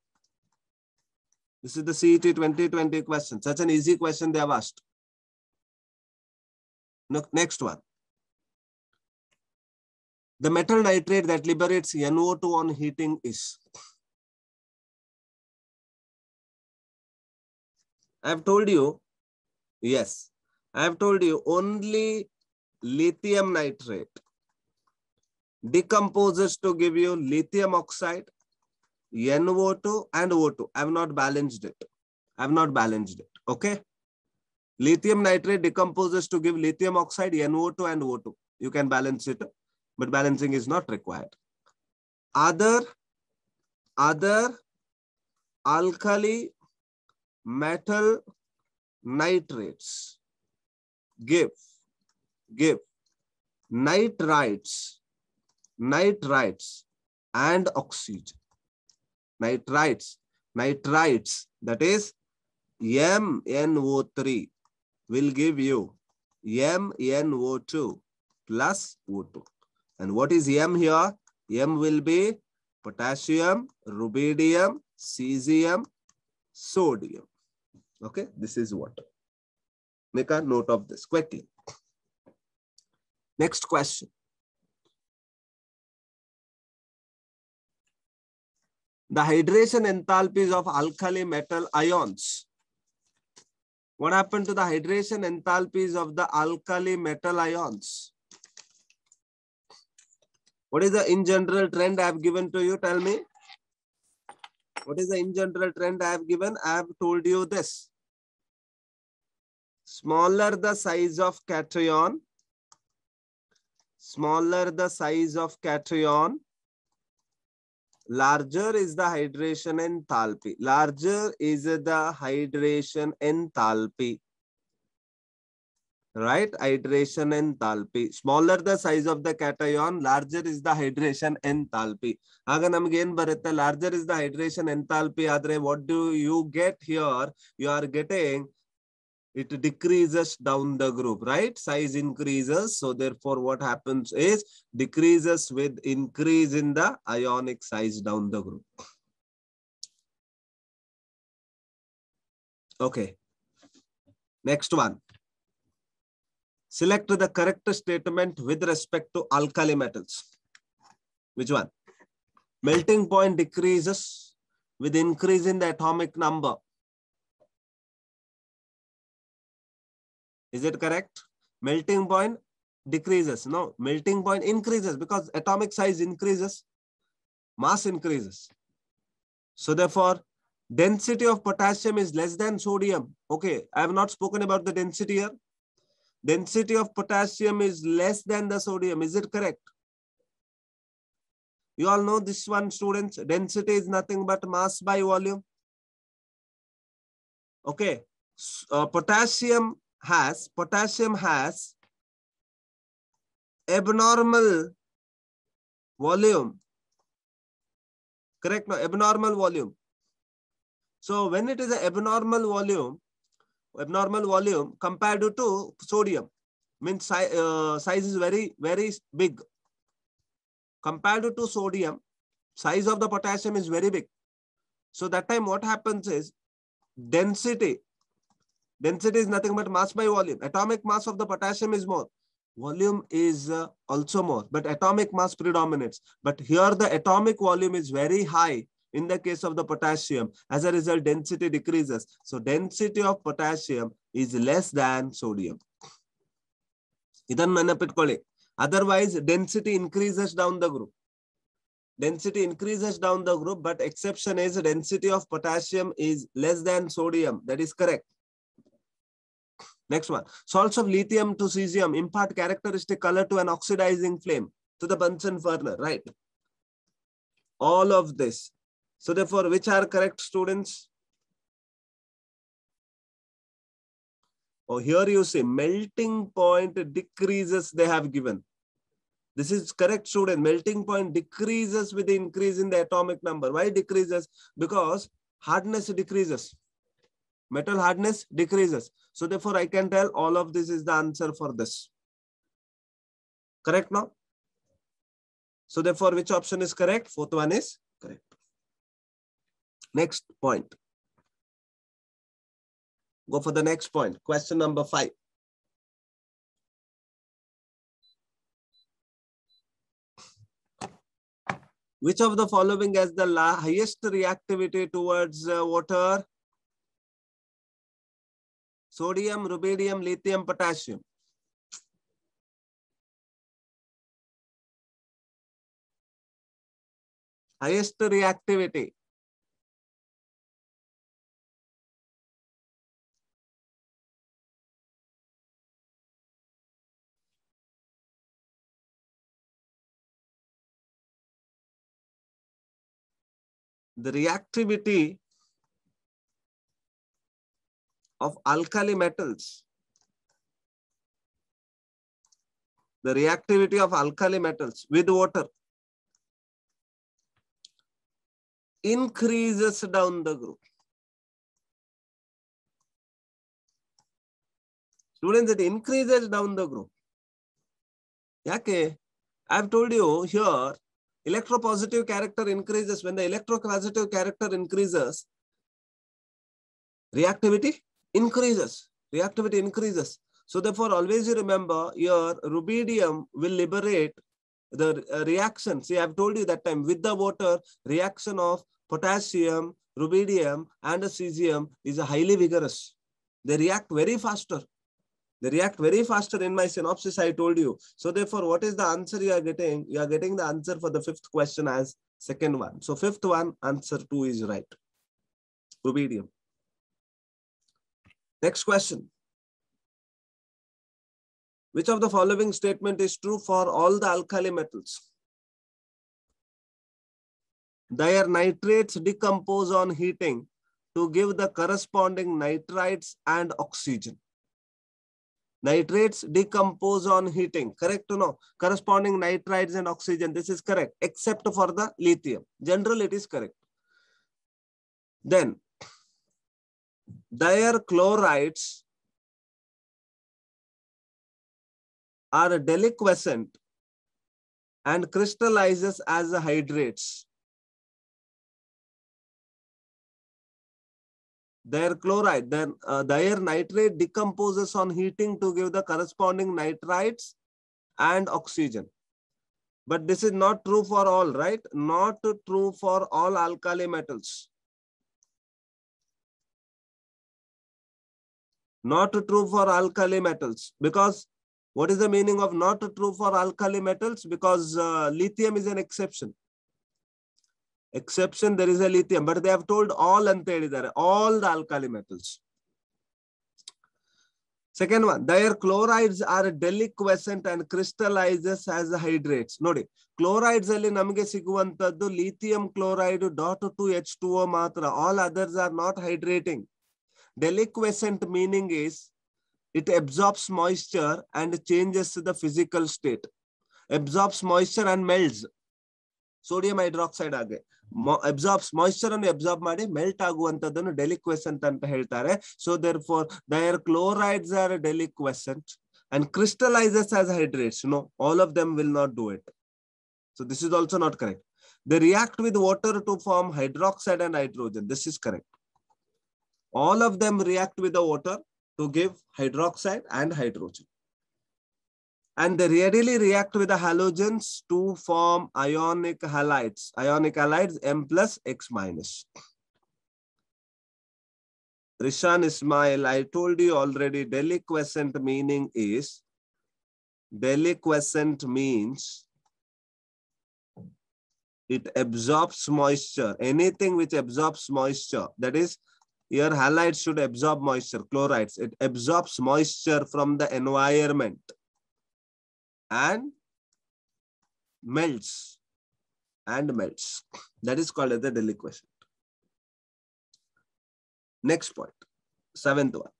This is the CET 2020 question. Such an easy question they have asked. Next one. The metal nitrate that liberates NO2 on heating is I have told you, yes, I have told you only lithium nitrate decomposes to give you lithium oxide, NO2 and O2. I have not balanced it. I have not balanced it. Okay. Lithium nitrate decomposes to give lithium oxide, NO2 and O2. You can balance it, but balancing is not required. Other, other alkali metal nitrates give give nitrites nitrites and oxygen nitrites nitrites that is MnO3 will give you MnO2 plus O2 and what is M here M will be potassium rubidium cesium sodium Okay, this is water. Make a note of this quickly. Next question. The hydration enthalpies of alkali metal ions. What happened to the hydration enthalpies of the alkali metal ions? What is the in general trend I have given to you? Tell me. What is the in general trend I have given? I have told you this. Smaller the size of cation, smaller the size of cation, larger is the hydration enthalpy. Larger is the hydration enthalpy right? Hydration enthalpy. Smaller the size of the cation, larger is the hydration enthalpy. ಆಗ ನಮ್ಗೆ ಏನ್ ಬರುತ್ತೆ larger is the hydration enthalpy Adre, what do you get here? You are getting it decreases down the group, right? Size increases. So therefore, what happens is decreases with increase in the ionic size down the group. Okay. Next one. Select the correct statement with respect to alkali metals. Which one? Melting point decreases with increase in the atomic number. Is it correct? Melting point decreases. No, melting point increases because atomic size increases, mass increases. So therefore, density of potassium is less than sodium. Okay, I have not spoken about the density here density of potassium is less than the sodium. Is it correct? You all know this one, students. Density is nothing but mass by volume. Okay. Uh, potassium has, potassium has abnormal volume. Correct? No, abnormal volume. So when it is an abnormal volume, abnormal volume compared to sodium means uh, size is very very big compared to sodium size of the potassium is very big so that time what happens is density density is nothing but mass by volume atomic mass of the potassium is more volume is uh, also more but atomic mass predominates but here the atomic volume is very high in the case of the potassium, as a result, density decreases. So density of potassium is less than sodium. Otherwise, density increases down the group. density increases down the group but exception is density of potassium is less than sodium that is correct next one salts of lithium to cesium impart characteristic color to an oxidizing flame to the bunsen burner right all of this so therefore, which are correct students? Oh, here you see melting point decreases they have given. This is correct student. Melting point decreases with the increase in the atomic number. Why decreases? Because hardness decreases. Metal hardness decreases. So therefore, I can tell all of this is the answer for this. Correct now? So therefore, which option is correct? Fourth one is correct. Next point. Go for the next point. Question number five. Which of the following has the highest reactivity towards uh, water? Sodium, rubidium, lithium, potassium. Highest reactivity. the reactivity of alkali metals. The reactivity of alkali metals with water increases down the group. Students, it increases down the group. Okay, I've told you here electropositive character increases, when the electropositive character increases, reactivity increases. Reactivity increases. So therefore, always you remember your rubidium will liberate the uh, reaction. See, I've told you that time with the water, reaction of potassium, rubidium, and cesium is highly vigorous. They react very faster. They react very faster in my synopsis, I told you. So therefore, what is the answer you are getting? You are getting the answer for the fifth question as second one. So fifth one, answer two is right. Rubidium. Next question. Which of the following statement is true for all the alkali metals? Their nitrates decompose on heating to give the corresponding nitrites and oxygen. Nitrates decompose on heating, correct or no? Corresponding nitrides and oxygen, this is correct, except for the lithium. General, it is correct. Then, their chlorides are deliquescent and crystallizes as hydrates. their chloride, then uh, their nitrate decomposes on heating to give the corresponding nitrites and oxygen. But this is not true for all, right? Not true for all alkali metals. Not true for alkali metals because what is the meaning of not true for alkali metals? Because uh, lithium is an exception. Exception, there is a lithium, but they have told all ante all the alkali metals. Second one, their chlorides are deliquescent and crystallizes as hydrates. ನೋಡಿ chlorides ಅಲ್ಲಿ ನಮಗೆ ಸಿಗುವಂತದ್ದು lithium chloride dot two H two O ಮಾತ್ರ all others are not hydrating deliquescent meaning it absorbs moisture and changes the physical state absorbs moisture and melts sodium hydroxide again absorbs moisture and absorb made melt aguantadanu deliquescent anta heltare so therefore their chlorides are deliquescent and crystallizes as hydrates you know all of them will not do it so this is also not correct they react with water to form hydroxide and hydrogen this is correct all of them react with the water to give hydroxide and hydrogen and they readily react with the halogens to form ionic halides, ionic halides M plus X minus. Rishan Ismail, I told you already, deliquescent meaning is, deliquescent means it absorbs moisture. Anything which absorbs moisture, that is, your halide should absorb moisture, chlorides. It absorbs moisture from the environment and melts and melts. That is called as the deliquescent. Next point, seventh one.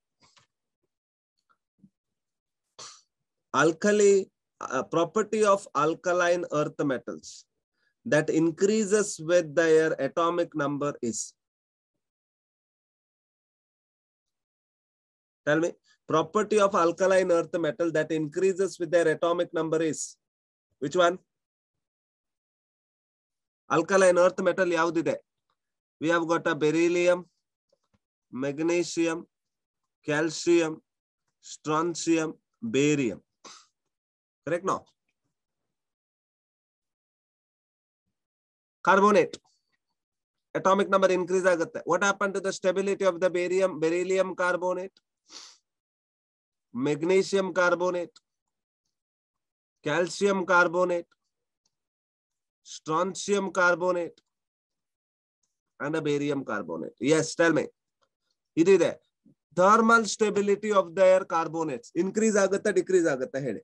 Alkali, uh, property of alkaline earth metals that increases with their atomic number is. Tell me, property of alkaline earth metal that increases with their atomic number is which one? Alkaline earth metal yaudide. We have got a beryllium, magnesium, calcium, strontium, barium. Correct now? Carbonate. Atomic number increase. What happened to the stability of the barium, beryllium carbonate? Magnesium carbonate calcium carbonate strontium carbonate and a barium carbonate yes tell me ಇದು ಇದೆ thermal stability of their carbonates increase ಆಗುತ್ತಾ decrease ಆಗುತ್ತಾ ಹೇಳಿ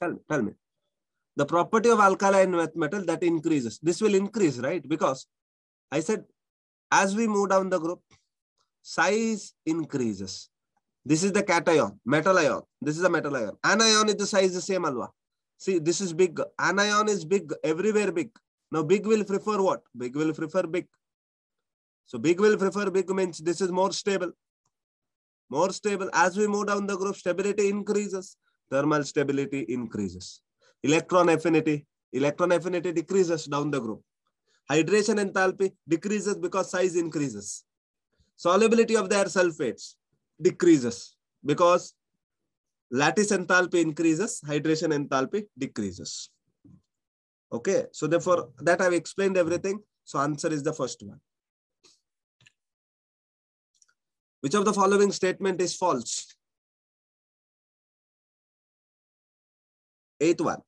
tell me tell me the property of alkaline metal that increases this will increase right because i said as we move down the group size increases. This is the cation, metal ion. This is a metal ion. Anion is the size the same, Alva. See, this is big. Anion is big, everywhere big. Now, big will prefer what? Big will prefer big. So, big will prefer big means this is more stable. More stable. As we move down the group, stability increases. Thermal stability increases. Electron affinity. Electron affinity decreases down the group. Hydration enthalpy decreases because size increases solubility of their sulfates decreases because lattice enthalpy increases, hydration enthalpy decreases. Okay, so therefore that I've explained everything. So answer is the first one. Which of the following statement is false? Eighth one.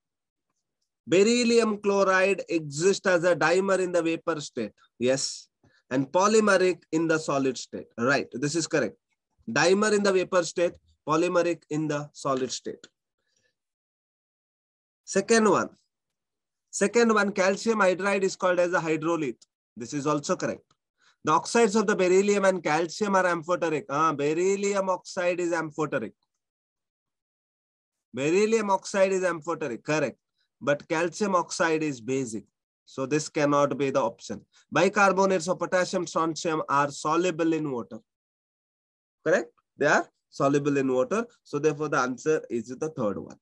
Beryllium chloride exists as a dimer in the vapor state. Yes and polymeric in the solid state. Right, this is correct. Dimer in the vapor state, polymeric in the solid state. Second one. Second one, calcium hydride is called as a hydrolith. This is also correct. The oxides of the beryllium and calcium are amphoteric. Uh, beryllium oxide is amphoteric. Beryllium oxide is amphoteric, correct. But calcium oxide is basic. So this cannot be the option. Bicarbonates of potassium, strontium are soluble in water. Correct? They are soluble in water. So therefore the answer is the third one.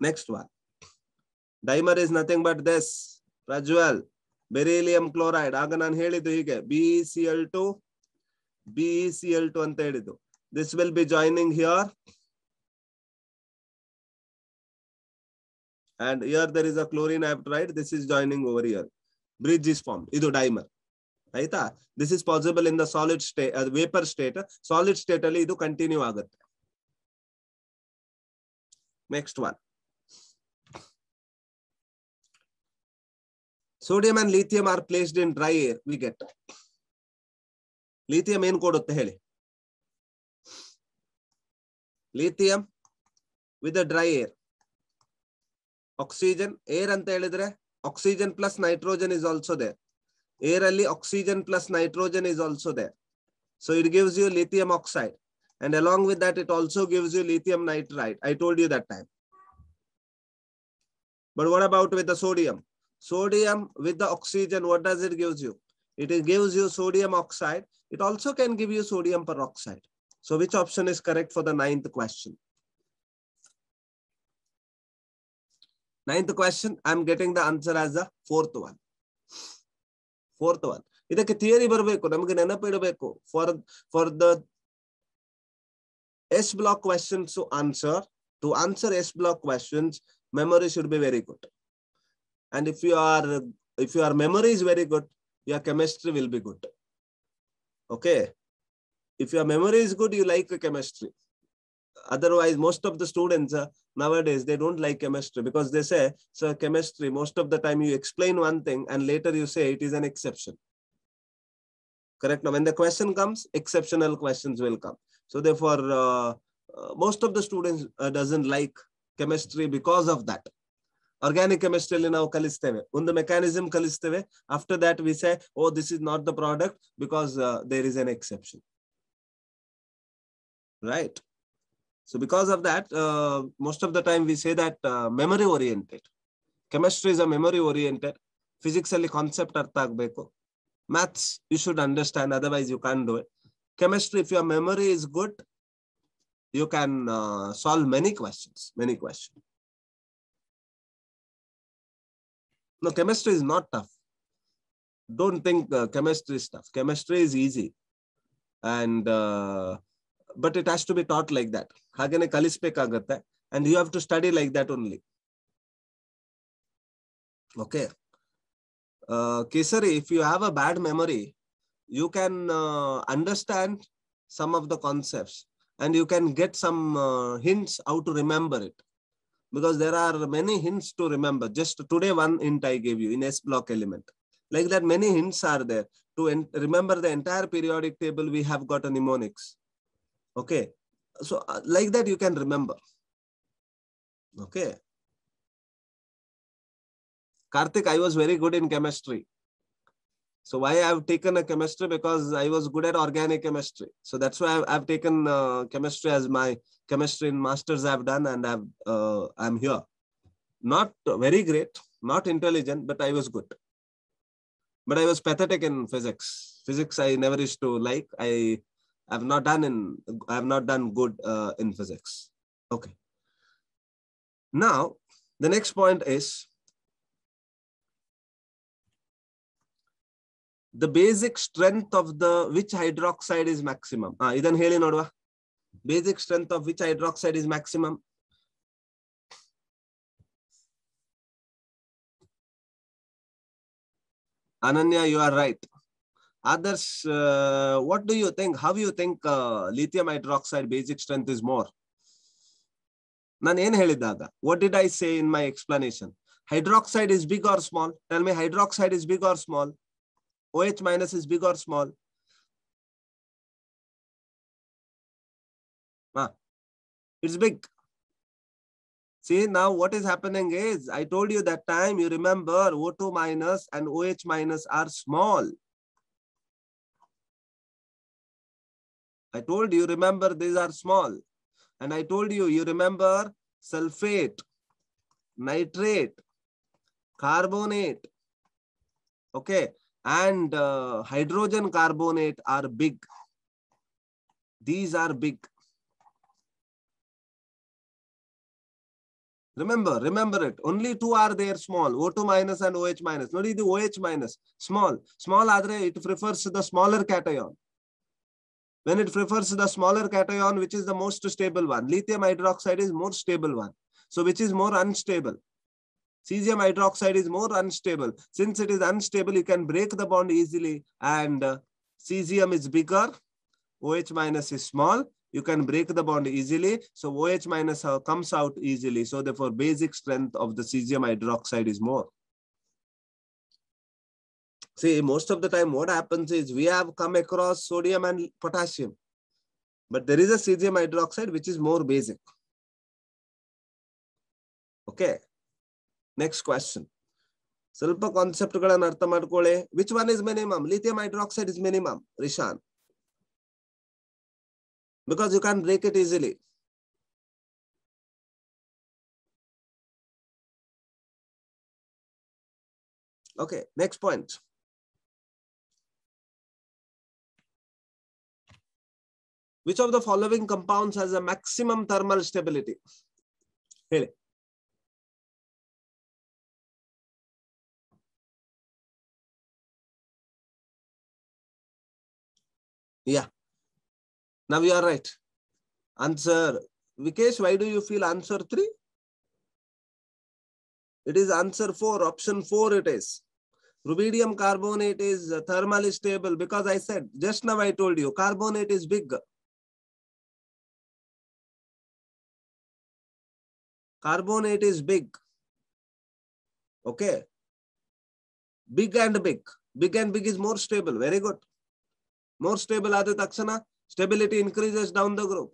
Next one. Dimer is nothing but this. Prajwal. beryllium chloride. ಆಗ ನಾನು ಹೇಳಿದ್ದು ಹೀಗೆ two, C L two B C L two and here there is a chlorine apatite this is joining over here bridge is formed ಇದು dimer ಆಯ್ತಾ this is possible in the solid state vapour state solid state ಅಲ್ಲಿ ಇದು continue ಆಗುತ್ತೆ next one sodium and lithium are placed in dry air we get lithium ಏನ್ ಕೊಡುತ್ತೆ ಹೇಳಿ lithium with dry air oxygen air ಅಂತ ಹೇಳಿದ್ರೆ oxygen plus nitrogen is also there air ಅಲ್ಲಿ oxygen plus nitrogen is also there so it gives you lithium oxide and along with that it also gives you lithium nitride i told you that time but what about with the sodium sodium with the oxygen what does it gives you it gives you sodium oxide it also can give you sodium peroxide so which option is correct for the ninth question ninth question i'm getting the answer as the fourth one fourth one ಇದಕ್ಕೆ theory ಬರಬೇಕು ನಮಗೆ ನೆನಪಿಡಬೇಕು for for the S block questions to answer to answer S block questions memory should be very good and if you are if you are memory is very good your chemistry will be good okay if your memory is good you like chemistry otherwise most of the students uh, nowadays they don't like chemistry because they say so chemistry most of the time you explain one thing and later you say it is an exception correct now when the question comes exceptional questions will come so therefore uh, uh most of the students uh, doesn't like chemistry because of that Organic chemistry, organic ಕೆಮಿಸ್ಟ್ರಿಯಲ್ಲಿ ನಾವು the mechanism mechanism after that we say, "Oh, this is not the product because uh, there is an exception." Right. So because of that, uh, most of the time we say that uh, memory oriented. Chemistry is a memory oriented. Physics ಅಲ್ಲಿ concept ಅರ್ಥ ಆಗಬೇಕು. Maths you should understand otherwise you can't do it. Chemistry if your memory is good, you can uh, solve many questions, many questions. No, chemistry is not tough. Don't think uh, chemistry is tough. Chemistry is easy. And uh, but it has to be taught like that ಹಾಗೇನೆ ಕಲಿಸಬೇಕಾಗುತ್ತೆ and you have to study like that only okay uh, if you have a bad memory you can uh, understand some of the concepts and you can get some uh, hints how to remember it because there are many hints to remember just today one hint i gave you in s block element like that many hints are there to remember the entire periodic table we have got a mnemonics okay so uh, like that you can remember okay karthik i was very good in chemistry so why i have taken a chemistry because i was good at organic chemistry so that's why i've, I've taken uh, chemistry as my chemistry in masters i've done and i've uh, i'm here not very great not intelligent but i was good but i was pathetic in physics physics i never used to like i I've not done in I've not done good uh, in physics. Okay. Now the next point is the basic strength of the which hydroxide is maximum. Ah, ಇದನ್ನ ಹೇಳಿ ನೋಡುವ. Basic strength of which hydroxide is maximum? Ananya, you are right. Others, uh, what do you think? How you think uh, lithium hydroxide basic strength is more? ನಾನು ಏನ್ ಹೇಳಿದ್ದಾಗ What did I say in my explanation? Hydroxide is big or small? Tell me, hydroxide is big or small? OH minus is big or small? Ah, it's big. See, now what is happening is, I told you that time, you remember O2 minus and OH minus are small. I told you, remember, these are small. And I told you, you remember sulfate, nitrate, carbonate, okay, and uh, hydrogen carbonate are big. These are big. Remember, remember it. Only two are there small, O2 minus and OH minus. Not the OH minus, small. Small, adre, it prefers the smaller cation when it prefers the smaller cation, which is the most stable one. Lithium hydroxide is more stable one. So which is more unstable? Cesium hydroxide is more unstable. Since it is unstable, you can break the bond easily and uh, cesium is bigger, OH minus is small. You can break the bond easily. So OH minus uh, comes out easily. So therefore, basic strength of the cesium hydroxide is more. See, most of the time what happens is we have come across sodium and potassium, but there is a cesium hydroxide which is more basic. Okay, next question. ಸ್ವಲ್ಪ ಕಾನ್ಸೆಪ್ಟ್ಗಳನ್ನು ಅರ್ಥ ಮಾಡ್ಕೊಳ್ಳಿ which one is minimum lithium hydroxide is minimum reason because you can break Okay, next point. which of the following compounds has a maximum thermal stability? Yeah. Now you are right. Answer. Vikesh, why do you feel answer three? It is answer four, option four it is. Rubidium carbonate is thermally stable because I said, just now I told you, carbonate is big. Carbonate is big. Okay. Big and big. Big and big is more stable. Very good. More stable Adit Akshana. Stability increases down the group.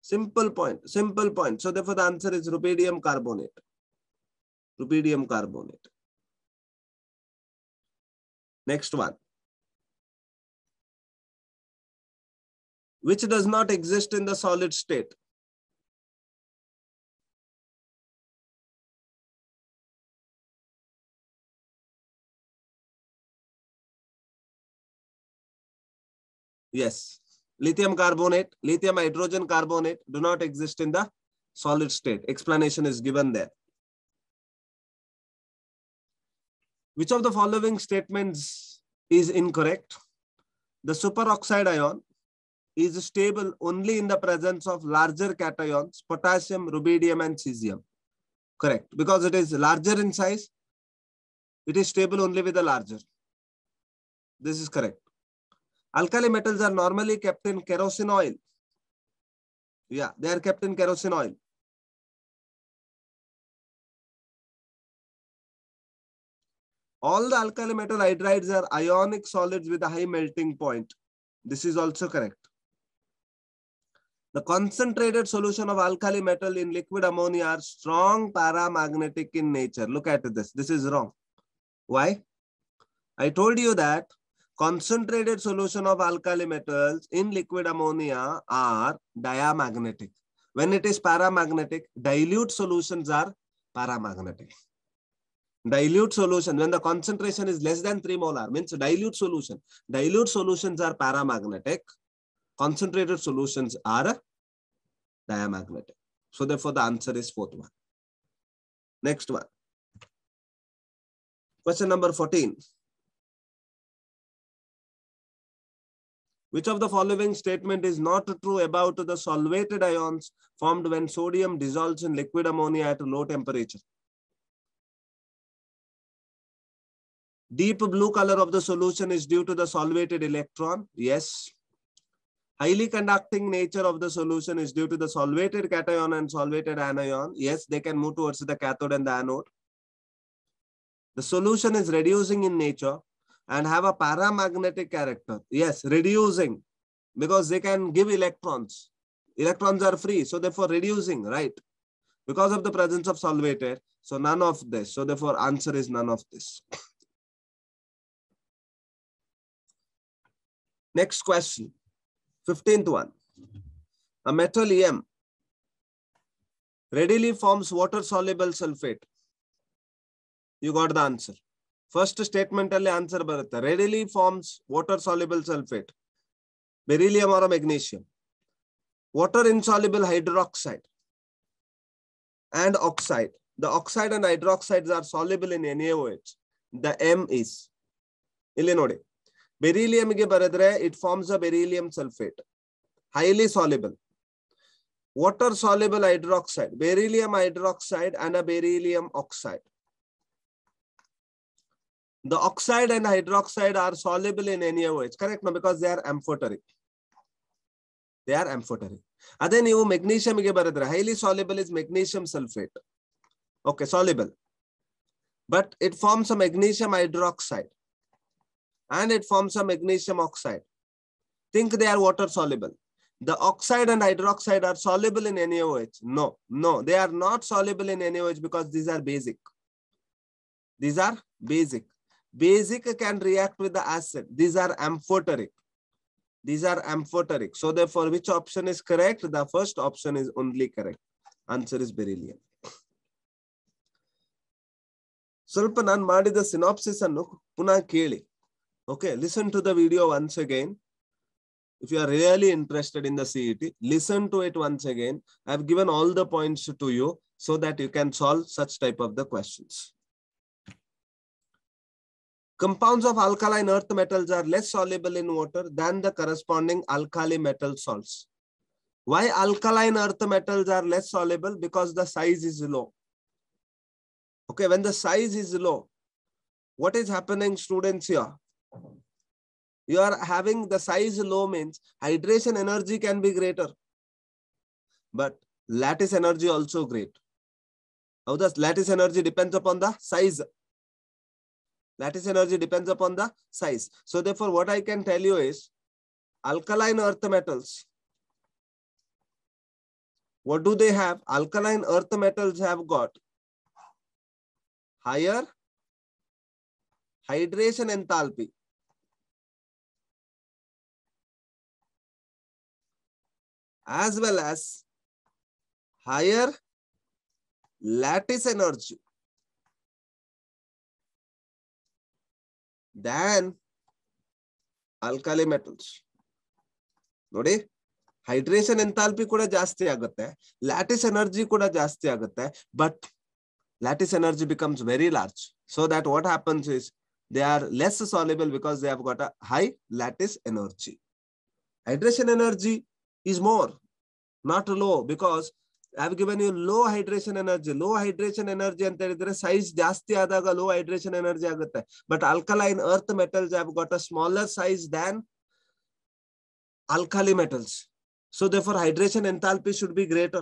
Simple point. Simple point. So therefore the answer is rubidium carbonate. Rubidium carbonate. Next one. Which does not exist in the solid state. Yes, lithium carbonate, lithium hydrogen carbonate do not exist in the solid state. Explanation is given there. Which of the following statements is incorrect? The superoxide ion is stable only in the presence of larger cations, potassium, rubidium, and cesium. Correct, because it is larger in size, it is stable only with the larger. This is correct. Alkali metals are normally kept in kerosene oil. Yeah, they are kept in kerosene oil. All the alkali metal hydrides are ionic solids with a high melting point. This is also correct. The concentrated solution of alkali metal in liquid ammonia are strong paramagnetic in nature. Look at this. This is wrong. Why? I told you that Concentrated solution of alkali metals in liquid ammonia are diamagnetic. When it is paramagnetic, dilute solutions are paramagnetic. Dilute solution, when the concentration is less than 3 molar, means dilute solution. Dilute solutions are paramagnetic. Concentrated solutions are diamagnetic. So therefore, the answer is fourth one. Next one. Question number 14. Which of the following statement is not true about the solvated ions formed when sodium dissolves in liquid ammonia at low temperature? Deep blue color of the solution is due to the solvated electron. Yes. Highly conducting nature of the solution is due to the solvated cation and solvated anion. Yes, they can move towards the cathode and the anode. The solution is reducing in nature and have a paramagnetic character. Yes, reducing because they can give electrons. Electrons are free, so therefore reducing, right? Because of the presence of solvator, so none of this. So therefore answer is none of this. [COUGHS] Next question, 15th one. A metal EM readily forms water soluble sulfate. You got the answer. First statement ಅಲ್ಲಿ answer ಬರುತ್ತೆ readily forms water soluble sulphate beryllium or magnesium water insoluble hydroxide and oxide. The oxide and hydroxides are soluble in NaOH. The M is. ಇಲ್ಲಿ ನೋಡಿ ಬೆರಿಲಿಯಂಗೆ ಬರೆದ್ರೆ it forms a beryllium sulphate highly soluble water soluble hydroxide beryllium hydroxide and a beryllium oxide the oxide and hydroxide are soluble in NaOH, correct? No, because they are amphoteric. They are amphoteric. ಅದೇ ನೀವು magnesium ಗೆ ಬರೆದ್ರೆ highly soluble is magnesium sulphate okay soluble but it forms a magnesium and it forms a magnesium oxide. Think they are water soluble. The oxide and hydroxide are soluble in NaOH. No, no, they are not soluble in NaOH because these are basic. These are basic. Basic can react with the acid. These are amphoteric. These are amphoteric. So therefore, which option is correct? The first option is only correct. Answer is beryllium. ಸ್ವಲ್ಪ ನಾನು ಮಾಡಿದ synopsis ಅನ್ನು ಪುನಃ ಕೇಳಿ Okay, listen to the video once again. if you are really interested in the CET, listen to it once again. I've given all the points to you so that you can solve such type of the questions. Compounds of alkaline earth metals are less soluble in water than the corresponding alkali metal salts. Why alkaline earth metals are less soluble? Because the size is low. Okay, when the size is low, what is happening students here? You are having the size low means hydration energy can be greater, but lattice energy also great. How does lattice energy depends upon the size Lattice energy depends upon the size. So therefore, what I can tell you is alkaline earth metals. What do they have? Alkaline earth metals have got higher hydration enthalpy. as well as higher lattice energy. than alkali metals ನೋಡಿ hydration enthalpy ಕೂಡ ಜಾಸ್ತಿ ಆಗುತ್ತೆ lattice energy ಕೂಡ ಜಾಸ್ತಿ ಆಗುತ್ತೆ but lattice energy becomes very large so that what happens is they are less soluble because they have got a high lattice energy. Hydration energy is more, not low because I have given you low hydration energy low hydration energy ಅಂತ ಹೇಳಿದ್ರೆ size ಜಾಸ್ತಿ ಆದಾಗ low hydration energy ಆಗುತ್ತೆ but alkaline earth metals have got a smaller size than alkali metals. So therefore, hydration enthalpy should be greater.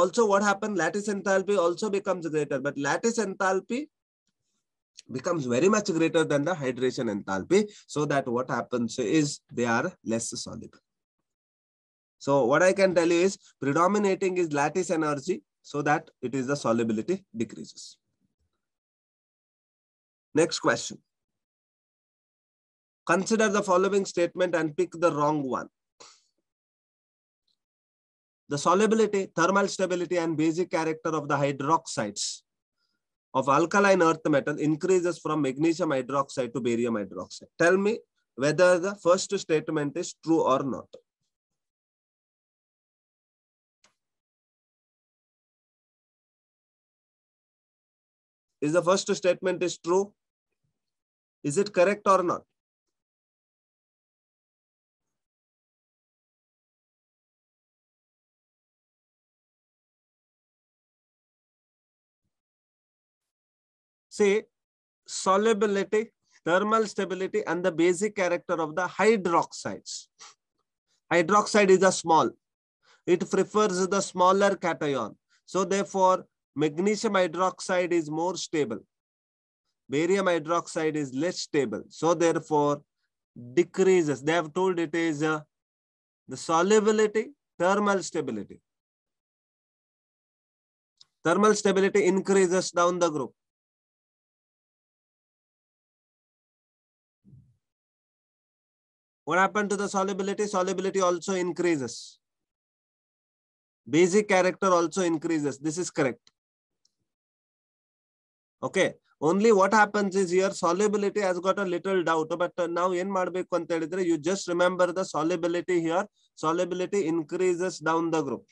Also, what happened? Lattice enthalpy also becomes greater, but lattice enthalpy becomes very much greater than the hydration enthalpy. So that what happens is they are less soluble. So what I can tell you is predominating is lattice energy so that it is the solubility decreases. Next question. Consider the following statement and pick the wrong one. The solubility, thermal stability and basic character of the hydroxides of alkaline earth metal increases from magnesium hydroxide to barium hydroxide. Tell me whether the first statement is true or not. Is the first statement is true? Is it correct or not? Say solubility, thermal stability, and the basic character of the hydroxides. Hydroxide is a small. It prefers the smaller cation. So therefore, magnesium hydroxide is more stable. Barium hydroxide is less stable. So therefore, decreases. They have told it is uh, the solubility, thermal stability. Thermal stability increases down the group. What happened to the solubility? Solubility also increases. Basic character also increases. This is correct. okay only what happens is your solubility has got a little doubt but now en maadbeku ಅಂತ helidre you just remember the solubility here solubility increases down the group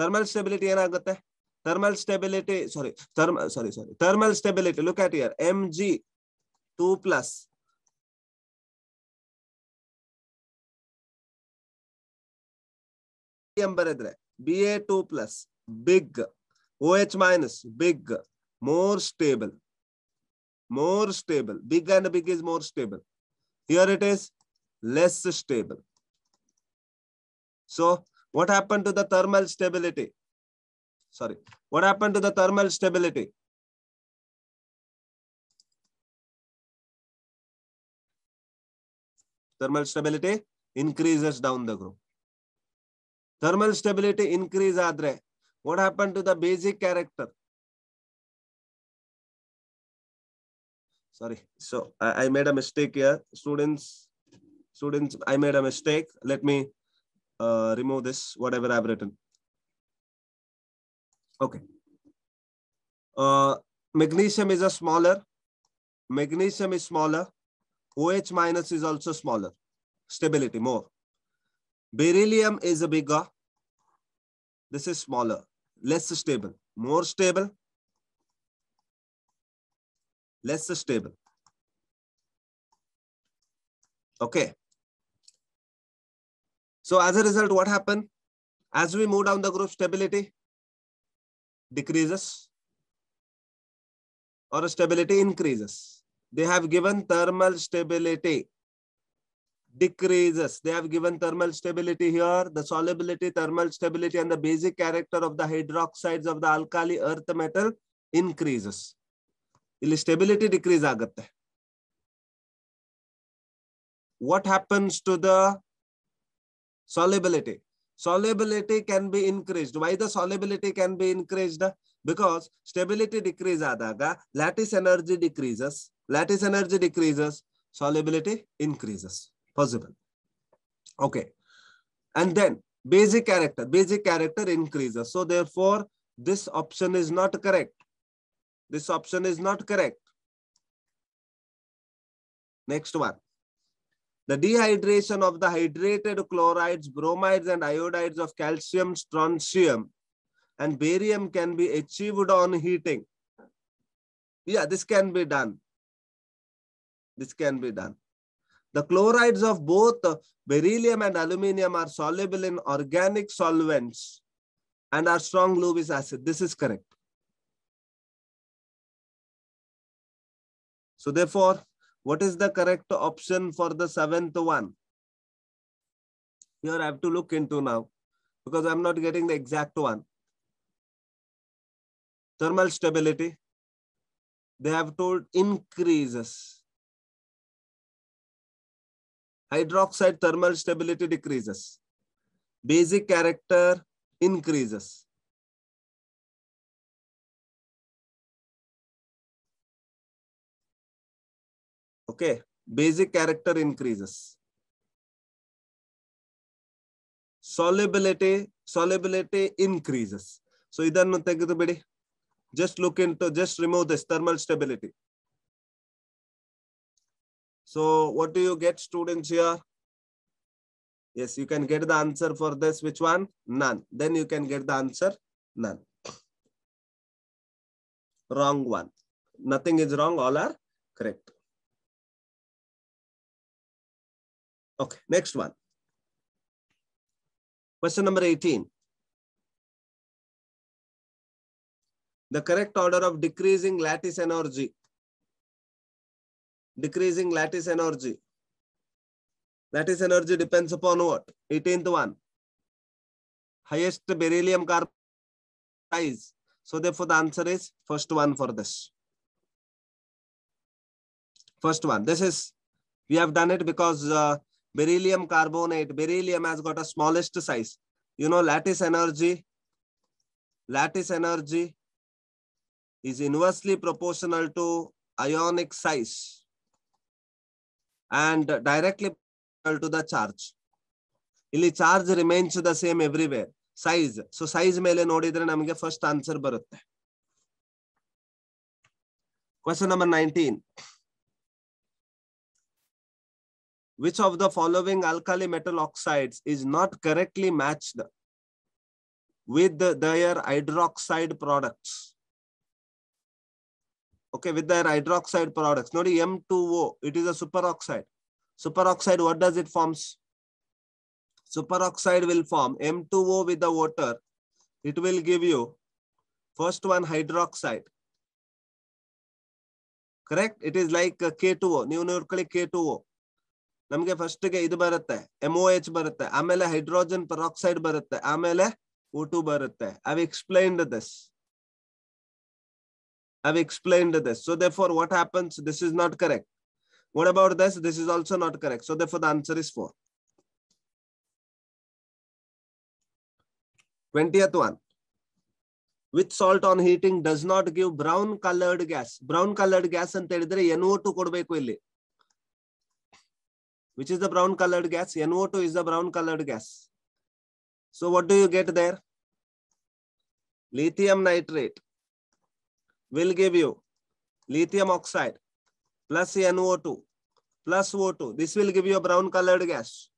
thermal stability ಏನಾಗುತ್ತೆ thermal stability sorry thermal sorry sorry thermal stability look at here mg 2 plus ಎಂಬರಿದ್ರೆ B A two plus big OH minus, big, more stable. More stable. Big and big is more stable. Here it is less stable. So what happened to the thermal stability? Sorry. What happened to the thermal stability? Thermal stability increases down the group. Thermal stability increase what happened to the basic character? Sorry, so I, I made a mistake here. Students, students, I made a mistake. Let me uh, remove this, whatever I've written. Okay. Uh, magnesium is a smaller. Magnesium is smaller. OH minus is also smaller. Stability more. Beryllium is a bigger. This is smaller less stable, more stable, less stable. Okay. So as a result, what happened? As we move down the group, stability decreases or stability increases. They have given thermal stability decreases. They have given thermal stability here, the solubility, thermal stability, and the basic character of the hydroxides of the alkali earth metal increases. The stability decrease ಆಗುತ್ತೆ what happens to solubility solubility can be increased why the solubility can be increased because stability decreases. ಆದಾಗ lattice energy decreases lattice energy decreases solubility increases possible. Okay. And then basic character, basic character increases. So therefore, this option is not correct. This option is not correct. Next one. The dehydration of the hydrated chlorides, bromides, and iodides of calcium, strontium, and barium can be achieved on heating. Yeah, this can be done. This can be done. The chlorides of both beryllium and aluminium are soluble in organic solvents and are strong Lewis acid. This is correct. So therefore, what is the correct option for the seventh one? Here I have to look into now because I'm not getting the exact one. Thermal stability, they have told increases. hydroxide thermal stability decreases. Basic character increases. Okay, basic character increases. Solubility, solubility increases. So, idannu bidi just look into, just remove this thermal stability. So what do you get students here? Yes, you can get the answer for this. Which one? None. Then you can get the answer none. Wrong one. Nothing is wrong. All are correct. Okay, next one. Question number 18. The correct order of decreasing lattice energy decreasing lattice energy. Lattice energy depends upon what? 18th one. Highest beryllium carbon size. So therefore the answer is first one for this. First one. This is, we have done it because uh, beryllium carbonate, beryllium has got a smallest size. You know lattice energy, lattice energy is inversely proportional to ionic size and directly parallel to the charge. Illi charge remains the same everywhere. Size. So size mele nodidre namge first answer barutte. Question number 19. Which of the following alkali metal oxides is not correctly matched with their hydroxide products? okay, with their hydroxide products. Nodi M2O, it is a superoxide. Superoxide, what does it forms? Superoxide will form M2O with the water. It will give you first one hydroxide. Correct? It is like K2O. New nucleic K2O. namge first ge idu barutte moh barutte amele hydrogen peroxide barutte amele o2 barutte i have explained this I've explained this. So therefore, what happens? This is not correct. What about this? This is also not correct. So therefore, the answer is 4. 20th one. With salt on heating does not give brown colored gas. Brown colored gas and ಹೇಳಿದ್ರೆ NO2 ಕೊಡಬೇಕು ಇಲ್ಲಿ. Which is the brown colored gas? NO2 is the brown colored gas. So what do you get there? Lithium nitrate will give you lithium oxide plus NO2 plus O2. This will give you a brown colored gas.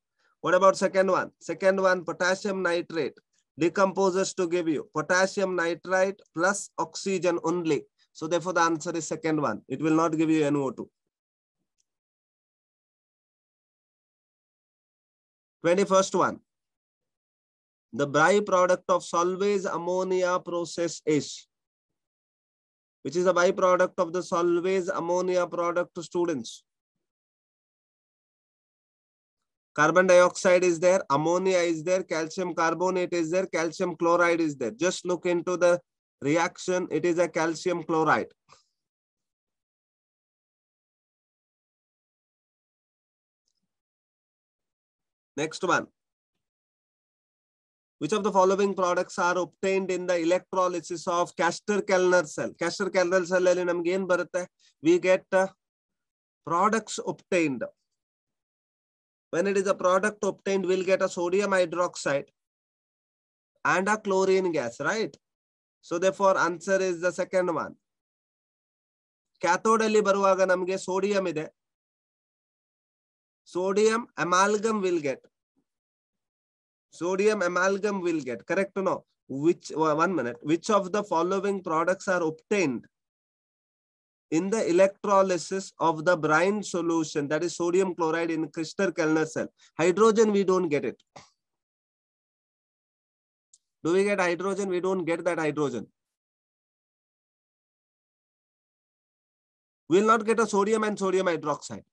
What about second one? Second one, potassium nitrate decomposes to give you potassium nitrite plus oxygen only. So therefore the answer is second one. It will not give you NO2. 21st one. The byproduct of Solvay's ammonia process is which is a byproduct of the Solvay's ammonia product to students. Carbon dioxide is there, ammonia is there, calcium carbonate is there, calcium chloride is there. Just look into the reaction. It is a calcium chloride. Next one. Which of the following products are obtained in the electrolysis of Castor-Kellner cell? Castor-Kellner cell alli namge en barutte We get uh, products obtained. When it is a product obtained, we'll get a sodium hydroxide and a chlorine gas, right? So therefore, answer is the second one. cathode alli baruvaga namge sodium ide sodium amalgam will get sodium amalgam will get correct or no which one minute which of the following products are obtained in the electrolysis of the brine solution that is sodium chloride in crystal Kellner cell hydrogen we don't get it do we get hydrogen we don't get that hydrogen we will not get a sodium and sodium hydroxide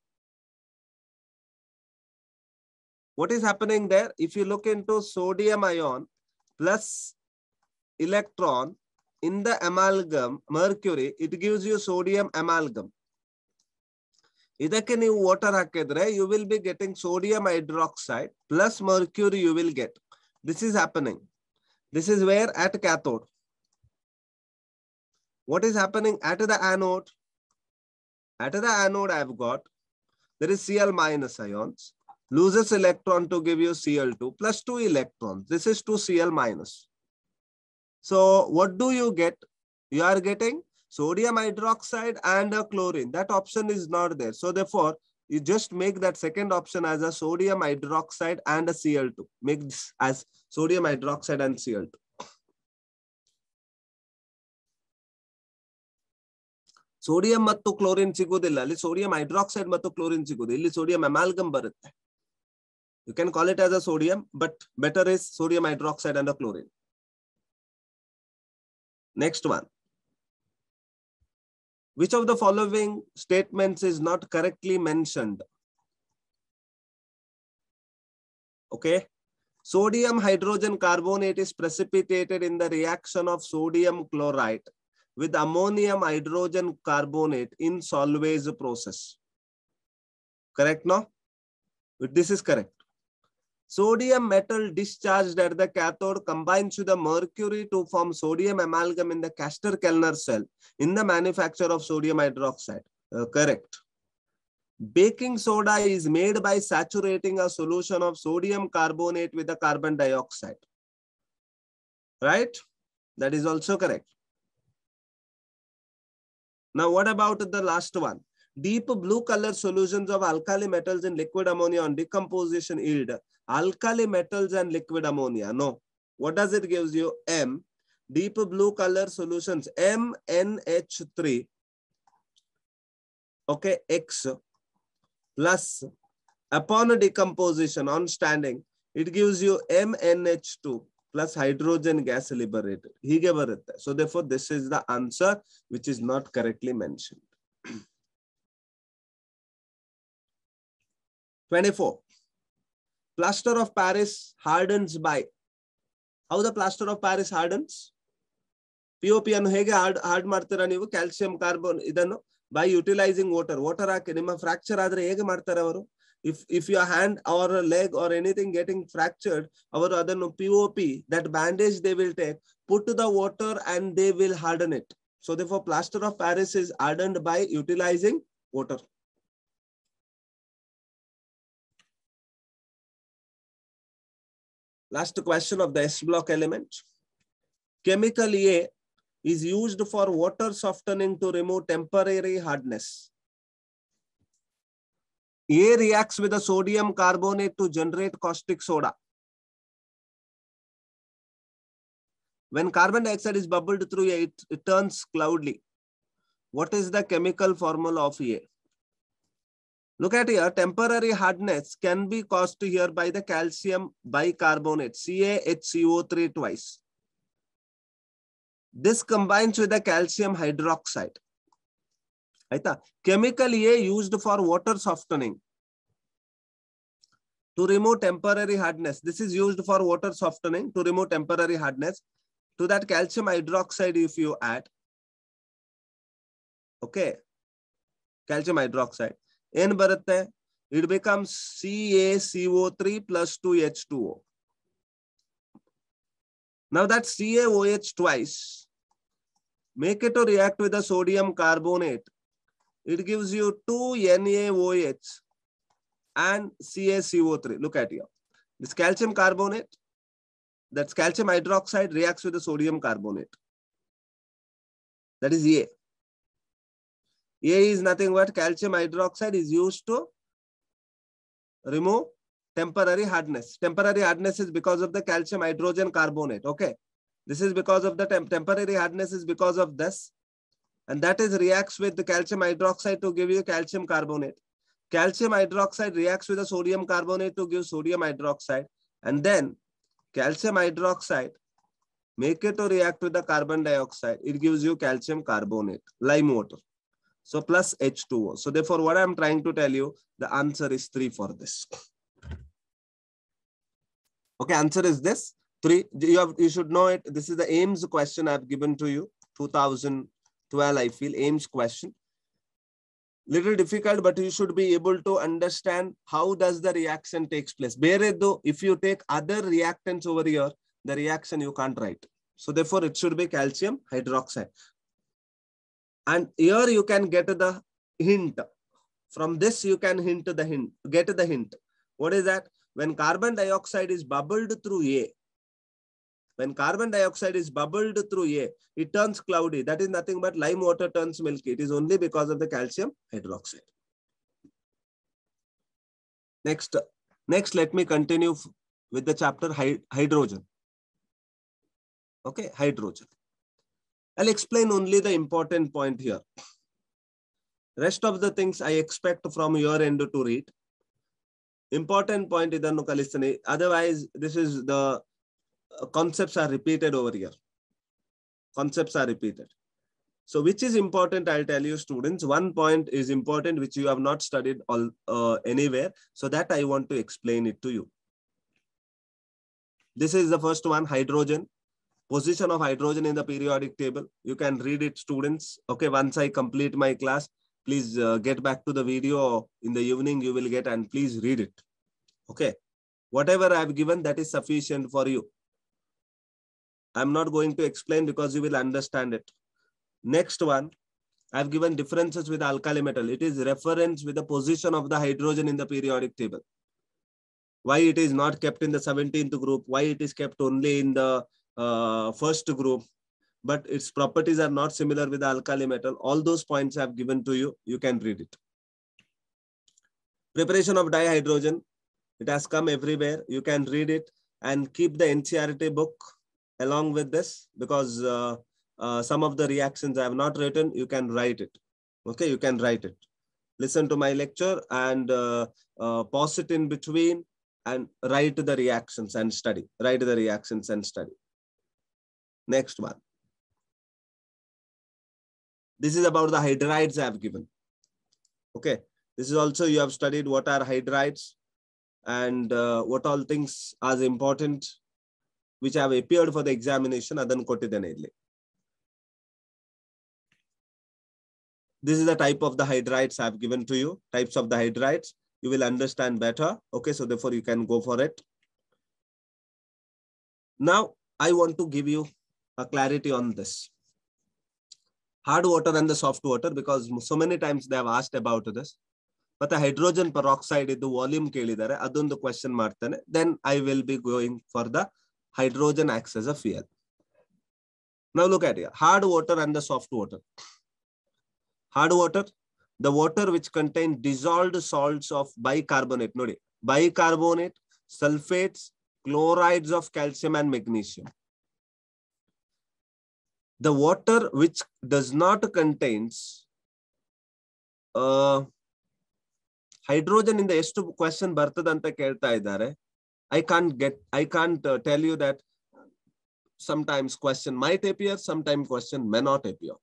What is happening there? If you look into sodium ion plus electron in the amalgam, mercury, it gives you sodium amalgam. ಇದಕ್ಕೆ ನೀವು you water, you will be getting sodium hydroxide plus mercury. You will get. This is happening. This is where at cathode. what is happening at the anode at the anode i've got there is cl minus ions loses electron to give you Cl2 plus two electrons. This is 2Cl minus. So what do you get? You are getting sodium hydroxide and a chlorine. That option is not there. So therefore, you just make that second option as a sodium hydroxide and a Cl2. Make this as sodium hydroxide and Cl2. Sodium ಮತ್ತು chlorine ಸಿಗೋದಿಲ್ಲ sodium hydroxide hydroxide chlorine chlorine ಸಿಗೋದು ಇಲ್ಲಿ sodium amalgam ಬರುತ್ತೆ you can call it as a sodium, but better is sodium hydroxide and a chlorine. Next one. Which of the following statements is not correctly mentioned? Okay. Sodium hydrogen carbonate is precipitated in the reaction of sodium chloride with ammonium hydrogen carbonate in Solvay's process. Correct, no? This is correct. Sodium metal discharged at the cathode combines with the mercury to form sodium amalgam in the Castor-Kellner cell in the manufacture of sodium hydroxide. Uh, correct. Baking soda is made by saturating a solution of sodium carbonate with the carbon dioxide. Right? That is also correct. Now, what about the last one? Deep blue color solutions of alkali metals in liquid ammonia on decomposition yield alkali metals and liquid ammonia. No. What does it gives you? M. Deep blue color solutions. MNH3. Okay. X plus upon a decomposition on standing, it gives you MNH2 plus hydrogen gas liberated. So therefore, this is the answer which is not correctly mentioned. [CLEARS THROAT] 24 plaster of Paris hardens by. How the plaster of Paris hardens? POP and Hege hard martyr and calcium carbon by utilizing water. Water akinima fracture other Hege martyr. If, if your hand or leg or anything getting fractured, our other no POP, that bandage they will take, put to the water and they will harden it. So therefore, plaster of Paris is hardened by utilizing water. Last question of the S block element. Chemical A is used for water softening to remove temporary hardness. A reacts with the sodium carbonate to generate caustic soda. When carbon dioxide is bubbled through A, it, it turns cloudy. What is the chemical formula of A? Look at here, temporary hardness can be caused here by the calcium bicarbonate, CaHCO3 twice. This combines with the calcium hydroxide. Chemical A used for water softening. To remove temporary hardness, this is used for water softening to remove temporary hardness. To that calcium hydroxide if you add, okay, calcium hydroxide. n ಬರುತ್ತೆ it becomes CaCO3 plus 2H2O. Now that CaOH twice, make it to react with the sodium carbonate. It gives you 2 NaOH and CaCO3. Look at here. This calcium carbonate, that's calcium hydroxide reacts with the sodium carbonate. That is A. A is nothing but calcium hydroxide is used to remove temporary hardness. Temporary hardness is because of the calcium hydrogen carbonate. Okay. This is because of the temp temporary hardness is because of this. And that is reacts with the calcium hydroxide to give you calcium carbonate. Calcium hydroxide reacts with the sodium carbonate to give sodium hydroxide. And then calcium hydroxide make it to react with the carbon dioxide. It gives you calcium carbonate, lime water. So plus H2O. So therefore, what I'm trying to tell you, the answer is 3 for this. Okay, answer is this. 3. You, have, you should know it. This is the AIMS question I've given to you. 2012, I feel, AIMS question. Little difficult, but you should be able to understand how does the reaction takes place. Though, if you take other reactants over here, the reaction you can't write. So therefore, it should be calcium hydroxide. And here you can get the hint. From this, you can hint the hint, get the hint. What is that? When carbon dioxide is bubbled through A, when carbon dioxide is bubbled through air, it turns cloudy. That is nothing but lime water turns milky. It is only because of the calcium hydroxide. Next, next let me continue with the chapter hydrogen. Okay, hydrogen. I'll explain only the important point here. Rest of the things I expect from your end to read. Important point is ಕಲಿಸ್ತೀನಿ Otherwise, this is the uh, concepts are repeated over here. Concepts are repeated. So which is important, I'll tell you students, one point is important which you have not studied all, uh, anywhere. So that I want to explain it to you. This is the first one, hydrogen position of hydrogen in the periodic table. You can read it, students. Okay, once I complete my class, please uh, get back to the video in the evening. You will get and please read it. Okay, whatever I have given, that is sufficient for you. I'm not going to explain because you will understand it. Next one, I've given differences with alkali metal. It is reference with the position of the hydrogen in the periodic table. Why it is not kept in the 17th group, why it is kept only in the uh, first group, but its properties are not similar with alkali metal. All those points I've given to you. You can read it. Preparation of dihydrogen. It has come everywhere. You can read it and keep the NCRT book along with this because uh, uh, some of the reactions I have not written, you can write it. Okay, you can write it. Listen to my lecture and uh, uh pause it in between and write the reactions and study. Write the reactions and study. Next one. This is about the hydrides I have given. Okay. This is also you have studied what are hydrides and uh, what all things are important which have appeared for the examination adan kotidanelle. This is the type of the hydrides I have given to you, types of the hydrides. You will understand better. Okay, so therefore you can go for it. Now I want to give you a clarity on this. Hard water and the soft water, because so many times they have asked about this. ಮತ್ತೆ hydrogen the volume, volume ಕೇಳಿದ್ದಾರೆ ಅದೊಂದು the question Then I will be going for the hydrogen acts as a fuel Now look at here, hard water and the soft water. Hard water, the water which contains dissolved salts of bicarbonate, no, bicarbonate, sulfates, chlorides of calcium and magnesium. the water which does not contains uh, hydrogen ಇಂದ ಎಷ್ಟು question ಬರ್ತದ ಅಂತ ಕೇಳ್ತಾ ಇದ್ದಾರೆ I can't get I can't tell you that sometimes question might appear sometime question may not appear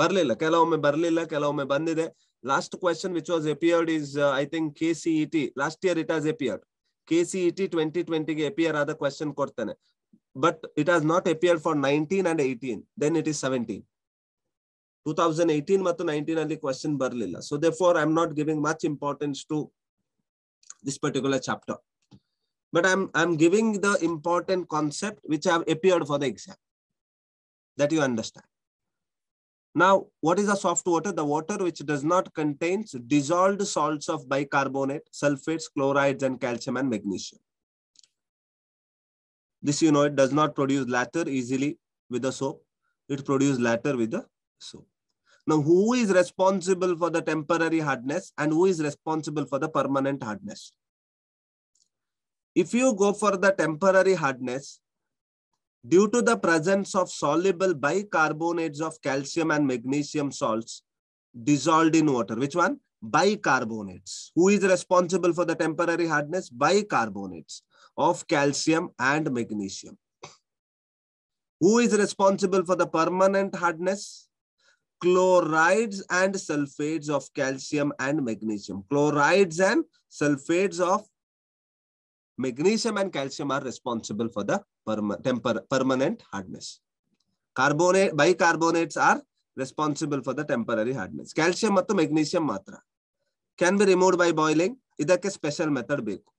ಬರ್ಲಿಲ್ಲ ಕೆಲವೊಮ್ಮೆ ಬರ್ಲಿಲ್ಲ ಕೆಲವೊಮ್ಮೆ ಬಂದಿದೆ last question which was appeared is I think K C E T last year it has appeared K C E T twenty ಟ್ವೆಂಟಿಗೆ appear ಆದ question ಕೊಡ್ತೇನೆ but it has not appeared for 19 and 18 then it is 17 2018 matu 19 only question barlilla so therefore i am not giving much importance to this particular chapter but i'm i'm giving the important concept which have appeared for the exam that you understand now what is a soft water the water which does not contains dissolved salts of bicarbonate sulfates chlorides and calcium and magnesium this you know it does not produce latter easily with the soap. It produces latter with the soap. Now, who is responsible for the temporary hardness and who is responsible for the permanent hardness? If you go for the temporary hardness, due to the presence of soluble bicarbonates of calcium and magnesium salts dissolved in water, which one? Bicarbonates. Who is responsible for the temporary hardness? Bicarbonates. of calcium and magnesium. Who is responsible for the permanent hardness? Chlorides and sulfates of calcium and magnesium. Chlorides and sulfates of magnesium and calcium are responsible for the perma temper permanent hardness. Carbonate bicarbonates are responsible for the temporary hardness. Calcium ಮತ್ತು magnesium matra Can be removed by boiling. idakke special method beku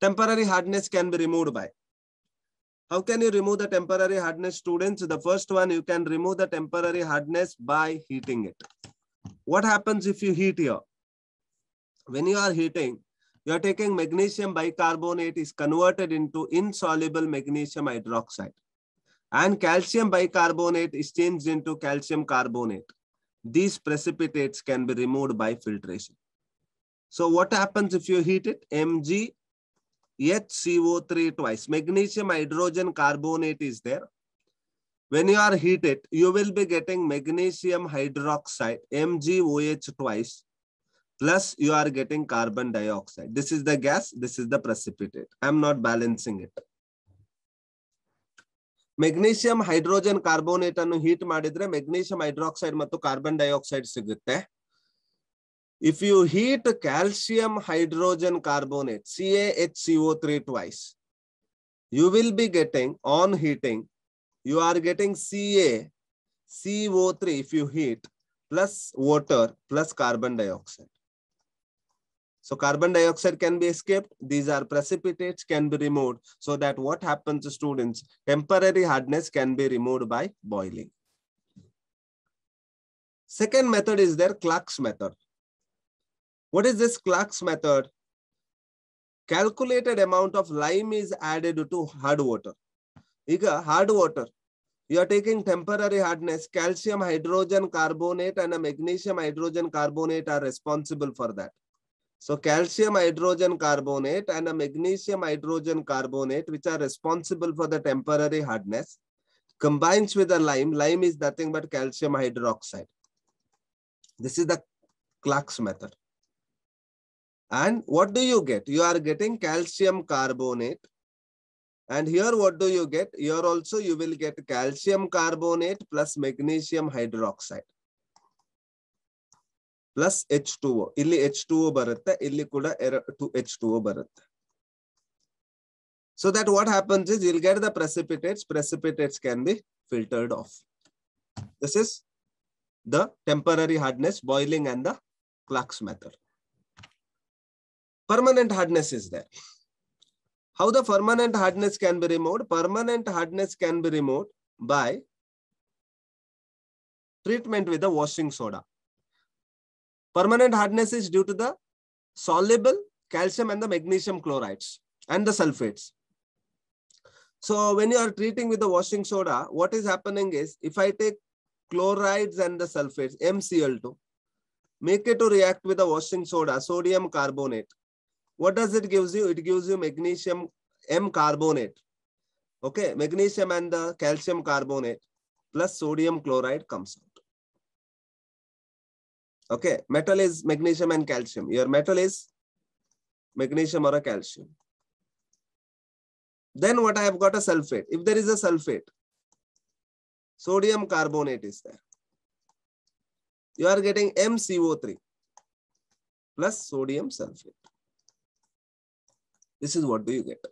Temporary hardness can be removed by. How can you remove the temporary hardness, students? The first one, you can remove the temporary hardness by heating it. What happens if you heat here? When you are heating, you are taking magnesium bicarbonate is converted into insoluble magnesium hydroxide. And calcium bicarbonate is changed into calcium carbonate. These precipitates can be removed by filtration. So what happens if you heat it? Mg HCO3 twice. Magnesium hydrogen carbonate is there. When you are heated, you will be getting magnesium hydroxide, MgOH twice, plus you are getting carbon dioxide. This is the gas, this is the precipitate. I am not balancing it. Magnesium hydrogen carbonate ಅನ್ನು heat ಮಾಡಿದ್ರೆ magnesium hydroxide ಮತ್ತು carbon dioxide ಸಿಗುತ್ತೆ If you heat calcium hydrogen carbonate, CaHCO3 twice, you will be getting on heating, you are getting Ca, CO3 if you heat, plus water, plus carbon dioxide. So carbon dioxide can be escaped. These are precipitates can be removed so that what happens to students, temporary hardness can be removed by boiling. Second method is their Clark's method. What is this Clark's method? Calculated amount of lime is added to hard water. hard water. You are taking temporary hardness. Calcium hydrogen carbonate and a magnesium hydrogen carbonate are responsible for that. So calcium hydrogen carbonate and a magnesium hydrogen carbonate, which are responsible for the temporary hardness, combines with the lime. Lime is nothing but calcium hydroxide. This is the Clark's method. And what do you get? You are getting calcium carbonate. And here, what do you get? Here also, you will get calcium carbonate plus magnesium hydroxide. Plus H2O. Illi H2O baratta, illi kuda H2O baratta. So that what happens is, you'll get the precipitates. Precipitates can be filtered off. This is the temporary hardness, boiling and the Clark's method permanent hardness is there. How the permanent hardness can be removed? Permanent hardness can be removed by treatment with the washing soda. Permanent hardness is due to the soluble calcium and the magnesium chlorides and the sulfates. So when you are treating with the washing soda, what is happening is if I take chlorides and the sulfates, MCl2, make it to react with the washing soda, sodium carbonate. What does it gives you? It gives you magnesium M carbonate. Okay, magnesium and the calcium carbonate plus sodium chloride comes out. Okay, metal is magnesium and calcium. Your metal is magnesium or a calcium. Then what I have got a sulfate. If there is a sulfate, sodium carbonate is there. You are getting MCO3 plus sodium sulfate this is what do you get.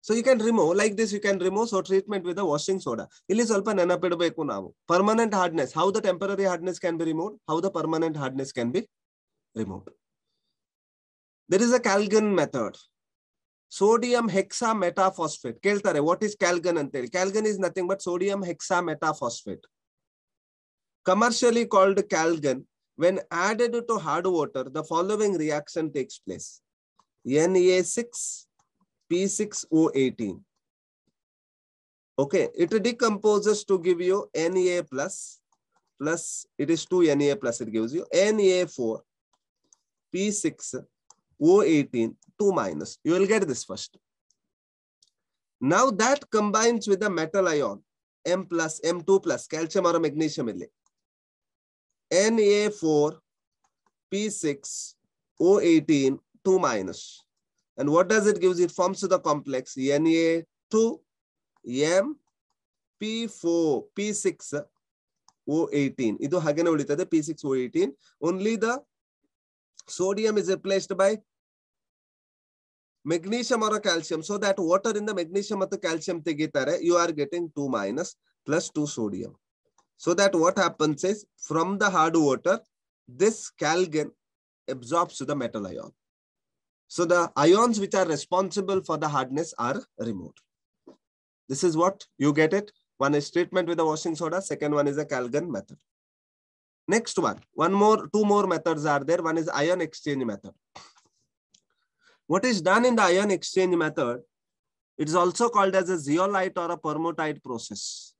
So you can remove like this. You can remove so treatment with a washing soda. Ili Permanent hardness. How the temporary hardness can be removed? How the permanent hardness can be removed? There is a Kalgan method. Sodium hexa meta hexametaphosphate. What is Kalgan? Kalgan is nothing but sodium hexa meta phosphate. Commercially called Kalgan. When added to hard water, the following reaction takes place. Na6P6O18. Okay, it decomposes to give you Na plus, plus it is 2 Na plus it gives you Na4, P6, O18, 2 minus. You will get this first. Now that combines with the metal ion, M plus, M2 plus, calcium or magnesium. Na4, P6, O18, 2 minus. And what does it gives? It forms the complex Na2 M P4 P6 O18. Idu hagene ulitade P6 O18. Only the sodium is replaced by magnesium or calcium. So that water in the magnesium or the calcium tegitare, you are getting 2 minus plus 2 sodium. So that what happens is from the hard water, this calgan absorbs to the metal ion. So the ions which are responsible for the hardness are removed. This is what you get it. One is treatment with the washing soda. Second one is a Calgon method. Next one, one more, two more methods are there. One is ion exchange method. What is done in the ion exchange method? It is also called as a zeolite or a permutite process.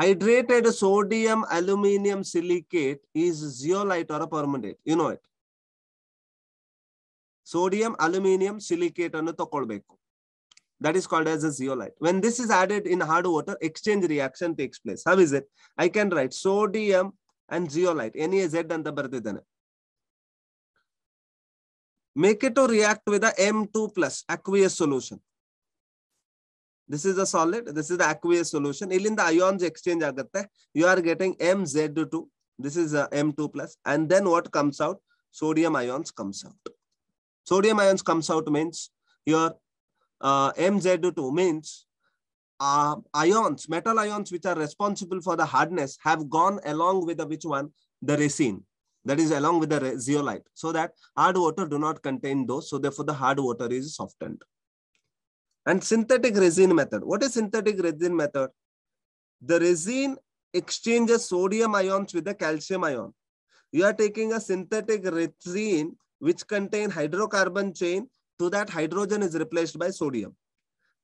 Hydrated sodium aluminum silicate is zeolite or a permanganate. You know it. sodium aluminium silicate ಅನ್ನು ತಗೊಳ್ಬೇಕು that is called as a zeolite when this is added in hard water exchange reaction takes place how is it i can write sodium and zeolite naz ಅಂತ ಬರ್ತಿದ್ದೇನೆ make it to react with the m2 plus aqueous solution this is a solid this is the aqueous solution illinda ions exchange agutte you are getting mz2 this is a m2 plus and then what comes out sodium ions comes out Sodium ions comes out means your uh, MZ2 means uh, ions, metal ions which are responsible for the hardness have gone along with the which one? The resin that is along with the zeolite so that hard water do not contain those. So therefore the hard water is softened. And synthetic resin method. What is synthetic resin method? The resin exchanges sodium ions with the calcium ion. You are taking a synthetic resin which contain hydrocarbon chain to that hydrogen is replaced by sodium.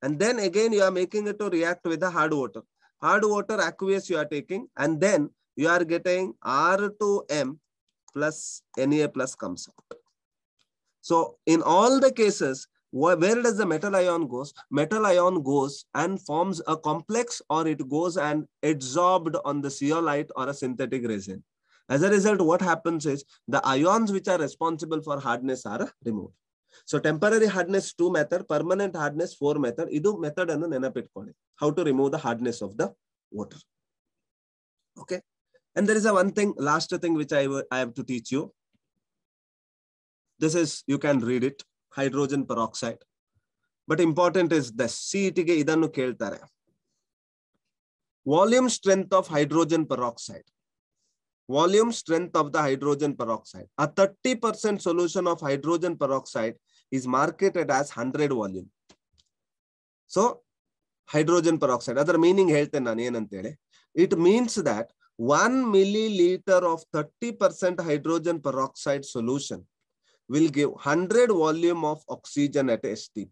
And then again, you are making it to react with the hard water. Hard water aqueous you are taking, and then you are getting R2M plus Na plus comes out. So in all the cases, where does the metal ion goes? Metal ion goes and forms a complex or it goes and adsorbed on the zeolite or a synthetic resin. As a result, what happens is the ions which are responsible for hardness are removed. So temporary hardness 2 method, permanent hardness 4 method. This method is how to remove the hardness of the water. Okay. And there is a one thing, last thing which I, I have to teach you. This is, you can read it, hydrogen peroxide. But important is this. Volume strength of hydrogen peroxide volume strength of the hydrogen peroxide. A 30% solution of hydrogen peroxide is marketed as 100 volume. So, hydrogen peroxide, other meaning ಹೇಳ್ತೇನೆ ನಾನು ಏನಂತೇಳಿ it means that one millilitre of thirty percent hydrogen will give 100 volume of oxygen at STP.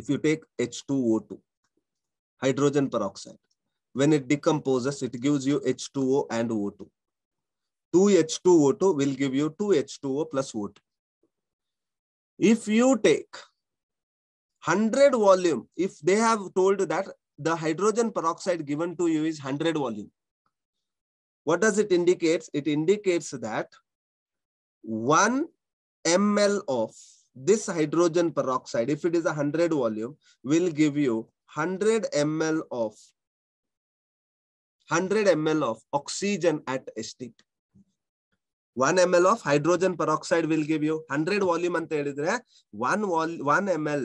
If you take H2O2, hydrogen peroxide when it decomposes, it gives you H2O and O2. 2H2O2 will give you 2H2O plus O2. If you take 100 volume, if they have told that the hydrogen peroxide given to you is 100 volume, what does it indicate? It indicates that 1 ml of this hydrogen peroxide, if it is 100 volume, will give you 100 ml of 100 ml of oxygen at STP. 1 ml of hydrogen peroxide will give you 100 volume and ಹೇಳಿದ್ರೆ 1 vol, 1 ml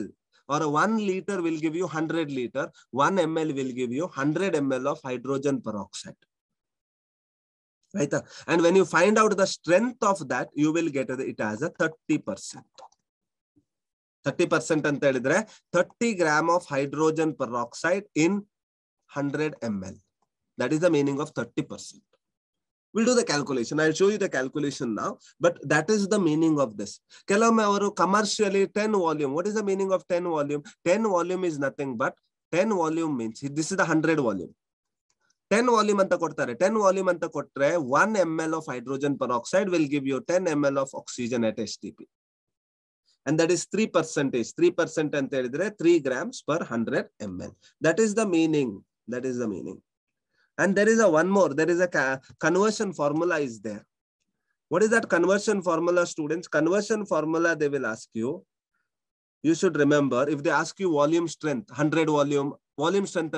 or 1 liter will give you 100 liter 1 ml will give you 100 ml of hydrogen peroxide right and when you find out the strength of that you will get it as a 30% 30% ಅಂತ ಹೇಳಿದ್ರೆ 30 gram of hydrogen peroxide in 100 ml that is the meaning of 30%. We'll do the calculation. I'll show you the calculation now, but that is the meaning of this. commercially 10 volume. What is the meaning of 10 volume? 10 volume is nothing but 10 volume means this is the 100 volume. 10 volume anta ಕೊಡ್ತಾರೆ 10 volume anta ಕೊಟ್ರೆ 1 ml of hydrogen peroxide will give you 10 ml of oxygen at HTP. and that is 3 percentage 3 percent ಅಂತ ಹೇಳಿದ್ರೆ 3 grams per 100 ml that is the meaning that is the meaning and there is a one more, there is a conversion formula is there. What is that conversion formula, students? Conversion formula, they will ask you. You should remember, if they ask you volume strength, 100 volume, volume strength,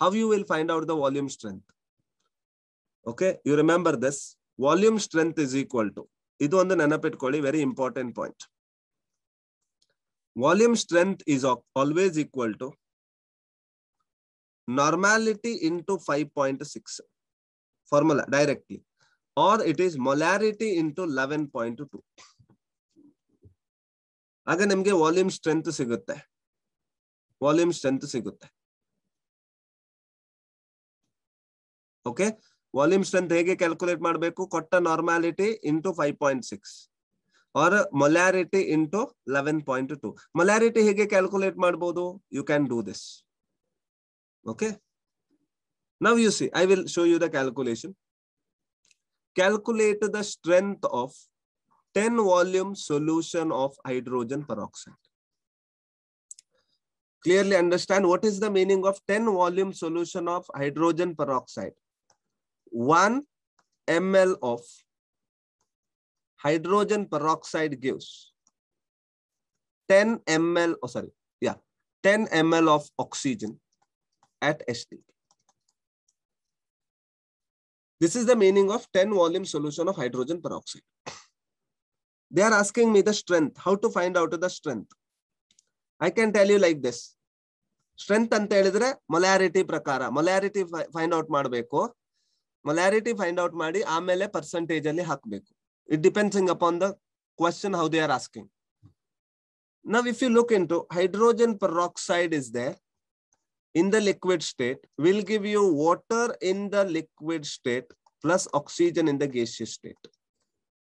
how you will find out the volume strength? Okay, you remember this. Volume strength is equal to, very important point. Volume strength is always equal to normality into 5.6 formula directly or it is molarity into 11.2 ಆಗ ನಿಮಗೆ volume strength sigutte volume strength sigutte okay volume strength ಹೇಗೆ calculate ಮಾಡಬೇಕು ಕೊಟ್ಟ normality into five point six or molarity into eleven point two molarity ಹೇಗೆ calculate ಮಾಡಬಹುದು you Okay. Now you see, I will show you the calculation. Calculate the strength of 10 volume solution of hydrogen peroxide. Clearly understand what is the meaning of 10 volume solution of hydrogen peroxide. 1 ml of hydrogen peroxide gives 10 ml, oh sorry, yeah, 10 ml of oxygen. at HT. This is the meaning of 10 volume solution of hydrogen peroxide. They are asking me the strength, how to find out the strength. I can tell you like this. Strength ಅಂತ ಹೇಳಿದ್ರೆ molarity prakara molarity find out ಮಾಡಬೇಕು molarity find out ಮಾಡಿ ಆಮೇಲೆ percentage ಅಲ್ಲಿ ಹಾಕ್ಬೇಕು it depends ಇಂಗ್ upon the question how they are asking now if you look into hydrogen peroxide is there in the liquid state will give you water in the liquid state plus oxygen in the gaseous state.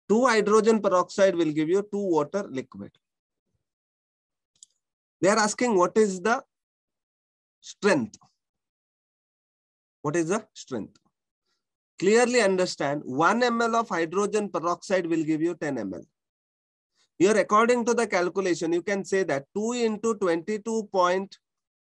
Two hydrogen peroxide will give you two water liquid. They are asking what is the strength? What is the strength? Clearly understand 1 ml of hydrogen peroxide will give you 10 ml. Here according to the calculation, you can say that 2 into 22.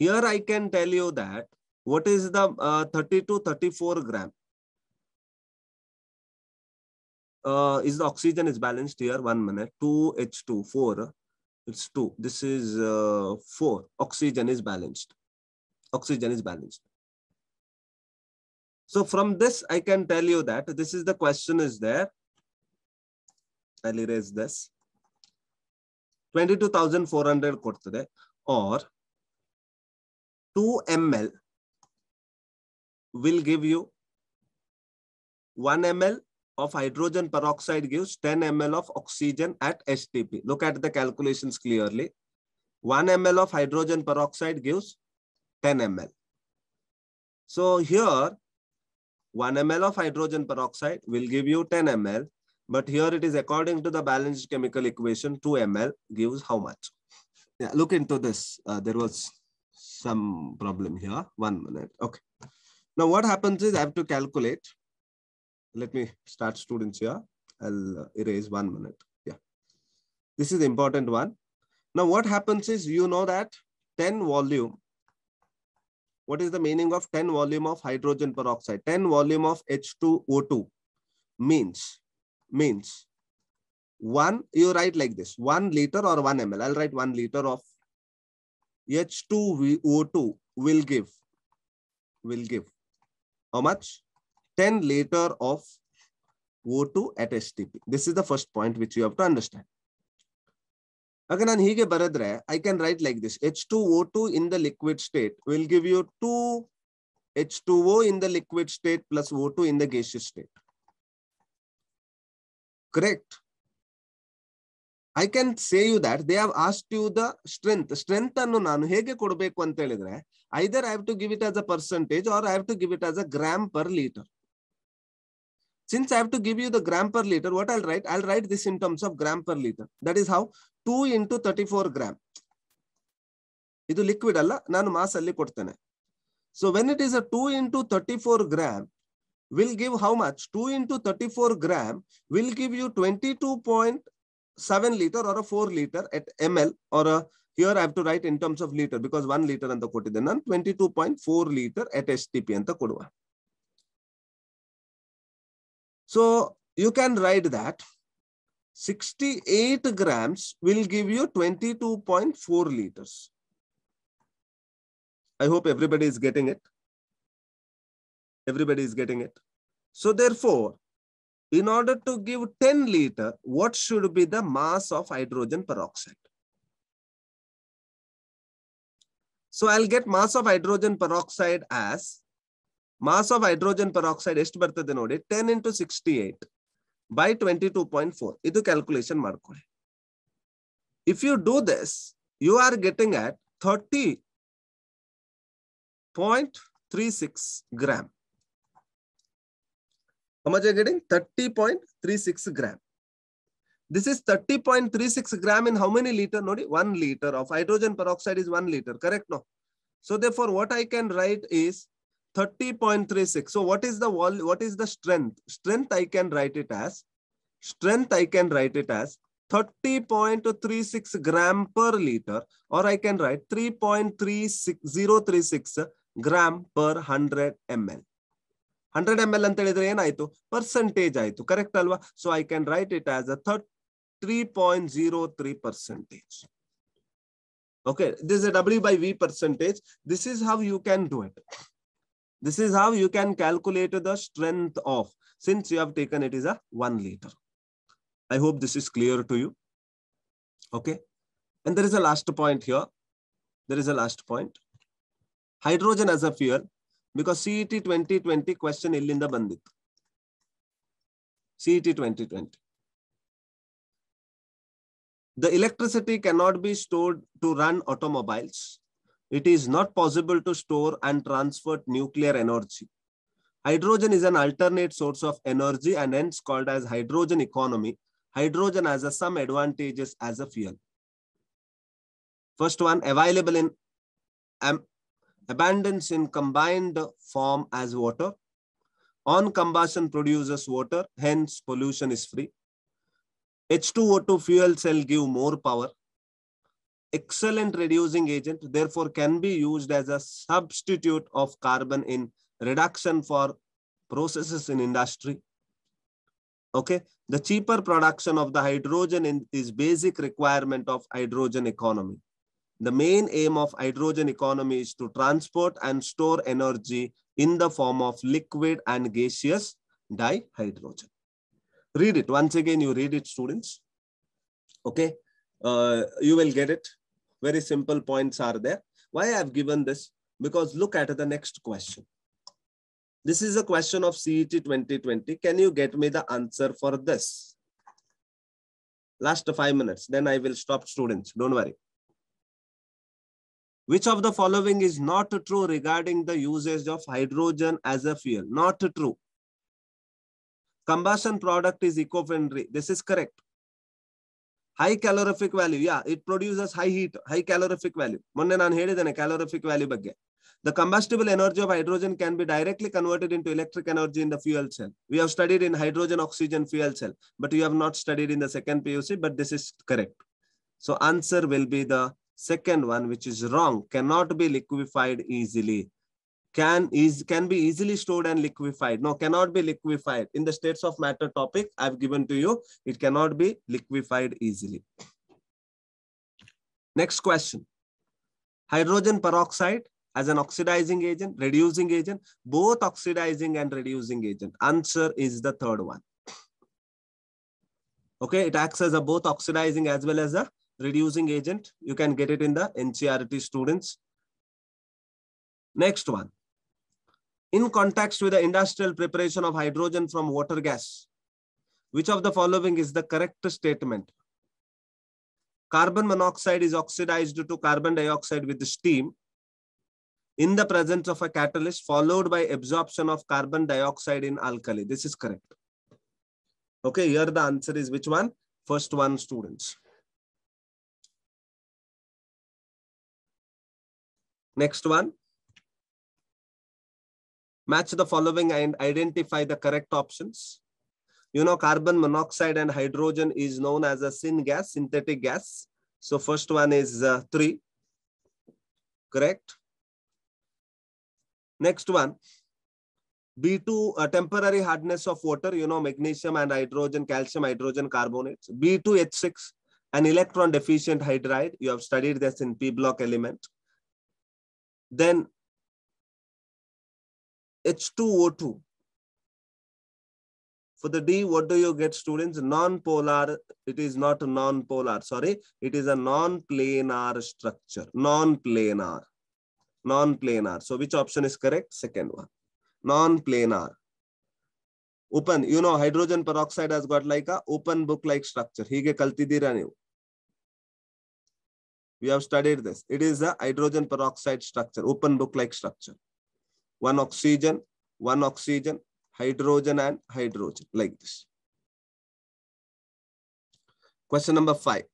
Here I can tell you that what is the uh, 30 to 34 gram uh, is the oxygen is balanced here. One minute, 2H2, 4. It's 2. This is uh, 4. Oxygen is balanced. Oxygen is balanced. So from this, I can tell you that this is the question is there. I'll erase this. 22,400 or 2 ml will give you 1 ml of hydrogen peroxide gives 10 ml of oxygen at HTP. Look at the calculations clearly. 1 ml of hydrogen peroxide gives 10 ml. So here, 1 ml of hydrogen peroxide will give you 10 ml, but here it is according to the balanced chemical equation, 2 ml gives how much? Yeah, look into this. Uh, there was some problem here. One minute. Okay. Now what happens is I have to calculate. Let me start students here. I'll erase one minute. Yeah. This is the important one. Now what happens is you know that 10 volume. What is the meaning of 10 volume of hydrogen peroxide? 10 volume of H2O2 means, means one, you write like this, one liter or one ml. I'll write one liter of H two O two will give, will give how much? ten liter of O two at STP. This is the first point which you have to understand. अगर ही के ಹೀಗೆ रहे, I can write like this: H two O two in the liquid state will give you two H two O in the liquid state plus O two in the gaseous state. Correct. I can say you that they have asked you the strength strength ಅನ್ನು ನಾನು ಹೇಗೆ ಕೊಡಬೇಕು ಅಂತ ಹೇಳಿದ್ರೆ either I have to give it as a percentage or I have to give it as a gram per litre since I have to give you the gram per litre what I'll write I'll write this in terms of gram per litre that is how two into thirty four gram ಇದು liquid ಅಲ್ಲ ನಾನು mass ಅಲ್ಲಿ ಕೊಡ್ತೇನೆ so when it is a two into thirty four gram will give how much two into thirty four gram will give you twenty two point 7 liter or a 4 liter at ml or a here I have to write in terms of liter because 1 liter and the ನಾನು 22.4 liter at STP and the ಕೊಡುವ So you can write that 68 grams will give you 22.4 liters. I hope everybody is getting it. Everybody is getting it. So therefore, in order to give 10 liter, what should be the mass of hydrogen peroxide? So I'll get mass of hydrogen peroxide as mass of hydrogen peroxide ಎಷ್ಟು 10 into 68 by 22.4 ಇದು calculation mark. if you do this you are getting at 30.36 gram how much are you getting? 30.36 gram. This is 30.36 gram in how many liter? Nodi? 1 liter of hydrogen peroxide is 1 liter, correct? No. So therefore, what I can write is 30.36. So what is the wall? What is the strength? Strength I can write it as strength I can write it as 30.36 gram per liter or I can write 3.36036 gram per 100 ml. Hundred M L ಅಂತ ಹೇಳಿದ್ರೆ ಏನಾಯ್ತು percentage ಆಯ್ತು correct ಅಲ್ವಾ so I can write it as a three point zero three percentage okay this W by V percentage this is how you can do it this is how you can calculate the strength of since you have taken it is a one liter i hope this is clear to you okay and there is a last point here there is a last point hydrogen as a fuel because CET twenty twenty question twenty question bandit ಬಂದಿತ್ತು twenty twenty. The electricity cannot be stored to run automobiles. it is not possible to store and transfer nuclear energy. Hydrogen is an alternate source of energy and hence called as hydrogen economy. Hydrogen has a, some advantages as a fuel. First one, available in abundance in combined form as water. On combustion produces water, hence pollution is free. H2O2 fuel cell give more power. Excellent reducing agent, therefore can be used as a substitute of carbon in reduction for processes in industry. Okay, the cheaper production of the hydrogen in, is basic requirement of hydrogen economy. The main aim of hydrogen economy is to transport and store energy in the form of liquid and gaseous dihydrogen. Read it. Once again, you read it, students. Okay. Uh, you will get it. Very simple points are there. Why I have given this? Because look at the next question. This is a question of CET 2020. Can you get me the answer for this? Last five minutes, then I will stop students. Don't worry. Which of the following is not true regarding the usage of hydrogen as a fuel? Not true. Combustion product is eco-friendly. This is correct. High calorific value. Yeah, it produces high heat, high calorific value. Monne nan helidene calorific value bagge. The combustible energy of hydrogen can be directly converted into electric energy in the fuel cell. We have studied in hydrogen oxygen fuel cell, but you have not studied in the second PUC, but this is correct. So answer will be the Second one, which is wrong, cannot be liquefied easily. Can is can be easily stored and liquefied. No, cannot be liquefied. In the states of matter topic, I've given to you, it cannot be liquefied easily. Next question. Hydrogen peroxide as an oxidizing agent, reducing agent, both oxidizing and reducing agent. Answer is the third one. Okay, it acts as a both oxidizing as well as a reducing agent. You can get it in the NCRT students. Next one. In context with the industrial preparation of hydrogen from water gas, which of the following is the correct statement? Carbon monoxide is oxidized to carbon dioxide with steam in the presence of a catalyst followed by absorption of carbon dioxide in alkali. This is correct. Okay, here the answer is which one? First one, students. Next one. Match the following and identify the correct options. You know, carbon monoxide and hydrogen is known as a syn gas, synthetic gas. So first one is uh, three, correct? Next one, B2, uh, temporary hardness of water, you know, magnesium and hydrogen, calcium, hydrogen carbonates. B2H6, an electron deficient hydride. You have studied this in P block element. then H2O2. For the D, what do you get, students? Non-polar, it is not non-polar, sorry. It is a non-planar structure, non-planar, non-planar. So which option is correct? Second one, non-planar. Open, you know, hydrogen peroxide has got like a open book-like structure. He ke kalti Hege kaltidira ho. We have studied this. It is a hydrogen peroxide structure, open book like structure. One oxygen, one oxygen, hydrogen and hydrogen like this. Question number five.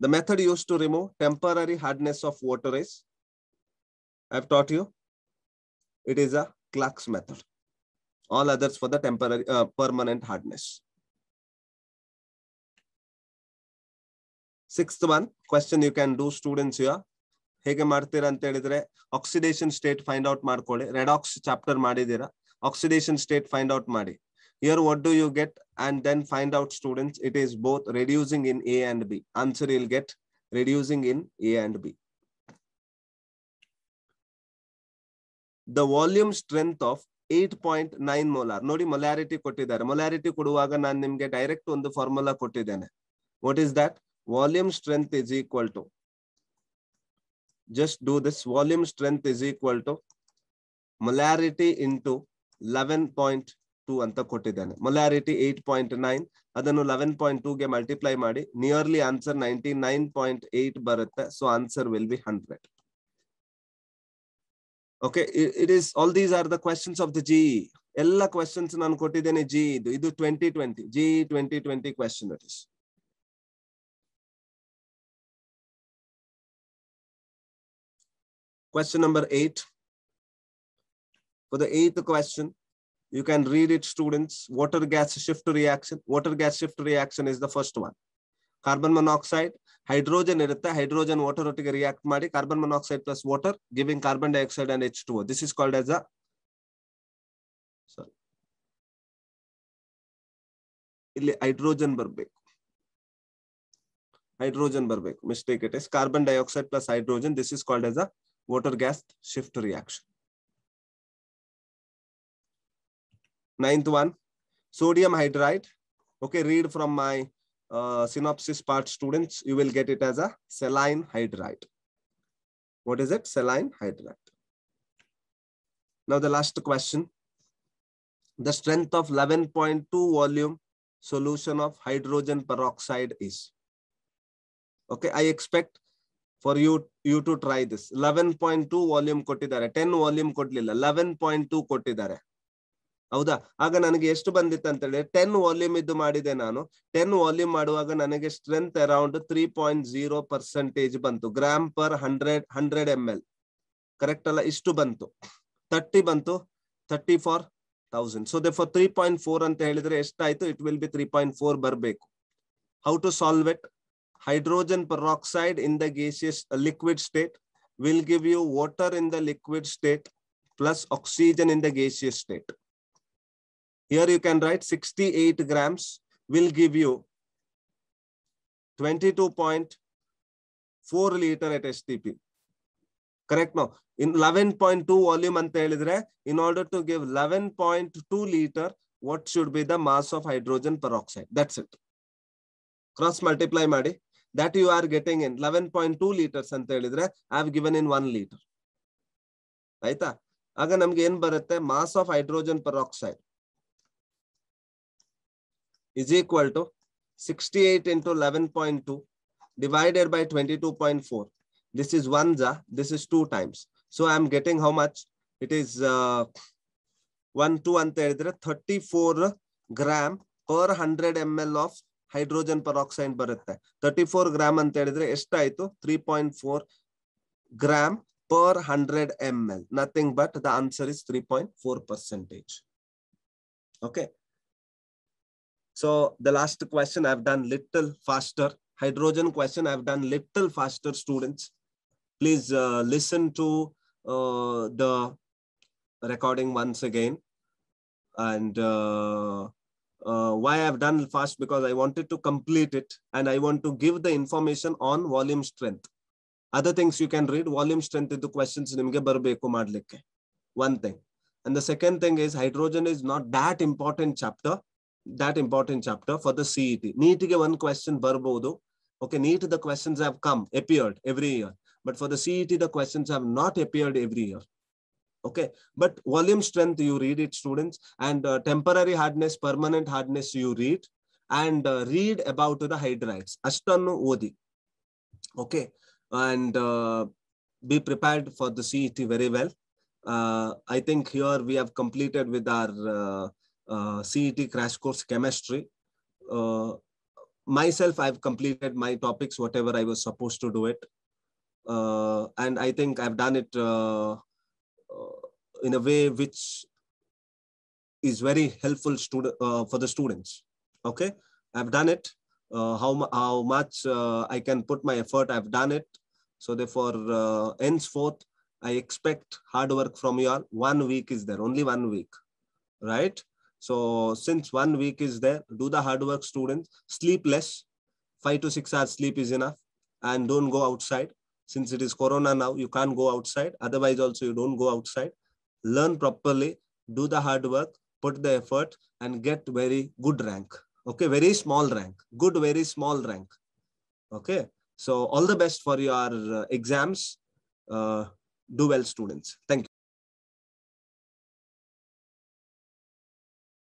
The method used to remove temporary hardness of water is, I've taught you, it is a Clark's method. All others for the temporary uh, permanent hardness. sixth one question you can do students here hege martira ante helidre oxidation state find out maarkole redox chapter maadidira oxidation state find out maadi here what do you get and then find out students it is both reducing in a and b answer you'll get reducing in a and b the volume strength of 8.9 molar nodi molarity kottidare molarity koduvaga nan nimge direct ondu formula kottidene what is that volume strength strength is to just do this volume strength strength is equal to molarity into two ಅಂತ ಕೊಟ್ಟಿದ್ದೇನೆ molarity eight point nine ಅದನ್ನು eleven point two ಗೆ multiply ಮಾಡಿ nearly answer ninety nine point eight ಬರುತ್ತೆ so answer will be hundred okay it is all these are the questions of the G ಎಲ್ಲ questions ನಾನು ಕೊಟ್ಟಿದ್ದೇನೆ G ಇದು ಇದು twenty twenty G twenty twenty question Question number eight. For the eighth question, you can read it, students. Water gas shift reaction. Water gas shift reaction is the first one. Carbon monoxide, hydrogen irutte, hydrogen water react carbon monoxide plus water giving carbon dioxide and H2O. This is called as a sorry. ಇಲ್ಲಿ hydrogen ಬರಬೇಕು hydrogen ಬರಬೇಕು mistake it is carbon dioxide plus hydrogen this is water gas shift reaction. Ninth one, sodium hydride. Okay, read from my uh, synopsis part students, you will get it as a saline hydride. What is it? Saline hydride. Now the last question. The strength of 11.2 volume solution of hydrogen peroxide is. Okay, I expect for you you to try this eleven point two volume ಕೊಟ್ಟಿದ್ದಾರೆ ten volume ಕೊಡ್ಲಿಲ್ಲ eleven point two ಕೊಟ್ಟಿದ್ದಾರೆ ಹೌದಾ ಆಗ ನನಗೆ ಎಷ್ಟು ಬಂದಿತ್ತು ಅಂತ ಹೇಳಿ ಟೆನ್ ವಾಲ್ಯೂಮ್ ಇದು ಮಾಡಿದೆ ನಾನು ಟೆನ್ ವಾಲ್ಯೂಮ್ ಮಾಡುವಾಗ ನನಗೆ strength around three point zero percentage ಬಂತು gram per hundred hundred M L correct ಅಲ್ಲ ಇಷ್ಟು ಬಂತು ತರ್ಟಿ ಬಂತು thirty four thousand so they for three point four ಅಂತ ಹೇಳಿದ್ರೆ ಎಷ್ಟಾಯ್ತು it will be three point four ಬರಬೇಕು how to solve it hydrogen peroxide in the gaseous uh, liquid state will give you water in the liquid state plus oxygen in the gaseous state. Here you can write 68 grams will give you 22.4 liter at STP. Correct now. In 11.2 volume in order to give 11.2 liter what should be the mass of hydrogen peroxide. That's it. Cross multiply ಮಾಡಿ that you are getting in 11.2 liters. I have given in one liter. One litre ಆಯ್ತಾ ಆಗ ನಮ್ಗೆ ಏನ್ ಬರುತ್ತೆ mass of hydrogen is equal to 68 into 11.2 divided by 22.4. This is one ja, this is two times. So I'm getting how much? It is uh, 1, 2, and 34 gram per 100 ml of hydrogen peroxide बरत gram अंतर three point four gram per hundred M L nothing but the answer is three point four percentage okay so the last question I done little faster hydrogen question I done little faster student please listen to the recording once again and uh, uh, why I've done fast because I wanted to complete it and I want to give the information on volume strength. Other things you can read, volume strength into questions nimge barbeku madlikke. One thing. And the second thing is hydrogen is not that important chapter, that important chapter for the CET. Need to give one question barbodu. Okay, Need the questions have come, appeared every year. But for the CET, the questions have not appeared every year okay but volume strength you read it students and uh, temporary hardness permanent hardness you read and uh, read about the hydrides Ashtanu odi okay and uh, be prepared for the cet very well uh, i think here we have completed with our uh, uh, cet crash course chemistry myself i've completed my topics whatever i was supposed to do it and i think i've done it in a way which is very helpful uh, for the students. Okay, I've done it. Uh, how, how much uh, I can put my effort, I've done it. So therefore, henceforth, I expect hard work from you all. One week is there, only one week, right? So since one week is there, do the hard work, students. Sleep less. Five to six hours sleep is enough. And don't go outside since it is corona now you can't go outside otherwise also you don't go outside learn properly do the hard work put the effort and get very good rank okay very small rank good very small rank okay so all the best for your uh, exams uh, do well students thank you